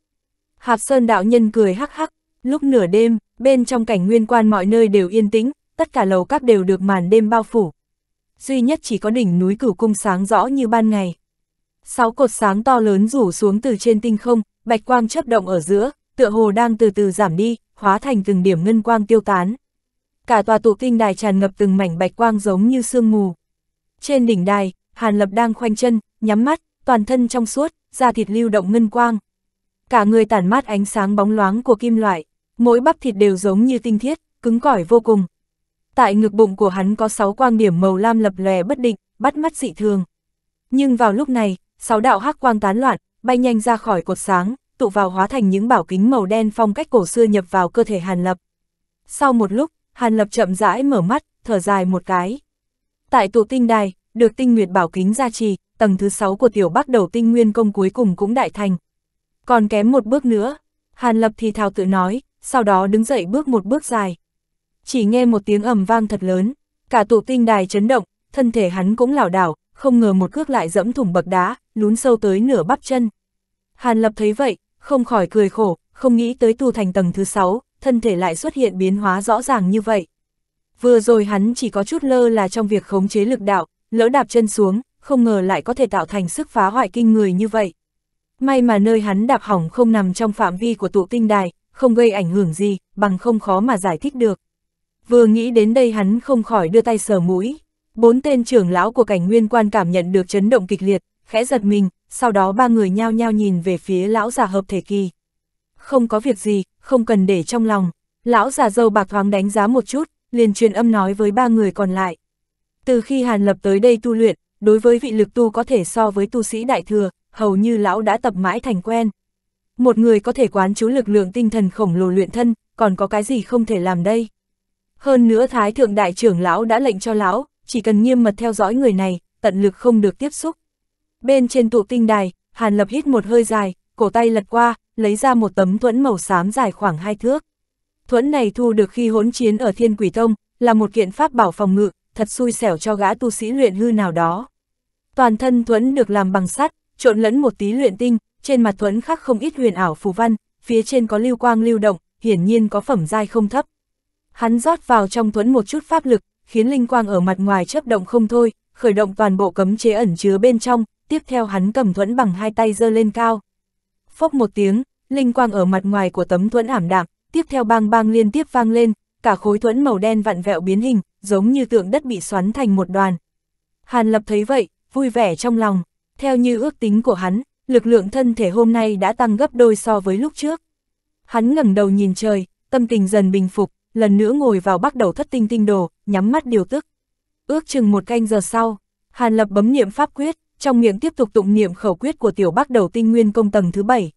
Speaker 1: Hạp Sơn đạo nhân cười hắc hắc, lúc nửa đêm, bên trong cảnh nguyên quan mọi nơi đều yên tĩnh, tất cả lầu các đều được màn đêm bao phủ. Duy nhất chỉ có đỉnh núi cửu cung sáng rõ như ban ngày. Sáu cột sáng to lớn rủ xuống từ trên tinh không, bạch quang chấp động ở giữa, tựa hồ đang từ từ giảm đi, hóa thành từng điểm ngân quang tiêu tán. Cả tòa tụ tinh đài tràn ngập từng mảnh bạch quang giống như sương mù. Trên đỉnh đài, Hàn Lập đang khoanh chân, nhắm mắt, toàn thân trong suốt, da thịt lưu động ngân quang. Cả người tản mát ánh sáng bóng loáng của kim loại, mỗi bắp thịt đều giống như tinh thiết, cứng cỏi vô cùng, tại ngực bụng của hắn có sáu quang điểm màu lam lập lòe bất định, bắt mắt dị thường. Nhưng vào lúc này, sáu đạo hắc quang tán loạn, bay nhanh ra khỏi cột sáng, tụ vào hóa thành những bảo kính màu đen phong cách cổ xưa nhập vào cơ thể Hàn Lập. Sau một lúc, Hàn Lập chậm rãi mở mắt, thở dài một cái. Tại tụ tinh đài, được tinh nguyệt bảo kính gia trì, tầng thứ sáu của tiểu bắc đầu tinh nguyên công cuối cùng cũng đại thành. Còn kém một bước nữa, Hàn Lập thì thào tự nói, sau đó đứng dậy bước một bước dài chỉ nghe một tiếng ầm vang thật lớn, cả tụ tinh đài chấn động, thân thể hắn cũng lảo đảo, không ngờ một cước lại dẫm thủng bậc đá, lún sâu tới nửa bắp chân. Hàn Lập thấy vậy, không khỏi cười khổ, không nghĩ tới tu thành tầng thứ sáu, thân thể lại xuất hiện biến hóa rõ ràng như vậy. Vừa rồi hắn chỉ có chút lơ là trong việc khống chế lực đạo, lỡ đạp chân xuống, không ngờ lại có thể tạo thành sức phá hoại kinh người như vậy. May mà nơi hắn đạp hỏng không nằm trong phạm vi của tụ tinh đài, không gây ảnh hưởng gì, bằng không khó mà giải thích được. Vừa nghĩ đến đây hắn không khỏi đưa tay sờ mũi. Bốn tên trưởng lão của cảnh nguyên quan cảm nhận được chấn động kịch liệt, khẽ giật mình, sau đó ba người nhao nhao nhìn về phía lão già hợp thể kỳ. Không có việc gì, không cần để trong lòng. Lão già dâu bạc thoáng đánh giá một chút, liền truyền âm nói với ba người còn lại. Từ khi Hàn Lập tới đây tu luyện, đối với vị lực tu có thể so với tu sĩ đại thừa, hầu như lão đã tập mãi thành quen. Một người có thể quán chú lực lượng tinh thần khổng lồ luyện thân, còn có cái gì không thể làm đây? Hơn nữa Thái Thượng Đại trưởng Lão đã lệnh cho Lão, chỉ cần nghiêm mật theo dõi người này, tận lực không được tiếp xúc. Bên trên tụ tinh đài, Hàn Lập hít một hơi dài, cổ tay lật qua, lấy ra một tấm thuẫn màu xám dài khoảng hai thước. Thuẫn này thu được khi hỗn chiến ở Thiên Quỷ Tông, là một kiện pháp bảo phòng ngự, thật xui xẻo cho gã tu sĩ luyện hư nào đó. Toàn thân thuẫn được làm bằng sắt, trộn lẫn một tí luyện tinh, trên mặt thuẫn khắc không ít huyền ảo phù văn, phía trên có lưu quang lưu động, hiển nhiên có phẩm giai không thấp. Hắn rót vào trong thuẫn một chút pháp lực, khiến linh quang ở mặt ngoài chấp động không thôi, khởi động toàn bộ cấm chế ẩn chứa bên trong, tiếp theo hắn cầm thuẫn bằng hai tay giơ lên cao. Phốc một tiếng, linh quang ở mặt ngoài của tấm thuẫn ảm đạm, tiếp theo bang bang liên tiếp vang lên, cả khối thuẫn màu đen vặn vẹo biến hình, giống như tượng đất bị xoắn thành một đoàn. Hàn Lập thấy vậy, vui vẻ trong lòng, theo như ước tính của hắn, lực lượng thân thể hôm nay đã tăng gấp đôi so với lúc trước. Hắn ngẩng đầu nhìn trời, tâm tình dần bình phục, lần nữa ngồi vào bắt đầu thất tinh tinh đồ, nhắm mắt điều tức. Ước chừng một canh giờ sau, Hàn Lập bấm niệm pháp quyết, trong miệng tiếp tục tụng niệm khẩu quyết của tiểu bắt đầu tinh nguyên công tầng thứ bảy.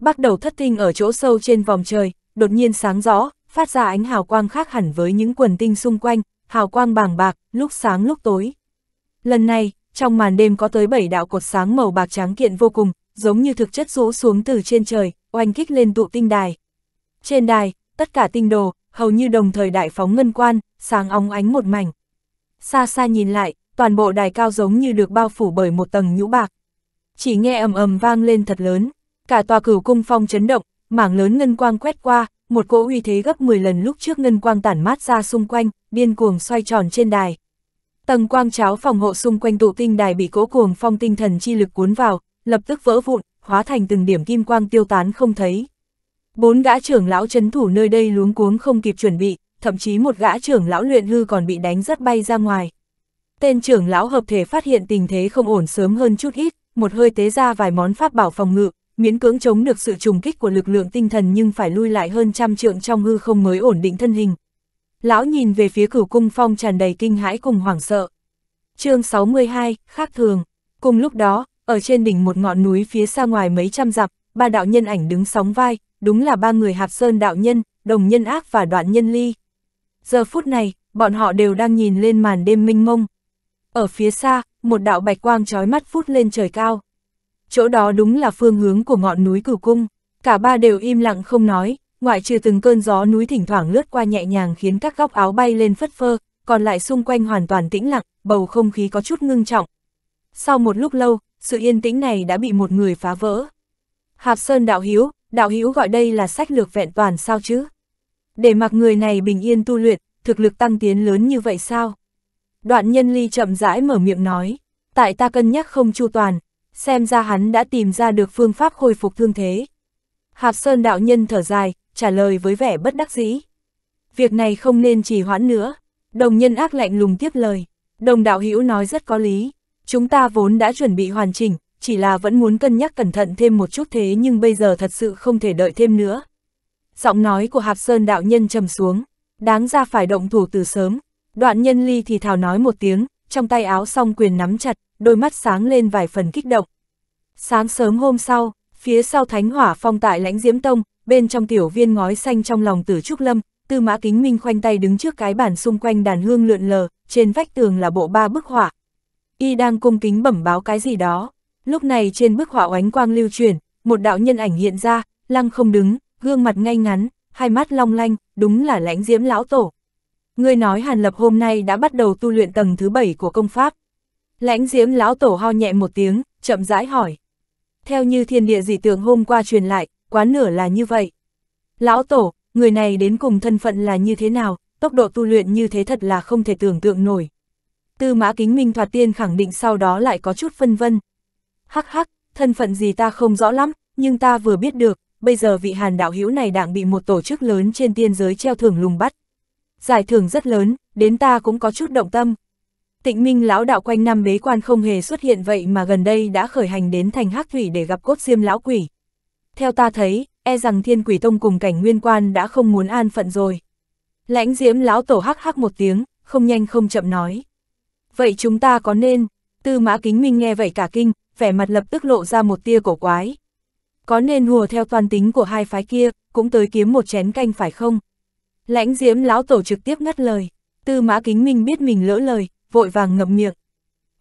Speaker 1: Bắt đầu thất tinh ở chỗ sâu trên vòng trời, đột nhiên sáng rõ, phát ra ánh hào quang khác hẳn với những quần tinh xung quanh, hào quang bàng bạc, lúc sáng lúc tối. Lần này, trong màn đêm có tới bảy đạo cột sáng màu bạc trắng kiện vô cùng, giống như thực chất rũ xuống từ trên trời, oanh kích lên tụ tinh đài. Trên đài, tất cả tinh đồ, hầu như đồng thời đại phóng ngân quan, sáng óng ánh một mảnh. Xa xa nhìn lại, toàn bộ đài cao giống như được bao phủ bởi một tầng nhũ bạc. Chỉ nghe ầm ầm vang lên thật lớn, cả tòa cửu cung phong chấn động, mảng lớn ngân quang quét qua, một cỗ uy thế gấp 10 lần lúc trước ngân quang tản mát ra xung quanh, điên cuồng xoay tròn trên đài. Tầng quang cháo phòng hộ xung quanh tụ tinh đài bị cỗ cuồng phong tinh thần chi lực cuốn vào, lập tức vỡ vụn, hóa thành từng điểm kim quang tiêu tán không thấy. Bốn gã trưởng lão chấn thủ nơi đây luống cuống không kịp chuẩn bị, thậm chí một gã trưởng lão luyện hư còn bị đánh rất bay ra ngoài. Tên trưởng lão hợp thể phát hiện tình thế không ổn sớm hơn chút ít, một hơi tế ra vài món pháp bảo phòng ngự, miễn cưỡng chống được sự trùng kích của lực lượng tinh thần nhưng phải lui lại hơn trăm trượng trong hư không mới ổn định thân hình. Lão nhìn về phía cửu cung phong tràn đầy kinh hãi cùng hoảng sợ. chương 62, khác thường. Cùng lúc đó, ở trên đỉnh một ngọn núi phía xa ngoài mấy trăm dặm ba đạo nhân ảnh đứng sóng vai, đúng là ba người Hạp Sơn đạo nhân, đồng nhân ác và đoạn nhân ly. Giờ phút này, bọn họ đều đang nhìn lên màn đêm minh mông. Ở phía xa, một đạo bạch quang trói mắt phút lên trời cao. Chỗ đó đúng là phương hướng của ngọn núi cửu cung. Cả ba đều im lặng không nói, ngoại trừ từng cơn gió núi thỉnh thoảng lướt qua nhẹ nhàng khiến các góc áo bay lên phất phơ, còn lại xung quanh hoàn toàn tĩnh lặng, bầu không khí có chút ngưng trọng. Sau một lúc lâu, sự yên tĩnh này đã bị một người phá vỡ. Hạp Sơn đạo hiếu, đạo hữu gọi đây là sách lược vẹn toàn sao chứ? Để mặc người này bình yên tu luyện, thực lực tăng tiến lớn như vậy sao? Đoạn nhân ly chậm rãi mở miệng nói, tại ta cân nhắc không chu toàn, xem ra hắn đã tìm ra được phương pháp khôi phục thương thế. Hạp Sơn đạo nhân thở dài, trả lời với vẻ bất đắc dĩ. Việc này không nên trì hoãn nữa, đồng nhân ác lạnh lùng tiếp lời. Đồng đạo hữu nói rất có lý, chúng ta vốn đã chuẩn bị hoàn chỉnh, chỉ là vẫn muốn cân nhắc cẩn thận thêm một chút thế nhưng bây giờ thật sự không thể đợi thêm nữa. Giọng nói của Hạp Sơn đạo nhân trầm xuống, đáng ra phải động thủ từ sớm, đoạn nhân ly thì thào nói một tiếng, trong tay áo song quyền nắm chặt, đôi mắt sáng lên vài phần kích động. Sáng sớm hôm sau, phía sau thánh hỏa phong tại lãnh diễm tông, bên trong tiểu viên ngói xanh trong lòng tử trúc lâm, tư mã kính minh khoanh tay đứng trước cái bàn xung quanh đàn hương lượn lờ, trên vách tường là bộ ba bức họa. Y đang cung kính bẩm báo cái gì đó, Lúc này trên bức họa oánh quang lưu chuyển, một đạo nhân ảnh hiện ra, lăng không đứng, gương mặt ngay ngắn, hai mắt long lanh, đúng là lãnh diễm lão tổ. Người nói Hàn Lập hôm nay đã bắt đầu tu luyện tầng thứ bảy của công pháp. Lãnh diễm lão tổ ho nhẹ một tiếng, chậm rãi hỏi. Theo như thiên địa dị tượng hôm qua truyền lại, quá nửa là như vậy. Lão tổ, người này đến cùng thân phận là như thế nào, tốc độ tu luyện như thế thật là không thể tưởng tượng nổi. Tư mã kính minh thoạt tiên khẳng định sau đó lại có chút phân vân, hắc hắc, thân phận gì ta không rõ lắm, nhưng ta vừa biết được, bây giờ vị hàn đạo hữu này đang bị một tổ chức lớn trên tiên giới treo thưởng lùng bắt. Giải thưởng rất lớn, đến ta cũng có chút động tâm. Tịnh Minh lão đạo quanh năm bế quan không hề xuất hiện vậy mà gần đây đã khởi hành đến thành Hắc Thủy để gặp cốt diêm lão quỷ. Theo ta thấy, e rằng Thiên Quỷ Tông cùng cảnh Nguyên Quan đã không muốn an phận rồi. Lãnh Diễm lão tổ hắc hắc một tiếng, không nhanh không chậm nói. Vậy chúng ta có nên? Tư Mã Kính Minh nghe vậy cả kinh, vẻ mặt lập tức lộ ra một tia cổ quái. Có nên hùa theo toàn tính của hai phái kia, cũng tới kiếm một chén canh phải không? Lãnh diễm lão tổ trực tiếp ngắt lời, tư mã kính minh biết mình lỡ lời, vội vàng ngậm miệng.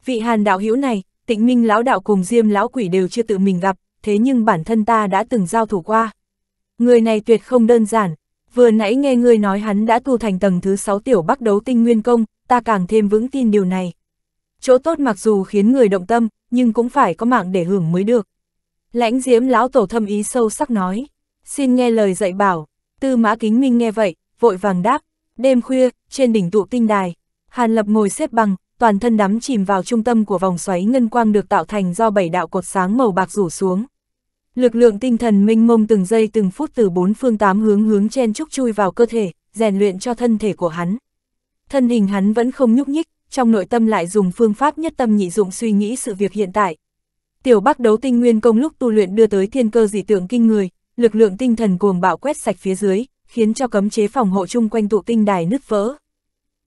Speaker 1: Vị hàn đạo hữu này, tịnh minh lão đạo cùng diêm lão quỷ đều chưa tự mình gặp, thế nhưng bản thân ta đã từng giao thủ qua. Người này tuyệt không đơn giản, vừa nãy nghe ngươi nói hắn đã tu thành tầng thứ 6 tiểu bắc đấu tinh nguyên công, ta càng thêm vững tin điều này. Chỗ tốt mặc dù khiến người động tâm, nhưng cũng phải có mạng để hưởng mới được. Lãnh diễm lão tổ thâm ý sâu sắc nói, xin nghe lời dạy bảo, tư mã kính minh nghe vậy, vội vàng đáp, đêm khuya, trên đỉnh tụ tinh đài, Hàn Lập ngồi xếp bằng, toàn thân đắm chìm vào trung tâm của vòng xoáy ngân quang được tạo thành do bảy đạo cột sáng màu bạc rủ xuống. Lực lượng tinh thần minh mông từng giây từng phút từ bốn phương tám hướng hướng chen chúc chui vào cơ thể, rèn luyện cho thân thể của hắn. Thân hình hắn vẫn không nhúc nhích, trong nội tâm lại dùng phương pháp nhất tâm nhị dụng suy nghĩ sự việc hiện tại. Tiểu Bắc đấu tinh nguyên công lúc tu luyện đưa tới thiên cơ dị tượng kinh người, lực lượng tinh thần cuồng bạo quét sạch phía dưới, khiến cho cấm chế phòng hộ chung quanh tụ tinh đài nứt vỡ.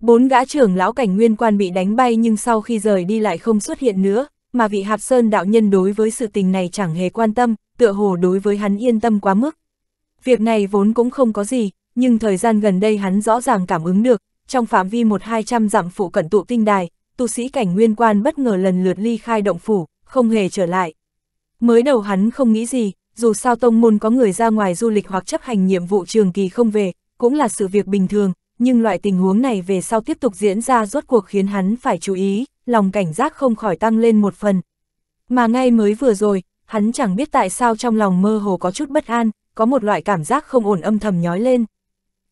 Speaker 1: Bốn gã trưởng lão cảnh nguyên quan bị đánh bay nhưng sau khi rời đi lại không xuất hiện nữa, mà vị Hạp Sơn đạo nhân đối với sự tình này chẳng hề quan tâm, tựa hồ đối với hắn yên tâm quá mức. Việc này vốn cũng không có gì, nhưng thời gian gần đây hắn rõ ràng cảm ứng được, trong phạm vi một hai trăm dặm phụ cận tụ tinh đài, tu sĩ cảnh nguyên quan bất ngờ lần lượt ly khai động phủ, không hề trở lại. Mới đầu hắn không nghĩ gì, dù sao tông môn có người ra ngoài du lịch hoặc chấp hành nhiệm vụ trường kỳ không về, cũng là sự việc bình thường, nhưng loại tình huống này về sau tiếp tục diễn ra rốt cuộc khiến hắn phải chú ý, lòng cảnh giác không khỏi tăng lên một phần. Mà ngay mới vừa rồi, hắn chẳng biết tại sao trong lòng mơ hồ có chút bất an, có một loại cảm giác không ổn âm thầm nhói lên.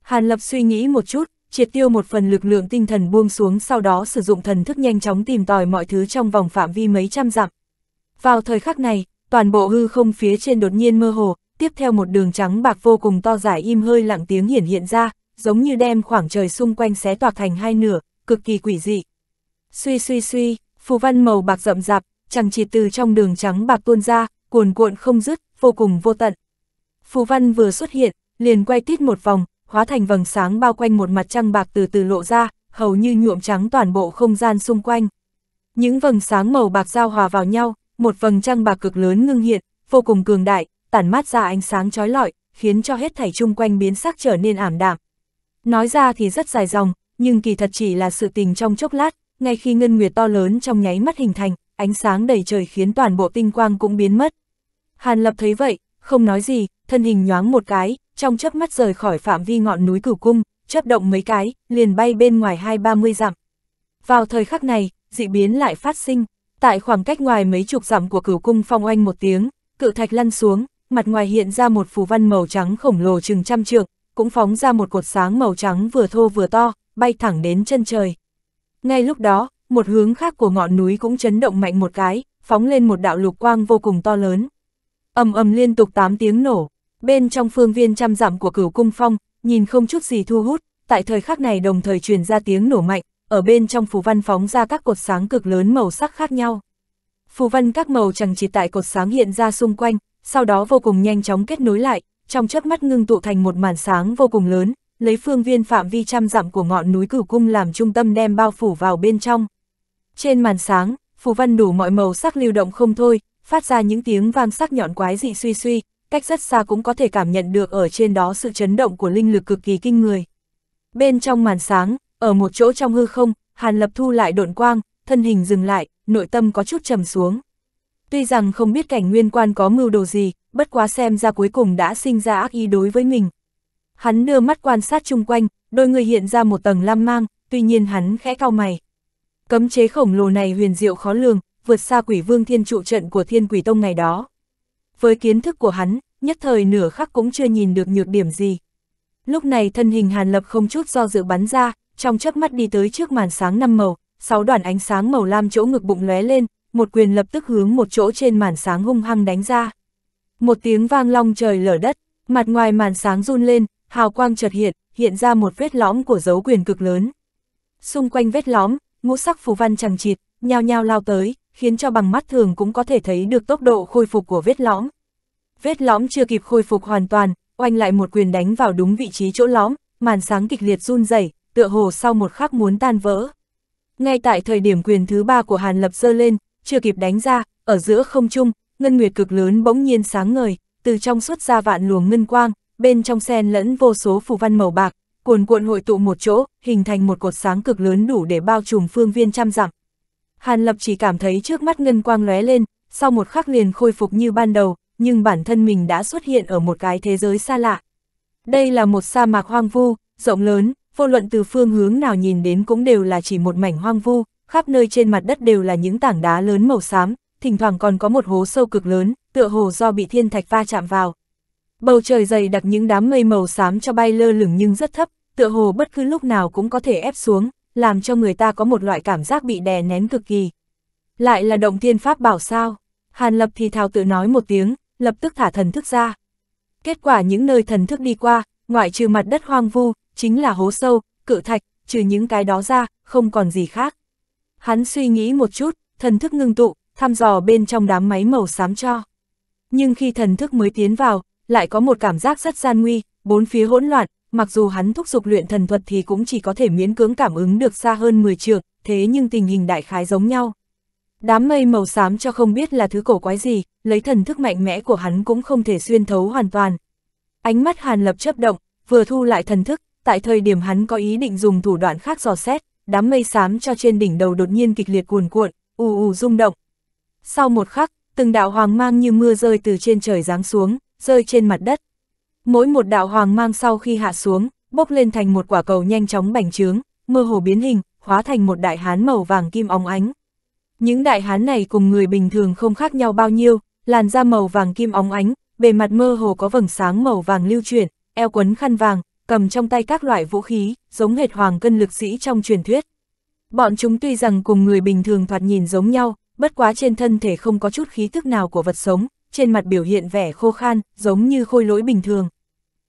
Speaker 1: Hàn Lập suy nghĩ một chút, triệt tiêu một phần lực lượng tinh thần buông xuống sau đó sử dụng thần thức nhanh chóng tìm tòi mọi thứ trong vòng phạm vi mấy trăm dặm. Vào thời khắc này, toàn bộ hư không phía trên đột nhiên mơ hồ, tiếp theo một đường trắng bạc vô cùng to dài im hơi lặng tiếng hiển hiện ra, giống như đem khoảng trời xung quanh xé toạc thành hai nửa, cực kỳ quỷ dị. Suy suy suy, phù văn màu bạc rậm rạp, chẳng chỉ từ trong đường trắng bạc tuôn ra, cuồn cuộn không dứt, vô cùng vô tận. Phù văn vừa xuất hiện, liền quay tít một vòng, hóa thành vầng sáng bao quanh một mặt trăng bạc từ từ lộ ra, hầu như nhuộm trắng toàn bộ không gian xung quanh. Những vầng sáng màu bạc giao hòa vào nhau, một vầng trăng bạc cực lớn ngưng hiện, vô cùng cường đại, tản mát ra ánh sáng chói lọi, khiến cho hết thảy chung quanh biến sắc trở nên ảm đạm. Nói ra thì rất dài dòng, nhưng kỳ thật chỉ là sự tình trong chốc lát, ngay khi ngân nguyệt to lớn trong nháy mắt hình thành, ánh sáng đầy trời khiến toàn bộ tinh quang cũng biến mất. Hàn Lập thấy vậy, không nói gì, thân hình nhoáng một cái, trong chớp mắt rời khỏi phạm vi ngọn núi cửu cung, chớp động mấy cái, liền bay bên ngoài hai ba mươi dặm. Vào thời khắc này, dị biến lại phát sinh, tại khoảng cách ngoài mấy chục dặm của cửu cung phong oanh một tiếng, cự thạch lăn xuống, mặt ngoài hiện ra một phù văn màu trắng khổng lồ chừng trăm trượng, cũng phóng ra một cột sáng màu trắng vừa thô vừa to, bay thẳng đến chân trời. Ngay lúc đó, một hướng khác của ngọn núi cũng chấn động mạnh một cái, phóng lên một đạo lục quang vô cùng to lớn. Ầm ầm liên tục 8 tiếng nổ, Bên trong phương viên trăm dặm của cửu cung phong, nhìn không chút gì thu hút, tại thời khắc này đồng thời truyền ra tiếng nổ mạnh, ở bên trong phù văn phóng ra các cột sáng cực lớn màu sắc khác nhau. Phù văn các màu chẳng chỉ tại cột sáng hiện ra xung quanh, sau đó vô cùng nhanh chóng kết nối lại, trong chớp mắt ngưng tụ thành một màn sáng vô cùng lớn, lấy phương viên phạm vi trăm dặm của ngọn núi cửu cung làm trung tâm đem bao phủ vào bên trong. Trên màn sáng, phù văn đủ mọi màu sắc lưu động không thôi, phát ra những tiếng vang sắc nhọn quái dị suy suy, cách rất xa cũng có thể cảm nhận được ở trên đó sự chấn động của linh lực cực kỳ kinh người. Bên trong màn sáng, ở một chỗ trong hư không, Hàn Lập Thu lại độn quang, thân hình dừng lại, nội tâm có chút trầm xuống. Tuy rằng không biết cảnh nguyên quan có mưu đồ gì, bất quá xem ra cuối cùng đã sinh ra ác ý đối với mình. Hắn đưa mắt quan sát chung quanh, đôi người hiện ra một tầng lam mang, tuy nhiên hắn khẽ cao mày. Cấm chế khổng lồ này huyền diệu khó lường, vượt xa quỷ vương thiên trụ trận của thiên quỷ tông ngày đó với kiến thức của hắn, nhất thời nửa khắc cũng chưa nhìn được nhược điểm gì. Lúc này thân hình Hàn Lập không chút do dự bắn ra, trong chớp mắt đi tới trước màn sáng năm màu, sáu đoàn ánh sáng màu lam chỗ ngực bụng lóe lên, một quyền lập tức hướng một chỗ trên màn sáng hung hăng đánh ra. Một tiếng vang long trời lở đất, mặt ngoài màn sáng run lên, hào quang chợt hiện, hiện ra một vết lõm của dấu quyền cực lớn. Xung quanh vết lõm, ngũ sắc phù văn chẳng chịt, nhao nhao lao tới, khiến cho bằng mắt thường cũng có thể thấy được tốc độ khôi phục của vết lõm. Vết lõm chưa kịp khôi phục hoàn toàn, oanh lại một quyền đánh vào đúng vị trí chỗ lõm, màn sáng kịch liệt run rẩy, tựa hồ sau một khắc muốn tan vỡ. Ngay tại thời điểm quyền thứ ba của Hàn Lập dơ lên, chưa kịp đánh ra, ở giữa không trung, ngân nguyệt cực lớn bỗng nhiên sáng ngời, từ trong xuất ra vạn luồng ngân quang, bên trong sen lẫn vô số phù văn màu bạc, cuồn cuộn hội tụ một chỗ, hình thành một cột sáng cực lớn đủ để bao trùm phương viên trăm dặm. Hàn Lập chỉ cảm thấy trước mắt ngân quang lóe lên, sau một khắc liền khôi phục như ban đầu, nhưng bản thân mình đã xuất hiện ở một cái thế giới xa lạ. Đây là một sa mạc hoang vu, rộng lớn, vô luận từ phương hướng nào nhìn đến cũng đều là chỉ một mảnh hoang vu, khắp nơi trên mặt đất đều là những tảng đá lớn màu xám, thỉnh thoảng còn có một hố sâu cực lớn, tựa hồ do bị thiên thạch va chạm vào. Bầu trời dày đặc những đám mây màu xám cho bay lơ lửng nhưng rất thấp, tựa hồ bất cứ lúc nào cũng có thể ép xuống, làm cho người ta có một loại cảm giác bị đè nén cực kỳ. Lại là động thiên pháp bảo sao? Hàn Lập thì thào tự nói một tiếng, lập tức thả thần thức ra. Kết quả những nơi thần thức đi qua, ngoại trừ mặt đất hoang vu, chính là hố sâu, cự thạch, trừ những cái đó ra, không còn gì khác. Hắn suy nghĩ một chút, thần thức ngưng tụ, thăm dò bên trong đám máy màu xám cho. Nhưng khi thần thức mới tiến vào, lại có một cảm giác rất gian nguy, bốn phía hỗn loạn, mặc dù hắn thúc giục luyện thần thuật thì cũng chỉ có thể miễn cưỡng cảm ứng được xa hơn 10 trượng, thế nhưng tình hình đại khái giống nhau. Đám mây màu xám cho không biết là thứ cổ quái gì, lấy thần thức mạnh mẽ của hắn cũng không thể xuyên thấu hoàn toàn. Ánh mắt Hàn Lập chấp động, vừa thu lại thần thức, tại thời điểm hắn có ý định dùng thủ đoạn khác dò xét, đám mây xám cho trên đỉnh đầu đột nhiên kịch liệt cuồn cuộn, ù ù rung động. Sau một khắc, từng đạo hoàng mang như mưa rơi từ trên trời giáng xuống, rơi trên mặt đất. Mỗi một đạo hoàng mang sau khi hạ xuống, bốc lên thành một quả cầu nhanh chóng bành trướng, mơ hồ biến hình, hóa thành một đại hán màu vàng kim óng ánh. Những đại hán này cùng người bình thường không khác nhau bao nhiêu, làn da màu vàng kim óng ánh, bề mặt mơ hồ có vầng sáng màu vàng lưu chuyển, eo quấn khăn vàng, cầm trong tay các loại vũ khí, giống hệt hoàng cân lực sĩ trong truyền thuyết. Bọn chúng tuy rằng cùng người bình thường thoạt nhìn giống nhau, bất quá trên thân thể không có chút khí thức nào của vật sống, trên mặt biểu hiện vẻ khô khan, giống như khôi lỗi bình thường.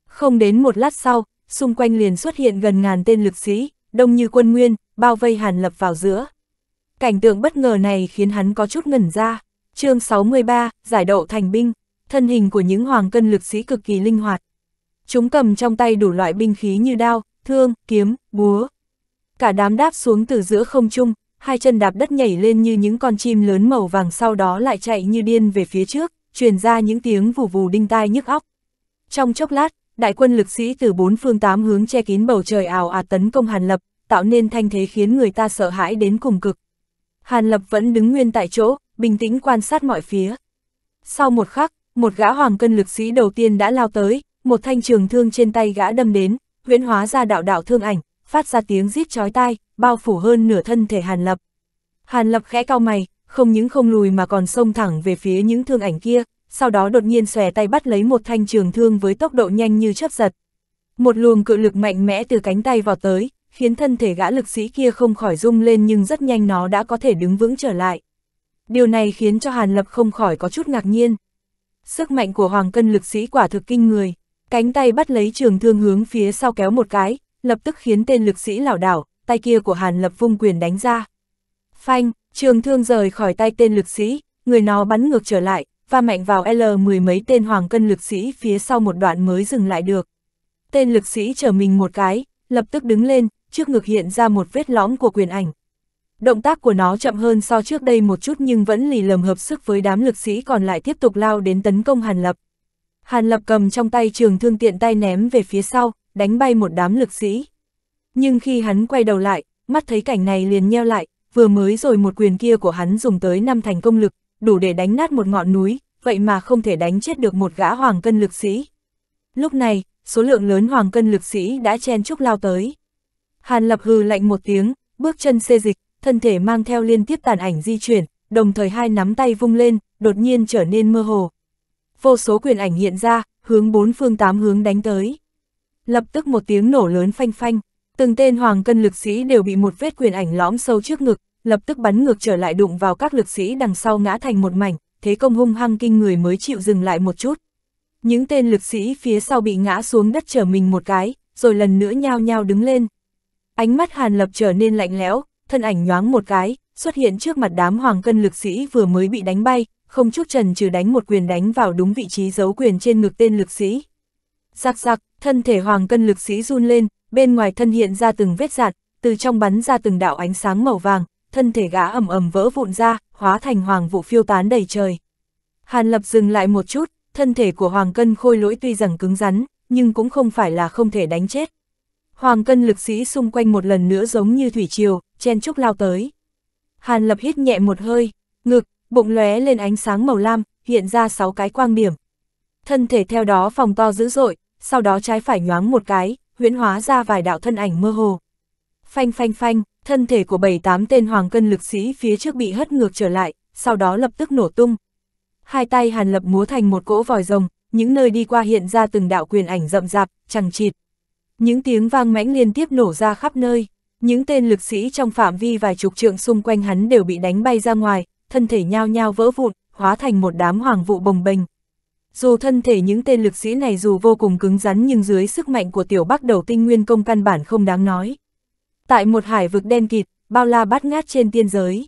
Speaker 1: Không đến một lát sau, xung quanh liền xuất hiện gần ngàn tên lực sĩ, đông như quân nguyên, bao vây Hàn Lập vào giữa. Cảnh tượng bất ngờ này khiến hắn có chút ngẩn ra. chương 63, giải đậu thành binh, thân hình của những hoàng cân lực sĩ cực kỳ linh hoạt. Chúng cầm trong tay đủ loại binh khí như đao, thương, kiếm, búa. Cả đám đáp xuống từ giữa không trung, hai chân đạp đất nhảy lên như những con chim lớn màu vàng sau đó lại chạy như điên về phía trước, truyền ra những tiếng vù vù đinh tai nhức óc. Trong chốc lát, đại quân lực sĩ từ bốn phương tám hướng che kín bầu trời ảo ạt tấn công Hàn Lập, tạo nên thanh thế khiến người ta sợ hãi đến cùng cực. Hàn Lập vẫn đứng nguyên tại chỗ, bình tĩnh quan sát mọi phía. Sau một khắc, một gã hoàng cân lực sĩ đầu tiên đã lao tới, một thanh trường thương trên tay gã đâm đến, huyễn hóa ra đạo đạo thương ảnh, phát ra tiếng rít chói tai, bao phủ hơn nửa thân thể Hàn Lập. Hàn Lập khẽ cao mày, không những không lùi mà còn xông thẳng về phía những thương ảnh kia, sau đó đột nhiên xòe tay bắt lấy một thanh trường thương với tốc độ nhanh như chớp giật. Một luồng cự lực mạnh mẽ từ cánh tay vào tới, khiến thân thể gã lực sĩ kia không khỏi rung lên nhưng rất nhanh nó đã có thể đứng vững trở lại. Điều này khiến cho Hàn Lập không khỏi có chút ngạc nhiên. Sức mạnh của Hoàng Cân lực sĩ quả thực kinh người, cánh tay bắt lấy trường thương hướng phía sau kéo một cái, lập tức khiến tên lực sĩ lảo đảo, tay kia của Hàn Lập vung quyền đánh ra. Phanh, trường thương rời khỏi tay tên lực sĩ, người nó bắn ngược trở lại, và mạnh vào L mười mấy tên hoàng cân lực sĩ phía sau một đoạn mới dừng lại được. Tên lực sĩ trở mình một cái, lập tức đứng lên, trước ngực hiện ra một vết lõm của quyền ảnh. Động tác của nó chậm hơn so trước đây một chút nhưng vẫn lì lầm hợp sức với đám lực sĩ còn lại tiếp tục lao đến tấn công Hàn Lập. Hàn Lập cầm trong tay trường thương tiện tay ném về phía sau, đánh bay một đám lực sĩ. Nhưng khi hắn quay đầu lại, mắt thấy cảnh này liền nheo lại, vừa mới rồi một quyền kia của hắn dùng tới năm thành công lực, đủ để đánh nát một ngọn núi, vậy mà không thể đánh chết được một gã hoàng cân lực sĩ. Lúc này, số lượng lớn hoàng cân lực sĩ đã chen chúc lao tới. Hàn lập hừ lạnh một tiếng, bước chân xê dịch, thân thể mang theo liên tiếp tàn ảnh di chuyển, đồng thời hai nắm tay vung lên, đột nhiên trở nên mơ hồ. Vô số quyền ảnh hiện ra, hướng bốn phương tám hướng đánh tới. Lập tức một tiếng nổ lớn phanh phanh. Từng tên hoàng cân lực sĩ đều bị một vết quyền ảnh lõm sâu trước ngực, lập tức bắn ngược trở lại đụng vào các lực sĩ đằng sau ngã thành một mảnh, thế công hung hăng kinh người mới chịu dừng lại một chút. Những tên lực sĩ phía sau bị ngã xuống đất trở mình một cái, rồi lần nữa nhao nhao đứng lên. Ánh mắt Hàn Lập trở nên lạnh lẽo, thân ảnh nhoáng một cái, xuất hiện trước mặt đám hoàng cân lực sĩ vừa mới bị đánh bay, không chút trần trừ đánh một quyền đánh vào đúng vị trí giấu quyền trên ngực tên lực sĩ. Giặc giặc, Thân thể hoàng cân lực sĩ run lên, bên ngoài thân hiện ra từng vết dạn, từ trong bắn ra từng đạo ánh sáng màu vàng, thân thể gã ầm ầm vỡ vụn ra, hóa thành hoàng vụ phiêu tán đầy trời. Hàn Lập dừng lại một chút, thân thể của hoàng cân khôi lỗi tuy rằng cứng rắn, nhưng cũng không phải là không thể đánh chết. Hoàng cân lực sĩ xung quanh một lần nữa giống như thủy triều, chen chúc lao tới. Hàn Lập hít nhẹ một hơi, ngực, bụng lóe lên ánh sáng màu lam, hiện ra sáu cái quang điểm. Thân thể theo đó phòng to dữ dội, sau đó trái phải nhoáng một cái, huyễn hóa ra vài đạo thân ảnh mơ hồ. Phanh phanh phanh, thân thể của bảy tám tên hoàng cân lực sĩ phía trước bị hất ngược trở lại, sau đó lập tức nổ tung. Hai tay Hàn Lập múa thành một cỗ vòi rồng, những nơi đi qua hiện ra từng đạo quyền ảnh rậm rạp, chẳng chịt. Những tiếng vang mãnh liên tiếp nổ ra khắp nơi, những tên lực sĩ trong phạm vi vài chục trượng xung quanh hắn đều bị đánh bay ra ngoài, thân thể nhao nhao vỡ vụn, hóa thành một đám hoàng vụ bồng bềnh. Dù thân thể những tên lực sĩ này dù vô cùng cứng rắn nhưng dưới sức mạnh của tiểu bắc đầu tinh nguyên công căn bản không đáng nói. Tại một hải vực đen kịt, bao la bát ngát trên tiên giới.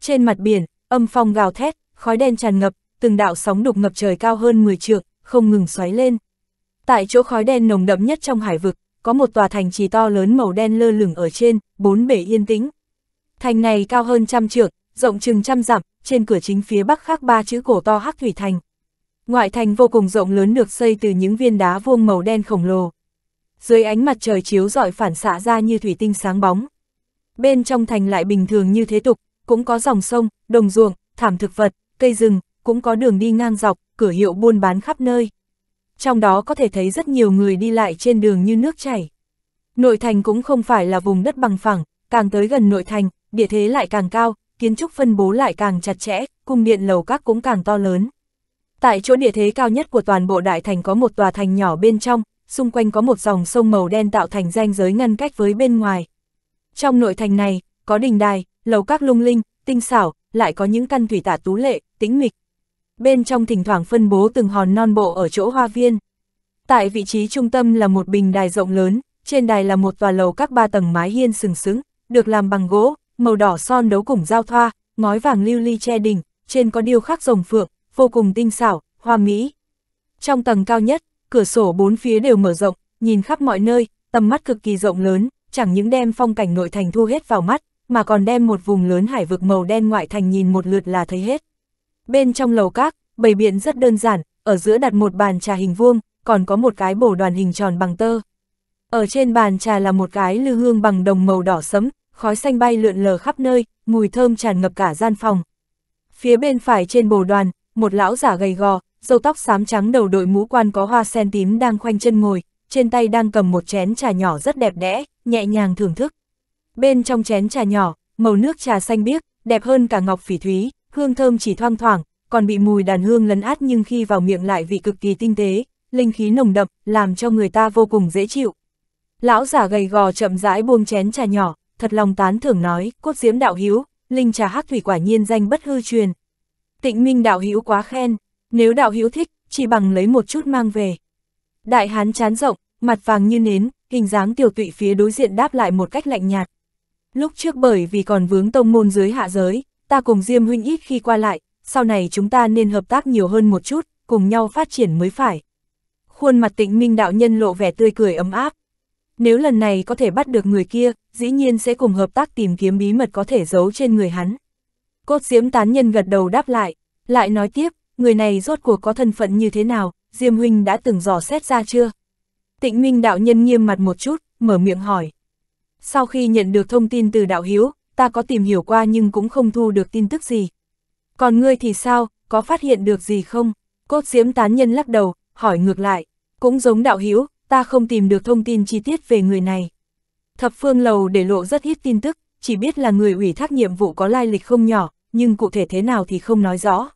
Speaker 1: Trên mặt biển, âm phong gào thét, khói đen tràn ngập, từng đạo sóng đục ngập trời cao hơn 10 trượng, không ngừng xoáy lên. Tại chỗ khói đen nồng đậm nhất trong hải vực, có một tòa thành trì to lớn màu đen lơ lửng ở trên, bốn bể yên tĩnh. Thành này cao hơn trăm trượng, rộng chừng trăm dặm, trên cửa chính phía bắc khắc ba chữ cổ to Hắc Thủy Thành. Ngoại thành vô cùng rộng lớn được xây từ những viên đá vuông màu đen khổng lồ. Dưới ánh mặt trời chiếu rọi phản xạ ra như thủy tinh sáng bóng. Bên trong thành lại bình thường như thế tục, cũng có dòng sông, đồng ruộng, thảm thực vật, cây rừng, cũng có đường đi ngang dọc, cửa hiệu buôn bán khắp nơi. Trong đó có thể thấy rất nhiều người đi lại trên đường như nước chảy. Nội thành cũng không phải là vùng đất bằng phẳng, càng tới gần nội thành, địa thế lại càng cao, kiến trúc phân bố lại càng chặt chẽ, cung điện lầu các cũng càng to lớn. Tại chỗ địa thế cao nhất của toàn bộ đại thành có một tòa thành nhỏ bên trong, xung quanh có một dòng sông màu đen tạo thành ranh giới ngăn cách với bên ngoài. Trong nội thành này, có đình đài, lầu các lung linh, tinh xảo, lại có những căn thủy tả tú lệ, tĩnh mịch. Bên trong thỉnh thoảng phân bố từng hòn non bộ ở chỗ hoa viên. Tại vị trí trung tâm là một bình đài rộng lớn, trên đài là một tòa lầu các ba tầng mái hiên sừng sững, được làm bằng gỗ, màu đỏ son đấu cùng giao thoa, ngói vàng lưu ly li che đỉnh, trên có điêu khắc rồng phượng, vô cùng tinh xảo, hoa mỹ. Trong tầng cao nhất, cửa sổ bốn phía đều mở rộng, nhìn khắp mọi nơi, tầm mắt cực kỳ rộng lớn, chẳng những đem phong cảnh nội thành thu hết vào mắt, mà còn đem một vùng lớn hải vực màu đen ngoại thành nhìn một lượt là thấy hết. Bên trong lầu các, bầy biện rất đơn giản, ở giữa đặt một bàn trà hình vuông, còn có một cái bổ đoàn hình tròn bằng tơ. Ở trên bàn trà là một cái lư hương bằng đồng màu đỏ sẫm, khói xanh bay lượn lờ khắp nơi, mùi thơm tràn ngập cả gian phòng. Phía bên phải trên bồ đoàn, một lão giả gầy gò, râu tóc xám trắng đầu đội mũ quan có hoa sen tím đang khoanh chân ngồi, trên tay đang cầm một chén trà nhỏ rất đẹp đẽ, nhẹ nhàng thưởng thức. Bên trong chén trà nhỏ, màu nước trà xanh biếc, đẹp hơn cả ngọc phỉ thúy, hương thơm chỉ thoang thoảng, còn bị mùi đàn hương lấn át nhưng khi vào miệng lại vị cực kỳ tinh tế, linh khí nồng đậm, làm cho người ta vô cùng dễ chịu. Lão giả gầy gò chậm rãi buông chén trà nhỏ, thật lòng tán thưởng nói, cốt diếm đạo hiếu, linh trà hắc thủy quả nhiên danh bất hư truyền, Tịnh Minh đạo hữu quá khen, nếu đạo hữu thích, chỉ bằng lấy một chút mang về. Đại hán chán rộng, mặt vàng như nến, hình dáng tiểu tụy phía đối diện đáp lại một cách lạnh nhạt. Lúc trước bởi vì còn vướng tông môn dưới hạ giới, ta cùng Diêm huynh ít khi qua lại, sau này chúng ta nên hợp tác nhiều hơn một chút, cùng nhau phát triển mới phải. Khuôn mặt tịnh minh đạo nhân lộ vẻ tươi cười ấm áp. Nếu lần này có thể bắt được người kia, dĩ nhiên sẽ cùng hợp tác tìm kiếm bí mật có thể giấu trên người hắn. Cốt diễm tán nhân gật đầu đáp lại, lại nói tiếp, người này rốt cuộc có thân phận như thế nào, Diêm Huynh đã từng dò xét ra chưa? Tịnh Minh đạo nhân nghiêm mặt một chút, mở miệng hỏi. Sau khi nhận được thông tin từ đạo hiếu, ta có tìm hiểu qua nhưng cũng không thu được tin tức gì. Còn ngươi thì sao, có phát hiện được gì không? Cốt diễm tán nhân lắc đầu, hỏi ngược lại. Cũng giống đạo hiếu, ta không tìm được thông tin chi tiết về người này. Thập phương lầu để lộ rất ít tin tức, chỉ biết là người ủy thác nhiệm vụ có lai lịch không nhỏ, nhưng cụ thể thế nào thì không nói rõ.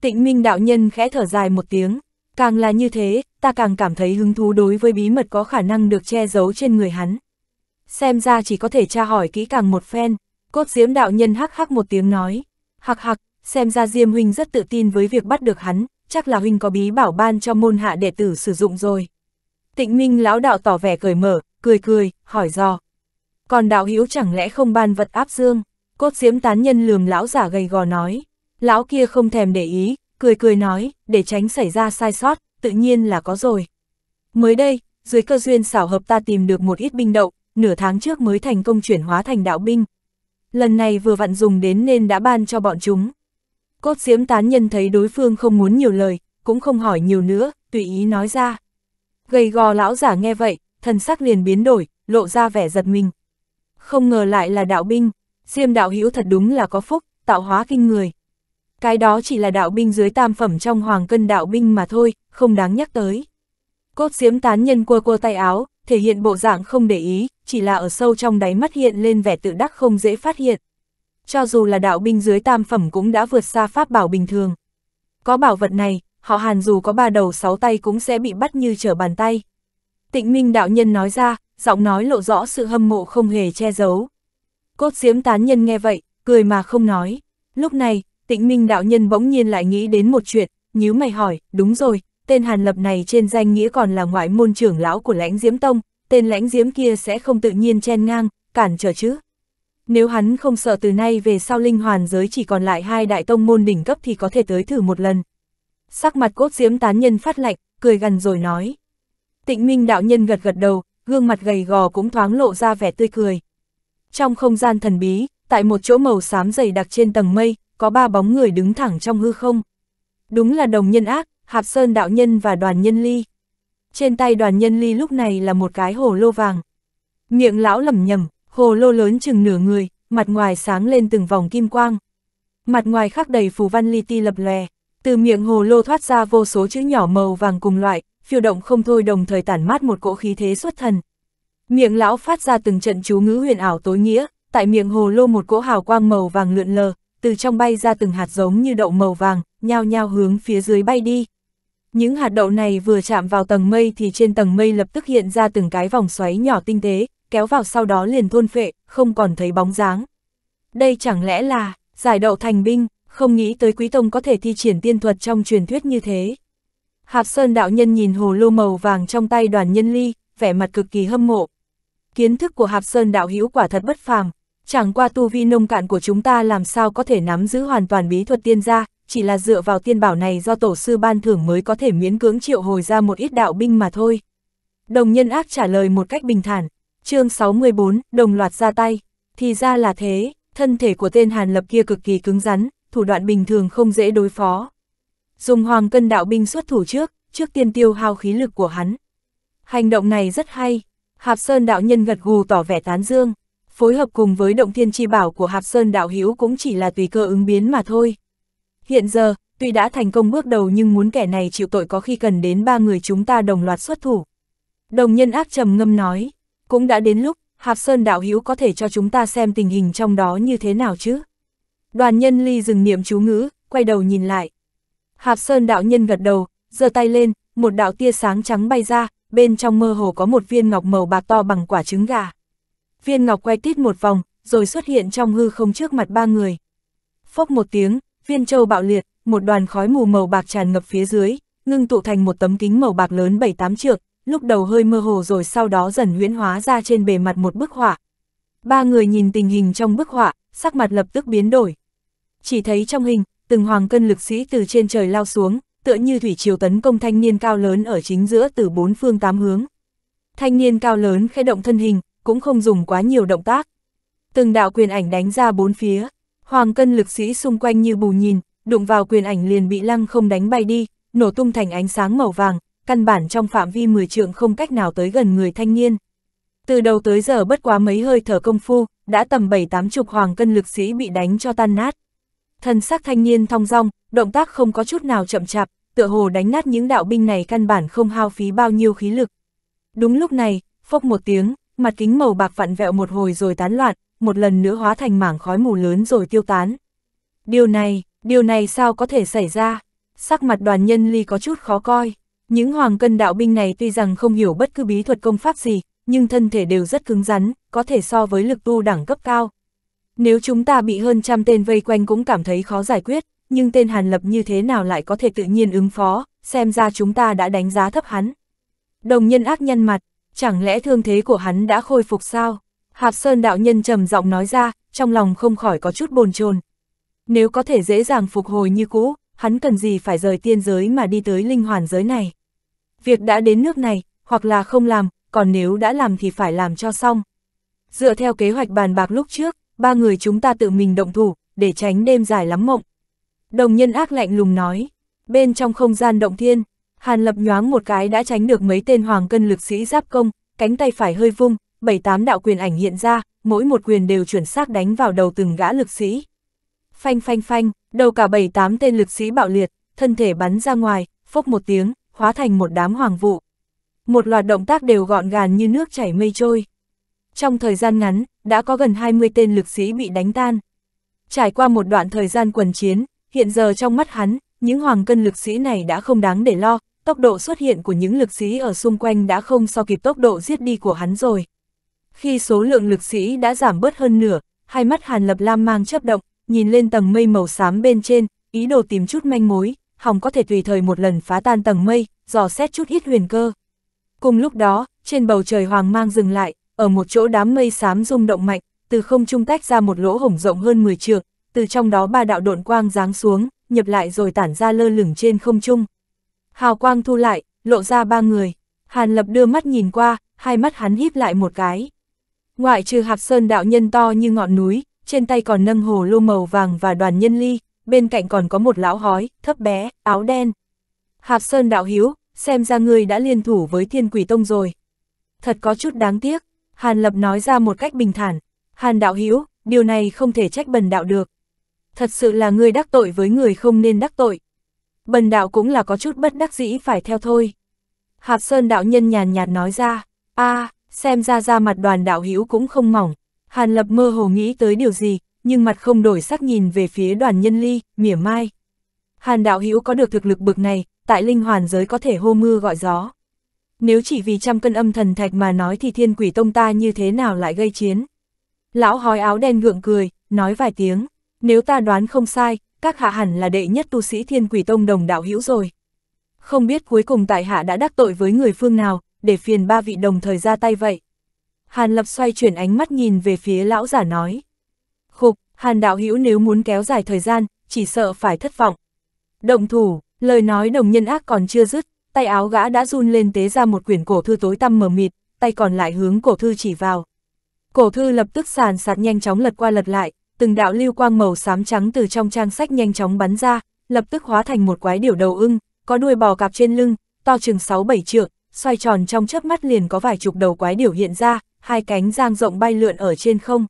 Speaker 1: Tịnh Minh đạo nhân khẽ thở dài một tiếng, càng là như thế, ta càng cảm thấy hứng thú đối với bí mật có khả năng được che giấu trên người hắn. Xem ra chỉ có thể tra hỏi kỹ càng một phen, cốt diễm đạo nhân hắc hắc một tiếng nói, hạc hạc, xem ra Diêm Huynh rất tự tin với việc bắt được hắn, chắc là Huynh có bí bảo ban cho môn hạ đệ tử sử dụng rồi. Tịnh Minh lão đạo tỏ vẻ cởi mở, cười cười, hỏi dò. Còn đạo hiếu chẳng lẽ không ban vật áp dương? Cốt Diếm tán nhân lườm lão giả gầy gò nói. Lão kia không thèm để ý, cười cười nói, để tránh xảy ra sai sót, tự nhiên là có rồi. Mới đây, dưới cơ duyên xảo hợp ta tìm được một ít binh đậu, nửa tháng trước mới thành công chuyển hóa thành đạo binh. Lần này vừa vặn dùng đến nên đã ban cho bọn chúng. Cốt Diếm tán nhân thấy đối phương không muốn nhiều lời, cũng không hỏi nhiều nữa, tùy ý nói ra. Gầy gò lão giả nghe vậy, thần sắc liền biến đổi, lộ ra vẻ giật mình. Không ngờ lại là đạo binh, Diêm đạo hữu thật đúng là có phúc, tạo hóa kinh người. Cái đó chỉ là đạo binh dưới tam phẩm trong hoàng cân đạo binh mà thôi, không đáng nhắc tới. Cốt diễm tán nhân cua cua tay áo, thể hiện bộ dạng không để ý, chỉ là ở sâu trong đáy mắt hiện lên vẻ tự đắc không dễ phát hiện. Cho dù là đạo binh dưới tam phẩm cũng đã vượt xa pháp bảo bình thường. Có bảo vật này, họ hàn dù có ba đầu sáu tay cũng sẽ bị bắt như trở bàn tay. Tịnh Minh đạo nhân nói ra, giọng nói lộ rõ sự hâm mộ không hề che giấu. Cốt diếm tán nhân nghe vậy, cười mà không nói. Lúc này, tịnh minh đạo nhân bỗng nhiên lại nghĩ đến một chuyện, nhíu mày hỏi, đúng rồi, tên Hàn Lập này trên danh nghĩa còn là ngoại môn trưởng lão của lãnh diễm tông, tên lãnh diễm kia sẽ không tự nhiên chen ngang, cản trở chứ. Nếu hắn không sợ từ nay về sau linh hoàn giới chỉ còn lại hai đại tông môn đỉnh cấp thì có thể tới thử một lần. Sắc mặt cốt diễm tán nhân phát lạnh, cười gần rồi nói. Tịnh minh đạo nhân gật gật đầu, gương mặt gầy gò cũng thoáng lộ ra vẻ tươi cười. Trong không gian thần bí, tại một chỗ màu xám dày đặc trên tầng mây, có ba bóng người đứng thẳng trong hư không. Đúng là đồng nhân ác, Hạp Sơn Đạo Nhân và Đoàn Nhân Ly. Trên tay Đoàn Nhân Ly lúc này là một cái hồ lô vàng. Miệng lão lầm nhầm, hồ lô lớn chừng nửa người, mặt ngoài sáng lên từng vòng kim quang. Mặt ngoài khắc đầy phù văn ly ti lập lè từ miệng hồ lô thoát ra vô số chữ nhỏ màu vàng cùng loại, phiêu động không thôi đồng thời tản mát một cỗ khí thế xuất thần, Miệng lão phát ra từng trận chú ngữ huyền ảo tối nghĩa, tại miệng hồ lô một cỗ hào quang màu vàng lượn lờ, từ trong bay ra từng hạt giống như đậu màu vàng, nhao nhao hướng phía dưới bay đi. Những hạt đậu này vừa chạm vào tầng mây thì trên tầng mây lập tức hiện ra từng cái vòng xoáy nhỏ tinh tế, kéo vào sau đó liền thôn phệ, không còn thấy bóng dáng. Đây chẳng lẽ là giải đậu thành binh, không nghĩ tới Quý Tông có thể thi triển tiên thuật trong truyền thuyết như thế. hạt Sơn đạo nhân nhìn hồ lô màu vàng trong tay đoàn nhân ly, vẻ mặt cực kỳ hâm mộ, kiến thức của Hạp Sơn đạo hữu quả thật bất phàm, chẳng qua tu vi nông cạn của chúng ta làm sao có thể nắm giữ hoàn toàn bí thuật tiên gia, chỉ là dựa vào tiên bảo này do tổ sư ban thưởng mới có thể miễn cưỡng triệu hồi ra một ít đạo binh mà thôi. Đồng nhân ác trả lời một cách bình thản, chương 64, đồng loạt ra tay, thì ra là thế, thân thể của tên Hàn Lập kia cực kỳ cứng rắn, thủ đoạn bình thường không dễ đối phó. Dùng hoàng cân đạo binh xuất thủ trước, trước tiên tiêu hao khí lực của hắn. Hành động này rất hay, Hạp Sơn đạo nhân gật gù tỏ vẻ tán dương, phối hợp cùng với động thiên chi bảo của Hạp Sơn đạo hữu cũng chỉ là tùy cơ ứng biến mà thôi. Hiện giờ, tuy đã thành công bước đầu nhưng muốn kẻ này chịu tội có khi cần đến ba người chúng ta đồng loạt xuất thủ. Đồng nhân ác trầm ngâm nói, cũng đã đến lúc, Hạp Sơn đạo hữu có thể cho chúng ta xem tình hình trong đó như thế nào chứ? Đoàn nhân ly dừng niệm chú ngữ, quay đầu nhìn lại. Hạp Sơn đạo nhân gật đầu, giơ tay lên, một đạo tia sáng trắng bay ra, bên trong mơ hồ có một viên ngọc màu bạc to bằng quả trứng gà. Viên ngọc quay tít một vòng, rồi xuất hiện trong hư không trước mặt ba người. Phốc một tiếng, viên châu bạo liệt, một đoàn khói mù màu bạc tràn ngập phía dưới, ngưng tụ thành một tấm kính màu bạc lớn bảy tám trượng, lúc đầu hơi mơ hồ rồi sau đó dần huyễn hóa ra trên bề mặt một bức họa. Ba người nhìn tình hình trong bức họa, sắc mặt lập tức biến đổi. Chỉ thấy trong hình, từng hoàng cân lực sĩ từ trên trời lao xuống, tựa như thủy chiều tấn công thanh niên cao lớn ở chính giữa từ bốn phương tám hướng. Thanh niên cao lớn khẽ động thân hình, cũng không dùng quá nhiều động tác. Từng đạo quyền ảnh đánh ra bốn phía, hoàng cân lực sĩ xung quanh như bù nhìn, đụng vào quyền ảnh liền bị lăng không đánh bay đi, nổ tung thành ánh sáng màu vàng, căn bản trong phạm vi 10 trượng không cách nào tới gần người thanh niên. Từ đầu tới giờ bất quá mấy hơi thở công phu, đã tầm bảy tám chục hoàng cân lực sĩ bị đánh cho tan nát. Thân xác thanh niên thong dong, động tác không có chút nào chậm chạp, tựa hồ đánh nát những đạo binh này căn bản không hao phí bao nhiêu khí lực. Đúng lúc này, phốc một tiếng, mặt kính màu bạc vặn vẹo một hồi rồi tán loạn, một lần nữa hóa thành mảng khói mù lớn rồi tiêu tán. Điều này, điều này sao có thể xảy ra? Sắc mặt đoàn nhân ly có chút khó coi. Những hoàng cân đạo binh này tuy rằng không hiểu bất cứ bí thuật công pháp gì, nhưng thân thể đều rất cứng rắn, có thể so với lực tu đẳng cấp cao. Nếu chúng ta bị hơn trăm tên vây quanh cũng cảm thấy khó giải quyết, nhưng tên Hàn Lập như thế nào lại có thể tự nhiên ứng phó, xem ra chúng ta đã đánh giá thấp hắn. Đồng nhân ác nhân mặt, chẳng lẽ thương thế của hắn đã khôi phục sao? Hạp Sơn đạo nhân trầm giọng nói ra, trong lòng không khỏi có chút bồn chồn. Nếu có thể dễ dàng phục hồi như cũ, hắn cần gì phải rời tiên giới mà đi tới linh hoàn giới này. Việc đã đến nước này, hoặc là không làm, còn nếu đã làm thì phải làm cho xong. Dựa theo kế hoạch bàn bạc lúc trước, ba người chúng ta tự mình động thủ, để tránh đêm dài lắm mộng. Đồng nhân ác lạnh lùng nói, bên trong không gian động thiên, Hàn Lập nhoáng một cái đã tránh được mấy tên hoàng cân lực sĩ giáp công, cánh tay phải hơi vung, bảy tám đạo quyền ảnh hiện ra, mỗi một quyền đều chuẩn xác đánh vào đầu từng gã lực sĩ. Phanh phanh phanh, đầu cả bảy tám tên lực sĩ bạo liệt, thân thể bắn ra ngoài, phốc một tiếng, hóa thành một đám hoàng vụ. Một loạt động tác đều gọn gàng như nước chảy mây trôi. Trong thời gian ngắn, đã có gần 20 tên lực sĩ bị đánh tan. Trải qua một đoạn thời gian quần chiến, hiện giờ trong mắt hắn, những hoàng cân lực sĩ này đã không đáng để lo, tốc độ xuất hiện của những lực sĩ ở xung quanh đã không so kịp tốc độ giết đi của hắn rồi. Khi số lượng lực sĩ đã giảm bớt hơn nửa, hai mắt Hàn Lập Lam mang chấp động, nhìn lên tầng mây màu xám bên trên, ý đồ tìm chút manh mối, hòng có thể tùy thời một lần phá tan tầng mây, dò xét chút ít huyền cơ. Cùng lúc đó, trên bầu trời hoàng mang dừng lại, ở một chỗ đám mây xám rung động mạnh, từ không trung tách ra một lỗ hổng rộng hơn 10 trượng, từ trong đó ba đạo độn quang giáng xuống, nhập lại rồi tản ra lơ lửng trên không trung. Hào quang thu lại, lộ ra ba người. Hàn Lập đưa mắt nhìn qua, hai mắt hắn híp lại một cái. Ngoại trừ Hạc Sơn đạo nhân to như ngọn núi, trên tay còn nâng hồ lô màu vàng và đoàn nhân ly, bên cạnh còn có một lão hói, thấp bé, áo đen. Hạc Sơn đạo hiếu, xem ra ngươi đã liên thủ với thiên quỷ tông rồi. Thật có chút đáng tiếc, Hàn Lập nói ra một cách bình thản, Hàn đạo Hiếu, điều này không thể trách bần đạo được. Thật sự là người đắc tội với người không nên đắc tội. Bần đạo cũng là có chút bất đắc dĩ phải theo thôi. Hạp Sơn đạo nhân nhàn nhạt nói ra, a à, xem ra ra mặt đoàn đạo Hiếu cũng không mỏng. Hàn Lập mơ hồ nghĩ tới điều gì, nhưng mặt không đổi sắc nhìn về phía đoàn nhân ly, mỉa mai. Hàn đạo Hiếu có được thực lực bực này, tại linh hoàn giới có thể hô mưa gọi gió. Nếu chỉ vì trăm cân âm thần thạch mà nói thì thiên quỷ tông ta như thế nào lại gây chiến? Lão hói áo đen gượng cười, nói vài tiếng. Nếu ta đoán không sai, các hạ hẳn là đệ nhất tu sĩ thiên quỷ tông đồng đạo hữu rồi. Không biết cuối cùng tại hạ đã đắc tội với người phương nào, để phiền ba vị đồng thời ra tay vậy. Hàn lập xoay chuyển ánh mắt nhìn về phía lão giả nói. Khục, hàn đạo hữu nếu muốn kéo dài thời gian, chỉ sợ phải thất vọng. Động thủ, lời nói đồng nhân ác còn chưa dứt, tay áo gã đã run lên tế ra một quyển cổ thư tối tăm mờ mịt, tay còn lại hướng cổ thư chỉ vào. Cổ thư lập tức sàn sạt nhanh chóng lật qua lật lại, từng đạo lưu quang màu xám trắng từ trong trang sách nhanh chóng bắn ra, lập tức hóa thành một quái điểu đầu ưng, có đuôi bò cạp trên lưng, to chừng 6-7 trượng, xoay tròn trong chớp mắt liền có vài chục đầu quái điểu hiện ra, hai cánh giang rộng bay lượn ở trên không.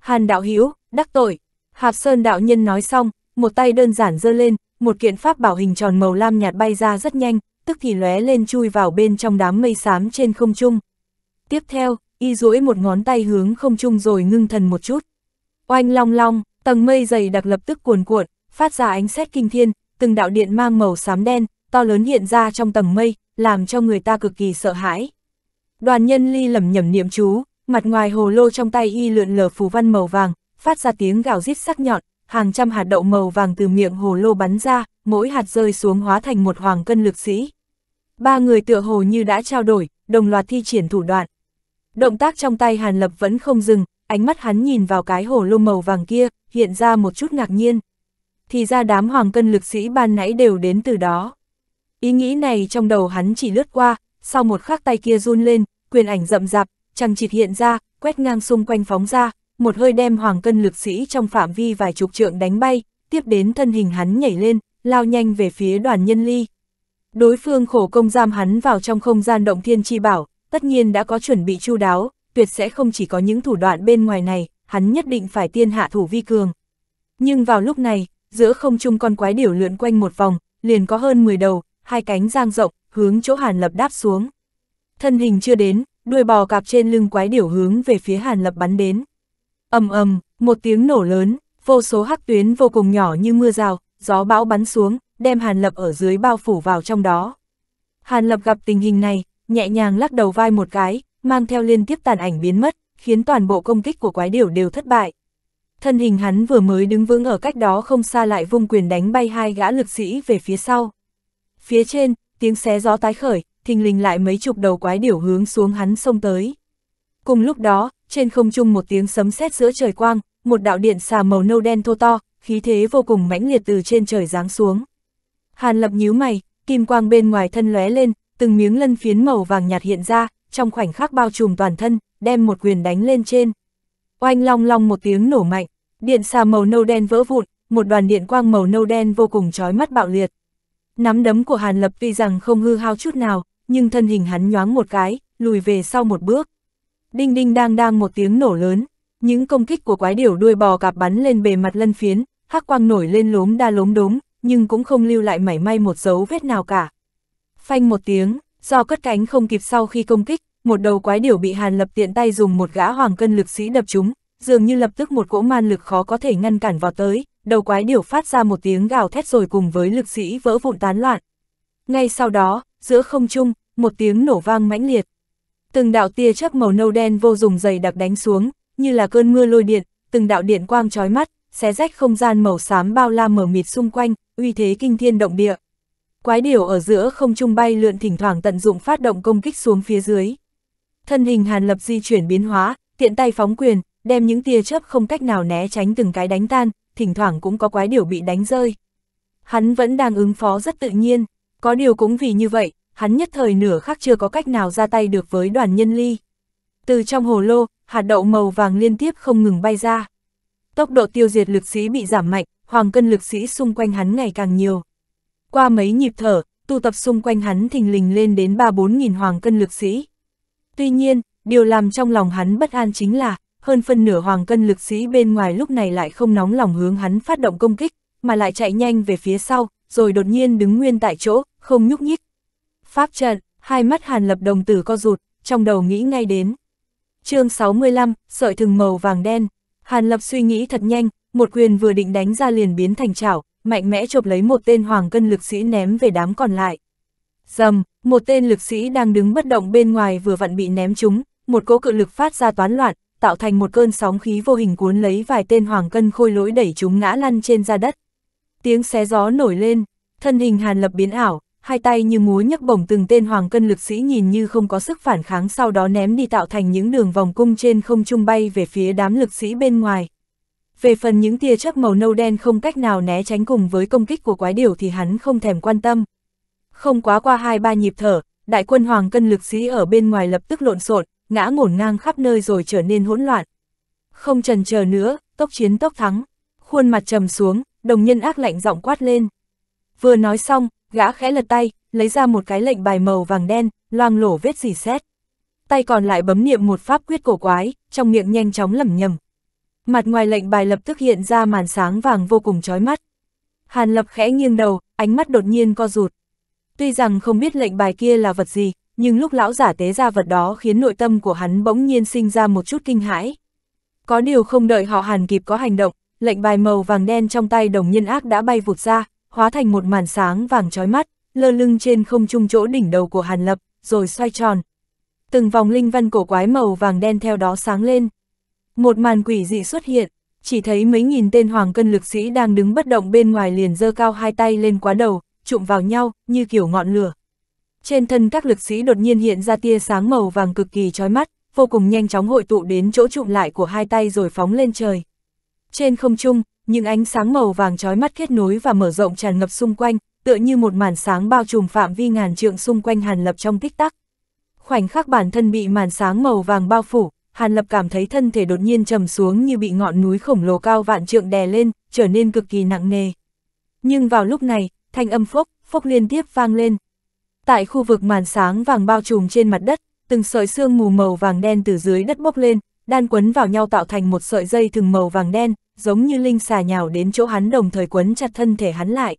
Speaker 1: Hàn đạo hiếu, đắc tội. Hạp Sơn đạo nhân nói xong, một tay đơn giản giơ lên, một kiện pháp bảo hình tròn màu lam nhạt bay ra rất nhanh, tức thì lóe lên chui vào bên trong đám mây xám trên không trung. Tiếp theo, y duỗi một ngón tay hướng không trung rồi ngưng thần một chút. Oanh long long, tầng mây dày đặc lập tức cuồn cuộn, phát ra ánh sét kinh thiên, từng đạo điện mang màu xám đen, to lớn hiện ra trong tầng mây, làm cho người ta cực kỳ sợ hãi. Đoàn nhân ly lẩm nhẩm niệm chú, mặt ngoài hồ lô trong tay y lượn lờ phù văn màu vàng, phát ra tiếng gào rít sắc nhọn, hàng trăm hạt đậu màu vàng từ miệng hồ lô bắn ra, mỗi hạt rơi xuống hóa thành một hoàng cân lực sĩ. Ba người tựa hồ như đã trao đổi, đồng loạt thi triển thủ đoạn. Động tác trong tay Hàn Lập vẫn không dừng, ánh mắt hắn nhìn vào cái hồ lô màu vàng kia, hiện ra một chút ngạc nhiên. Thì ra đám hoàng cân lực sĩ ban nãy đều đến từ đó. Ý nghĩ này trong đầu hắn chỉ lướt qua, sau một khắc tay kia run lên, quyền ảnh rậm rạp, chẳng chịt hiện ra, quét ngang xung quanh phóng ra, một hơi đem hoàng cân lực sĩ trong phạm vi vài chục trượng đánh bay, tiếp đến thân hình hắn nhảy lên, lao nhanh về phía đoàn nhân ly, Đối phương khổ công giam hắn vào trong không gian động thiên chi bảo, tất nhiên đã có chuẩn bị chu đáo, tuyệt sẽ không chỉ có những thủ đoạn bên ngoài này, hắn nhất định phải tiên hạ thủ vi cường. Nhưng vào lúc này, giữa không trung con quái điểu lượn quanh một vòng, liền có hơn 10 đầu, hai cánh giang rộng, hướng chỗ Hàn Lập đáp xuống. Thân hình chưa đến, đuôi bò cạp trên lưng quái điểu hướng về phía Hàn Lập bắn đến. Ầm ầm, một tiếng nổ lớn, vô số hắc tuyến vô cùng nhỏ như mưa rào, gió bão bắn xuống, đem Hàn Lập ở dưới bao phủ vào trong đó. Hàn Lập gặp tình hình này, nhẹ nhàng lắc đầu vai một cái, mang theo liên tiếp tàn ảnh biến mất, khiến toàn bộ công kích của quái điểu đều thất bại. Thân hình hắn vừa mới đứng vững ở cách đó không xa lại vung quyền đánh bay hai gã lực sĩ về phía sau. Phía trên, tiếng xé gió tái khởi, thình lình lại mấy chục đầu quái điểu hướng xuống hắn xông tới. Cùng lúc đó, trên không trung một tiếng sấm sét giữa trời quang, một đạo điện xà màu nâu đen thô to, khí thế vô cùng mãnh liệt từ trên trời giáng xuống. Hàn Lập nhíu mày, kim quang bên ngoài thân lóe lên, từng miếng lân phiến màu vàng nhạt hiện ra, trong khoảnh khắc bao trùm toàn thân, đem một quyền đánh lên trên. Oanh long long một tiếng nổ mạnh, điện xà màu nâu đen vỡ vụn, một đoàn điện quang màu nâu đen vô cùng chói mắt bạo liệt. Nắm đấm của Hàn Lập tuy rằng không hư hao chút nào, nhưng thân hình hắn nhoáng một cái, lùi về sau một bước. Đinh đinh đang đang một tiếng nổ lớn, những công kích của quái điểu đuôi bò cạp bắn lên bề mặt lân phiến, hắc quang nổi lên lốm đa lốm đốm, nhưng cũng không lưu lại mảy may một dấu vết nào cả. Phanh một tiếng, do cất cánh không kịp sau khi công kích, một đầu quái điểu bị Hàn Lập tiện tay dùng một gã hoàng cân lực sĩ đập chúng, dường như lập tức một cỗ man lực khó có thể ngăn cản vào tới, đầu quái điểu phát ra một tiếng gào thét rồi cùng với lực sĩ vỡ vụn tán loạn. Ngay sau đó, giữa không trung, một tiếng nổ vang mãnh liệt. Từng đạo tia chớp màu nâu đen vô dùng dày đặc đánh xuống, như là cơn mưa lôi điện, từng đạo điện quang chói mắt, xé rách không gian màu xám bao la mờ mịt xung quanh, uy thế kinh thiên động địa. Quái điểu ở giữa không trung bay lượn thỉnh thoảng tận dụng phát động công kích xuống phía dưới. Thân hình Hàn Lập di chuyển biến hóa, tiện tay phóng quyền, đem những tia chớp không cách nào né tránh từng cái đánh tan, thỉnh thoảng cũng có quái điểu bị đánh rơi. Hắn vẫn đang ứng phó rất tự nhiên, có điều cũng vì như vậy, hắn nhất thời nửa khắc chưa có cách nào ra tay được với đoàn nhân ly. Từ trong hồ lô, hạt đậu màu vàng liên tiếp không ngừng bay ra. Tốc độ tiêu diệt lực sĩ bị giảm mạnh, hoàng cân lực sĩ xung quanh hắn ngày càng nhiều. Qua mấy nhịp thở, tu tập xung quanh hắn thình lình lên đến 3-4 nghìn hoàng cân lực sĩ. Tuy nhiên, điều làm trong lòng hắn bất an chính là, hơn phân nửa hoàng cân lực sĩ bên ngoài lúc này lại không nóng lòng hướng hắn phát động công kích, mà lại chạy nhanh về phía sau, rồi đột nhiên đứng nguyên tại chỗ, không nhúc nhích. Pháp trận, hai mắt hàn lập đồng tử co rụt, trong đầu nghĩ ngay đến. chương 65, sợi thừng màu vàng đen. Hàn lập suy nghĩ thật nhanh, một quyền vừa định đánh ra liền biến thành chảo, mạnh mẽ chộp lấy một tên hoàng cân lực sĩ ném về đám còn lại. Dầm, một tên lực sĩ đang đứng bất động bên ngoài vừa vặn bị ném trúng, một cỗ cự lực phát ra toán loạn, tạo thành một cơn sóng khí vô hình cuốn lấy vài tên hoàng cân khôi lỗi đẩy chúng ngã lăn trên ra đất. Tiếng xé gió nổi lên, thân hình Hàn Lập biến ảo, hai tay như múa nhấc bổng từng tên hoàng cân lực sĩ nhìn như không có sức phản kháng sau đó ném đi tạo thành những đường vòng cung trên không trung bay về phía đám lực sĩ bên ngoài. Về phần những tia chớp màu nâu đen không cách nào né tránh cùng với công kích của quái điểu thì hắn không thèm quan tâm. Không quá qua hai ba nhịp thở, đại quân hoàng cân lực sĩ ở bên ngoài lập tức lộn xộn, ngã ngổn ngang khắp nơi rồi trở nên hỗn loạn. Không trần chờ nữa, tốc chiến tốc thắng, khuôn mặt trầm xuống, đồng nhân ác lạnh giọng quát lên. Vừa nói xong, gã khẽ lật tay, lấy ra một cái lệnh bài màu vàng đen, loang lổ vết dì xét. Tay còn lại bấm niệm một pháp quyết cổ quái, trong miệng nhanh chóng lẩm nhẩm, mặt ngoài lệnh bài lập tức hiện ra màn sáng vàng vô cùng chói mắt. Hàn Lập khẽ nghiêng đầu, ánh mắt đột nhiên co rụt. Tuy rằng không biết lệnh bài kia là vật gì, nhưng lúc lão giả tế ra vật đó khiến nội tâm của hắn bỗng nhiên sinh ra một chút kinh hãi. Có điều không đợi họ Hàn kịp có hành động, lệnh bài màu vàng đen trong tay đồng nhân ác đã bay vụt ra, hóa thành một màn sáng vàng chói mắt, lơ lưng trên không trung chỗ đỉnh đầu của Hàn Lập, rồi xoay tròn. Từng vòng linh văn cổ quái màu vàng đen theo đó sáng lên. Một màn quỷ dị xuất hiện, chỉ thấy mấy nghìn tên hoàng cân lực sĩ đang đứng bất động bên ngoài liền giơ cao hai tay lên quá đầu, trụm vào nhau, như kiểu ngọn lửa. Trên thân các lực sĩ đột nhiên hiện ra tia sáng màu vàng cực kỳ chói mắt, vô cùng nhanh chóng hội tụ đến chỗ trụm lại của hai tay rồi phóng lên trời. Trên không trung, những ánh sáng màu vàng chói mắt kết nối và mở rộng tràn ngập xung quanh, tựa như một màn sáng bao trùm phạm vi ngàn trượng xung quanh Hàn Lập trong tích tắc. Khoảnh khắc bản thân bị màn sáng màu vàng bao phủ, Hàn Lập cảm thấy thân thể đột nhiên trầm xuống như bị ngọn núi khổng lồ cao vạn trượng đè lên, trở nên cực kỳ nặng nề. Nhưng vào lúc này, thanh âm phốc, phốc liên tiếp vang lên. Tại khu vực màn sáng vàng bao trùm trên mặt đất, từng sợi xương mù màu vàng đen từ dưới đất bốc lên, đan quấn vào nhau tạo thành một sợi dây thừng màu vàng đen, giống như linh xà nhào đến chỗ hắn đồng thời quấn chặt thân thể hắn lại.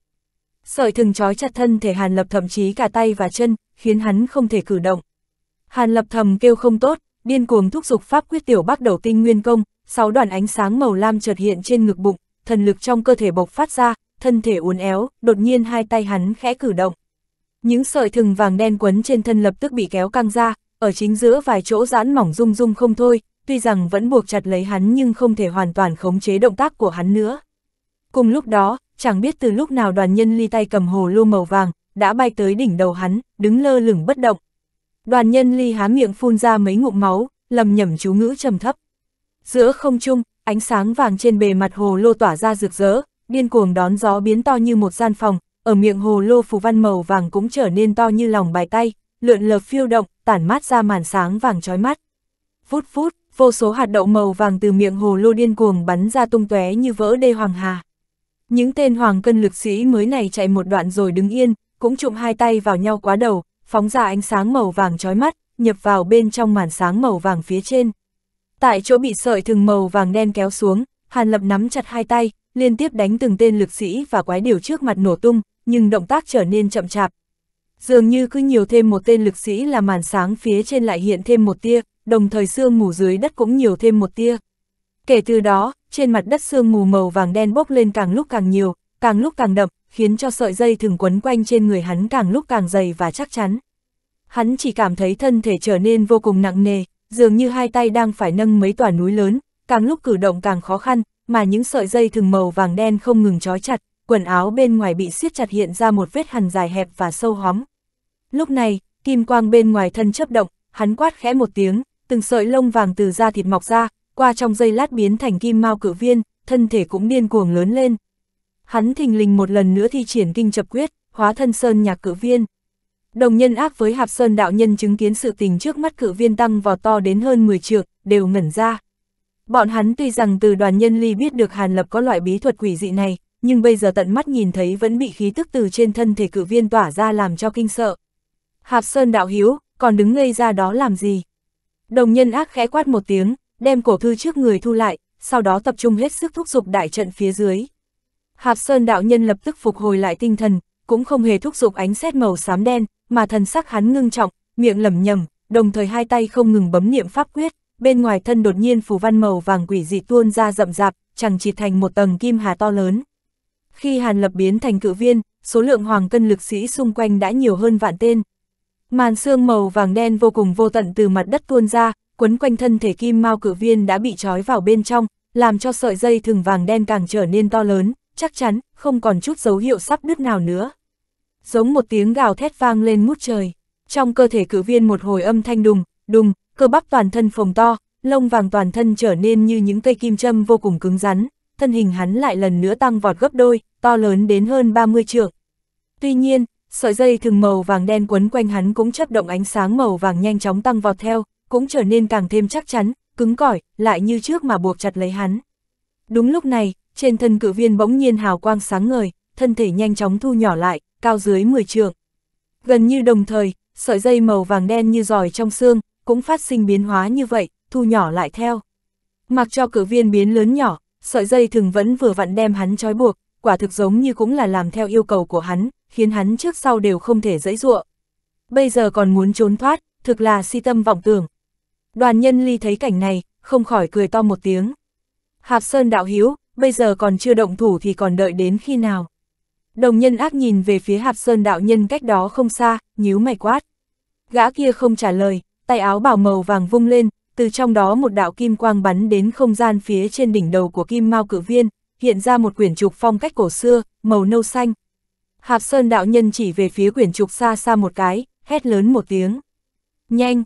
Speaker 1: Sợi thừng trói chặt thân thể Hàn Lập thậm chí cả tay và chân, khiến hắn không thể cử động. Hàn Lập thầm kêu không tốt, điên cuồng thúc giục pháp quyết tiểu bắc đầu tinh nguyên công, sáu đoàn ánh sáng màu lam chợt hiện trên ngực bụng, thần lực trong cơ thể bộc phát ra, thân thể uốn éo, đột nhiên hai tay hắn khẽ cử động. Những sợi thừng vàng đen quấn trên thân lập tức bị kéo căng ra, ở chính giữa vài chỗ giãn mỏng rung rung không thôi, tuy rằng vẫn buộc chặt lấy hắn nhưng không thể hoàn toàn khống chế động tác của hắn nữa. Cùng lúc đó, chẳng biết từ lúc nào đoàn nhân ly tay cầm hồ lô màu vàng, đã bay tới đỉnh đầu hắn, đứng lơ lửng bất động, Đoàn nhân ly há miệng phun ra mấy ngụm máu, lầm nhầm chú ngữ trầm thấp. Giữa không trung, ánh sáng vàng trên bề mặt hồ lô tỏa ra rực rỡ, điên cuồng đón gió biến to như một gian phòng, ở miệng hồ lô phù văn màu vàng cũng trở nên to như lòng bài tay, lượn lờ phiêu động, tản mát ra màn sáng vàng chói mắt. Phút phút, vô số hạt đậu màu vàng từ miệng hồ lô điên cuồng bắn ra tung tóe như vỡ đê hoàng hà. Những tên hoàng cân lực sĩ mới này chạy một đoạn rồi đứng yên, cũng chụm hai tay vào nhau quá đầu, phóng ra ánh sáng màu vàng chói mắt, nhập vào bên trong màn sáng màu vàng phía trên. Tại chỗ bị sợi thừng màu vàng đen kéo xuống, Hàn Lập nắm chặt hai tay, liên tiếp đánh từng tên lực sĩ và quái điều trước mặt nổ tung, nhưng động tác trở nên chậm chạp. Dường như cứ nhiều thêm một tên lực sĩ là màn sáng phía trên lại hiện thêm một tia, đồng thời xương mù dưới đất cũng nhiều thêm một tia. Kể từ đó, trên mặt đất xương mù màu vàng đen bốc lên càng lúc càng nhiều, càng lúc càng đậm, khiến cho sợi dây thừng quấn quanh trên người hắn càng lúc càng dày và chắc chắn. Hắn chỉ cảm thấy thân thể trở nên vô cùng nặng nề, dường như hai tay đang phải nâng mấy tòa núi lớn, càng lúc cử động càng khó khăn, mà những sợi dây thừng màu vàng đen không ngừng trói chặt, quần áo bên ngoài bị siết chặt hiện ra một vết hằn dài hẹp và sâu hóm. Lúc này, kim quang bên ngoài thân chấp động, hắn quát khẽ một tiếng, từng sợi lông vàng từ da thịt mọc ra, qua trong dây lát biến thành kim mao cử viên, thân thể cũng điên cuồng lớn lên hắn thình lình một lần nữa thi triển kinh chập quyết, hóa thân sơn nhạc cự viên. Đồng nhân ác với hạp sơn đạo nhân chứng kiến sự tình trước mắt cự viên tăng vào to đến hơn 10 trượng, đều ngẩn ra. Bọn hắn tuy rằng từ đoàn nhân ly biết được Hàn Lập có loại bí thuật quỷ dị này, nhưng bây giờ tận mắt nhìn thấy vẫn bị khí tức từ trên thân thể cự viên tỏa ra làm cho kinh sợ. Hạp sơn đạo hiếu, còn đứng ngây ra đó làm gì? Đồng nhân ác khẽ quát một tiếng, đem cổ thư trước người thu lại, sau đó tập trung hết sức thúc giục đại trận phía dưới. Hạp Sơn đạo nhân lập tức phục hồi lại tinh thần, cũng không hề thúc giục ánh xét màu xám đen, mà thần sắc hắn ngưng trọng, miệng lẩm nhẩm, đồng thời hai tay không ngừng bấm niệm pháp quyết, bên ngoài thân đột nhiên phù văn màu vàng quỷ dị tuôn ra rậm rạp, chẳng chỉ thành một tầng kim hà to lớn. Khi Hàn Lập biến thành cự viên, số lượng hoàng cân lực sĩ xung quanh đã nhiều hơn vạn tên. Màn xương màu vàng đen vô cùng vô tận từ mặt đất tuôn ra, quấn quanh thân thể kim mao cự viên đã bị trói vào bên trong, làm cho sợi dây thừng vàng đen càng trở nên to lớn, chắc chắn, không còn chút dấu hiệu sắp đứt nào nữa. Giống một tiếng gào thét vang lên mút trời, trong cơ thể cử viên một hồi âm thanh đùng, đùng, cơ bắp toàn thân phồng to, lông vàng toàn thân trở nên như những cây kim châm vô cùng cứng rắn, thân hình hắn lại lần nữa tăng vọt gấp đôi, to lớn đến hơn 30 trượng. Tuy nhiên, sợi dây thường màu vàng đen quấn quanh hắn cũng chấp động ánh sáng màu vàng nhanh chóng tăng vọt theo, cũng trở nên càng thêm chắc chắn, cứng cỏi, lại như trước mà buộc chặt lấy hắn. Đúng lúc này, trên thân cử viên bỗng nhiên hào quang sáng ngời, thân thể nhanh chóng thu nhỏ lại, cao dưới 10 trượng. Gần như đồng thời, sợi dây màu vàng đen như giòi trong xương, cũng phát sinh biến hóa như vậy, thu nhỏ lại theo. Mặc cho cử viên biến lớn nhỏ, sợi dây thường vẫn vừa vặn đem hắn trói buộc, quả thực giống như cũng là làm theo yêu cầu của hắn, khiến hắn trước sau đều không thể dãy dụa. Bây giờ còn muốn trốn thoát, thực là si tâm vọng tưởng. Đoàn nhân ly thấy cảnh này, không khỏi cười to một tiếng. Hạp Sơn đạo hiếu, bây giờ còn chưa động thủ thì còn đợi đến khi nào. Đồng nhân ác nhìn về phía hạp sơn đạo nhân cách đó không xa, nhíu mày quát. Gã kia không trả lời, tay áo bảo màu vàng vung lên, từ trong đó một đạo kim quang bắn đến không gian phía trên đỉnh đầu của kim mao cử viên, hiện ra một quyển trục phong cách cổ xưa, màu nâu xanh. Hạp sơn đạo nhân chỉ về phía quyển trục xa xa một cái, hét lớn một tiếng. Nhanh,